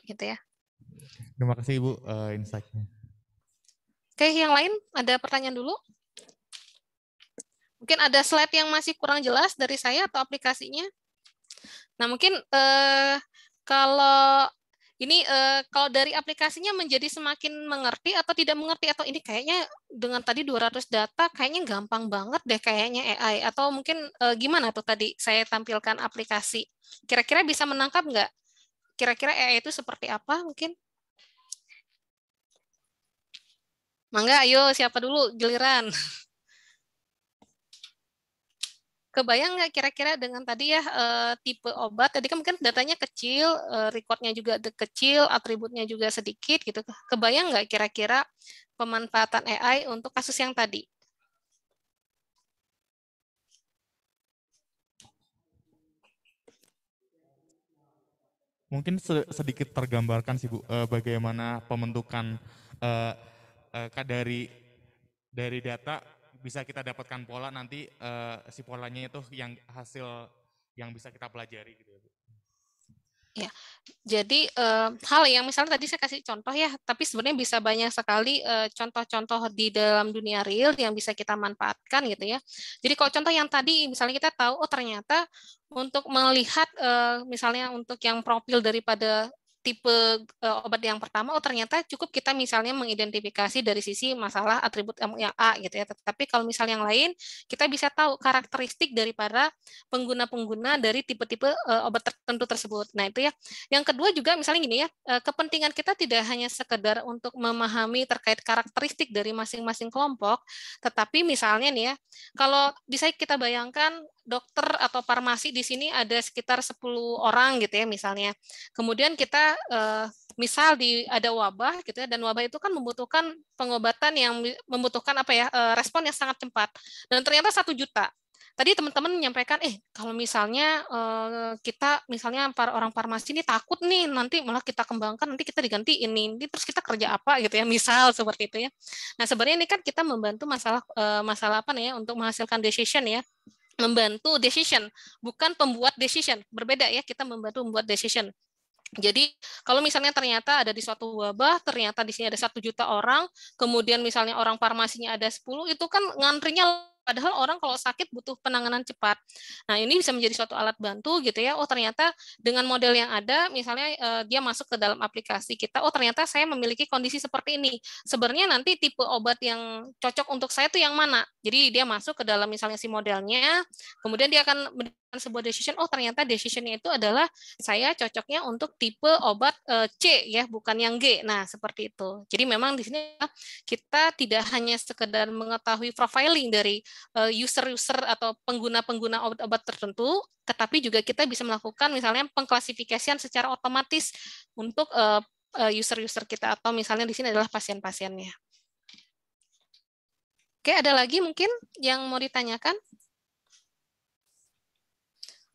Gitu ya. Terima kasih Ibu uh, insight-nya. Oke, yang lain ada pertanyaan dulu? Mungkin ada slide yang masih kurang jelas dari saya atau aplikasinya. Nah, mungkin eh, kalau ini eh, kalau dari aplikasinya menjadi semakin mengerti atau tidak mengerti atau ini kayaknya dengan tadi 200 data kayaknya gampang banget deh kayaknya AI atau mungkin eh, gimana tuh tadi saya tampilkan aplikasi. Kira-kira bisa menangkap nggak? Kira-kira AI itu seperti apa mungkin? Mangga, ayo siapa dulu giliran. Kebayang nggak kira-kira dengan tadi ya e, tipe obat? Tadi kan mungkin datanya kecil, e, recordnya juga kecil, atributnya juga sedikit gitu. Kebayang nggak kira-kira pemanfaatan AI untuk kasus yang tadi? mungkin sedikit tergambarkan sih Bu e, bagaimana pembentukan e, e, dari dari data bisa kita dapatkan pola nanti uh, si polanya itu yang hasil yang bisa kita pelajari gitu ya Bu. Ya, jadi uh, hal yang misalnya tadi saya kasih contoh ya, tapi sebenarnya bisa banyak sekali eh, contoh-contoh uh, di dalam dunia real yang bisa kita manfaatkan gitu ya. Jadi kalau contoh yang tadi misalnya kita tahu, oh ternyata untuk melihat uh, misalnya untuk yang profil daripada tipe uh, obat yang pertama oh ternyata cukup kita misalnya mengidentifikasi dari sisi masalah atribut yang A gitu ya. Tetapi kalau misalnya yang lain kita bisa tahu karakteristik daripada pengguna-pengguna dari tipe-tipe uh, obat tertentu tersebut. Nah, itu ya. Yang kedua juga misalnya gini ya, uh, kepentingan kita tidak hanya sekedar untuk memahami terkait karakteristik dari masing-masing kelompok, tetapi misalnya nih ya, kalau bisa kita bayangkan dokter atau farmasi di sini ada sekitar 10 orang gitu ya misalnya. Kemudian kita eh, misal di ada wabah gitu ya dan wabah itu kan membutuhkan pengobatan yang membutuhkan apa ya eh, respon yang sangat cepat dan ternyata satu juta. Tadi teman-teman menyampaikan, eh kalau misalnya eh, kita misalnya para orang farmasi ini takut nih nanti malah kita kembangkan nanti kita diganti ini, ini terus kita kerja apa gitu ya misal seperti itu ya. Nah sebenarnya ini kan kita membantu masalah masalah apa nih ya untuk menghasilkan decision ya membantu decision, bukan pembuat decision. Berbeda ya, kita membantu membuat decision. Jadi kalau misalnya ternyata ada di suatu wabah, ternyata di sini ada satu juta orang, kemudian misalnya orang farmasinya ada 10, itu kan ngantrinya Padahal orang kalau sakit butuh penanganan cepat. Nah, ini bisa menjadi suatu alat bantu gitu ya. Oh, ternyata dengan model yang ada, misalnya eh, dia masuk ke dalam aplikasi kita, oh ternyata saya memiliki kondisi seperti ini. Sebenarnya nanti tipe obat yang cocok untuk saya itu yang mana? Jadi dia masuk ke dalam misalnya si modelnya, kemudian dia akan sebuah decision, oh ternyata decisionnya itu adalah saya cocoknya untuk tipe obat eh, C ya, bukan yang G. Nah, seperti itu. Jadi memang di sini kita tidak hanya sekedar mengetahui profiling dari eh, user-user atau pengguna-pengguna obat-obat tertentu, tetapi juga kita bisa melakukan misalnya pengklasifikasian secara otomatis untuk eh, user-user kita atau misalnya di sini adalah pasien-pasiennya. Oke, ada lagi mungkin yang mau ditanyakan?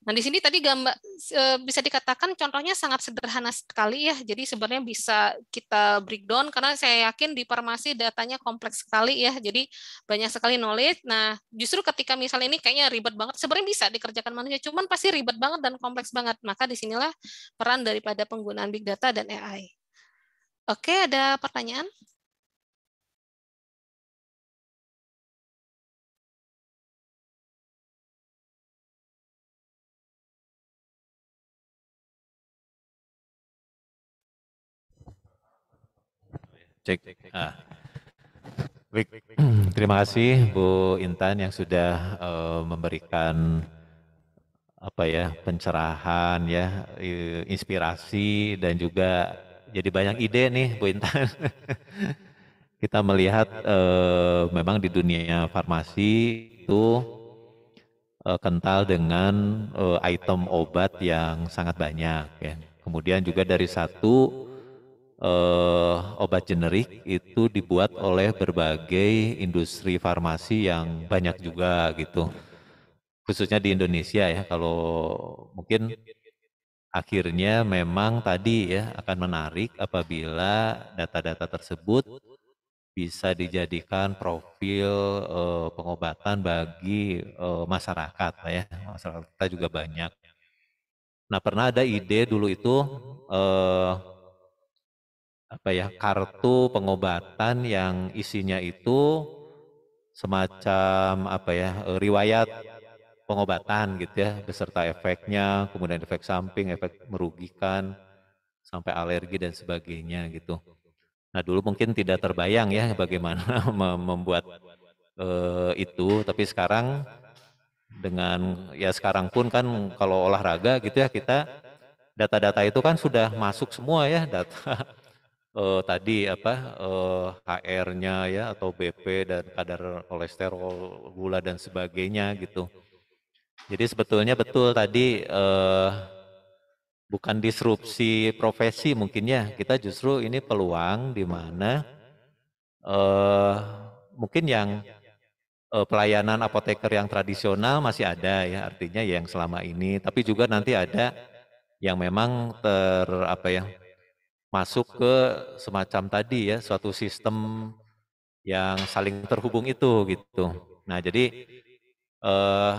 Nah, di sini tadi gambar eh, bisa dikatakan contohnya sangat sederhana sekali ya. Jadi sebenarnya bisa kita breakdown karena saya yakin di farmasi datanya kompleks sekali ya. Jadi banyak sekali knowledge. Nah, justru ketika misalnya ini kayaknya ribet banget, sebenarnya bisa dikerjakan manusia, cuman pasti ribet banget dan kompleks banget. Maka disinilah peran daripada penggunaan big data dan AI. Oke, ada pertanyaan? Cek. Ah. Baik. Terima kasih Bu Intan yang sudah uh, memberikan apa ya pencerahan ya eh, inspirasi dan juga jadi banyak ide nih Bu Intan. Kita melihat uh, memang di dunia farmasi itu uh, kental dengan uh, item obat yang sangat banyak ya. Kemudian juga dari satu uh, obat generik itu dibuat oleh berbagai industri farmasi yang banyak juga gitu. Khususnya di Indonesia ya, kalau mungkin akhirnya memang tadi ya akan menarik apabila data-data tersebut bisa dijadikan profil uh, pengobatan bagi uh, masyarakat ya. Masyarakat kita juga banyak. Nah, pernah ada ide dulu itu uh, apa ya kartu pengobatan yang isinya itu semacam apa ya eh, riwayat pengobatan gitu ya beserta efeknya kemudian efek samping efek merugikan sampai alergi dan sebagainya gitu nah dulu mungkin tidak terbayang ya bagaimana membuat uh, itu tapi sekarang dengan ya sekarang pun kan kalau olahraga gitu ya kita data-data itu kan sudah masuk semua ya data uh, tadi apa uh, eh, HR-nya ya atau BP dan kadar kolesterol, gula dan sebagainya gitu. Jadi sebetulnya betul tadi eh, bukan disrupsi profesi mungkinnya kita justru ini peluang di mana eh, mungkin yang uh, pelayanan apoteker yang tradisional masih ada ya artinya yang selama ini tapi juga nanti ada yang memang ter apa ya masuk ke semacam tadi ya suatu sistem yang saling terhubung itu gitu. Nah jadi eh,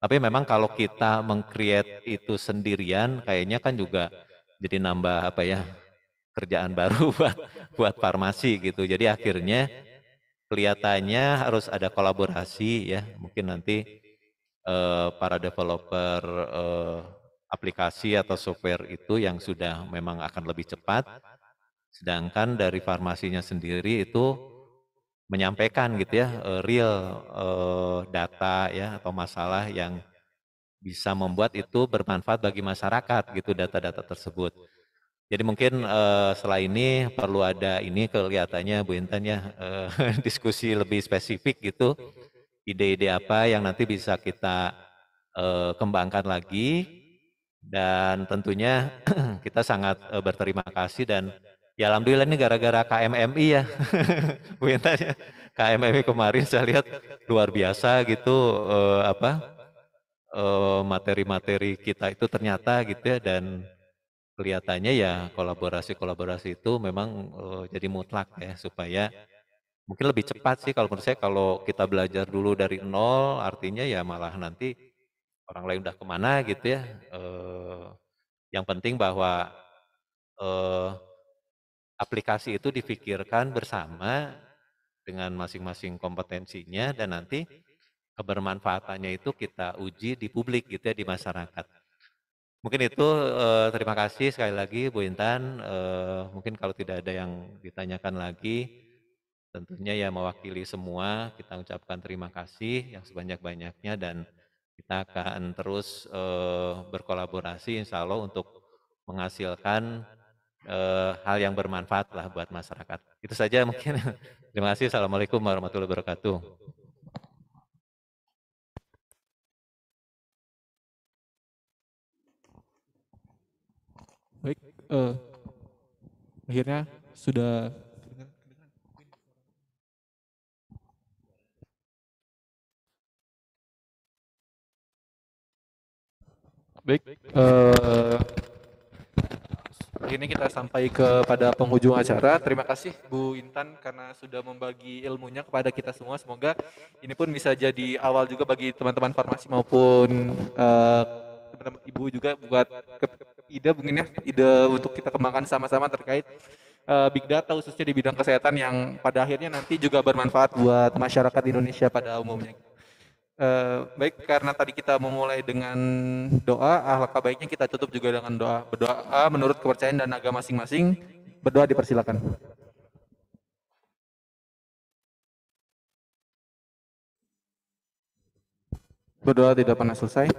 tapi memang kalau kita mengcreate itu sendirian kayaknya kan juga jadi nambah apa ya kerjaan baru buat buat farmasi gitu. Jadi akhirnya kelihatannya harus ada kolaborasi ya mungkin nanti eh, para developer eh, aplikasi atau software itu yang sudah memang akan lebih cepat. Sedangkan dari farmasinya sendiri itu menyampaikan gitu ya e, real e, data ya atau masalah yang bisa membuat itu bermanfaat bagi masyarakat gitu data-data tersebut. Jadi mungkin uh, setelah ini perlu ada ini kelihatannya Bu Intan ya uh, diskusi lebih spesifik gitu ide-ide apa yang nanti bisa kita uh, kembangkan lagi dan tentunya kita sangat eh, berterima kasih dan ya alhamdulillah ini gara-gara KMMI ya. Bu Intan ya. KMMI kemarin saya lihat luar biasa gitu eh, apa eh, materi-materi eh, kita itu ternyata gitu ya dan kelihatannya ya kolaborasi-kolaborasi itu memang uh, jadi mutlak ya supaya mungkin lebih cepat sih kalau menurut saya kalau kita belajar dulu dari nol artinya ya malah nanti orang lain udah kemana nah, gitu ya. Iya. Eh, yang penting bahwa eh, aplikasi itu difikirkan bersama dengan masing-masing kompetensinya dan nanti kebermanfaatannya itu kita uji di publik gitu ya di masyarakat. Mungkin itu eh, terima kasih sekali lagi Bu Intan. Eh, mungkin kalau tidak ada yang ditanyakan lagi, tentunya ya mewakili semua kita ucapkan terima kasih yang sebanyak-banyaknya dan kita akan terus uh, berkolaborasi insya Allah untuk menghasilkan uh, hal yang bermanfaat lah buat masyarakat. Itu saja mungkin. Terima kasih. Assalamualaikum warahmatullahi wabarakatuh. Baik, uh, akhirnya sudah Baik. Uh, ini kita sampai kepada penghujung acara. Terima kasih Bu Intan karena sudah membagi ilmunya kepada kita semua. Semoga ini pun bisa jadi awal juga bagi teman-teman farmasi maupun uh, eh, teman -teman, ibu juga buat ke, ide mungkin ya ide untuk kita kembangkan sama-sama terkait uh, big data khususnya di bidang kesehatan yang pada akhirnya nanti juga bermanfaat buat masyarakat Indonesia pada umumnya. Eh, baik karena tadi kita memulai dengan doa, alangkah baiknya kita tutup juga dengan doa. Berdoa eh, menurut kepercayaan dan agama masing-masing. Berdoa dipersilakan. Berdoa tidak pernah selesai.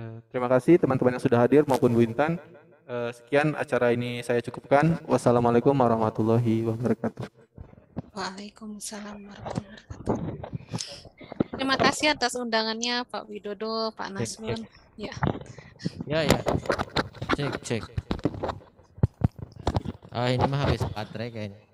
Eh, terima kasih teman-teman yang sudah hadir maupun Bu Intan. sekian acara ini saya cukupkan. Wassalamualaikum warahmatullahi wabarakatuh. Waalaikumsalam warahmatullahi wabarakatuh. Terima kasih atas undangannya Pak Widodo, Pak Nasrun Ya. Ya ya. Cek cek. Ah ini mah habis baterai kayaknya.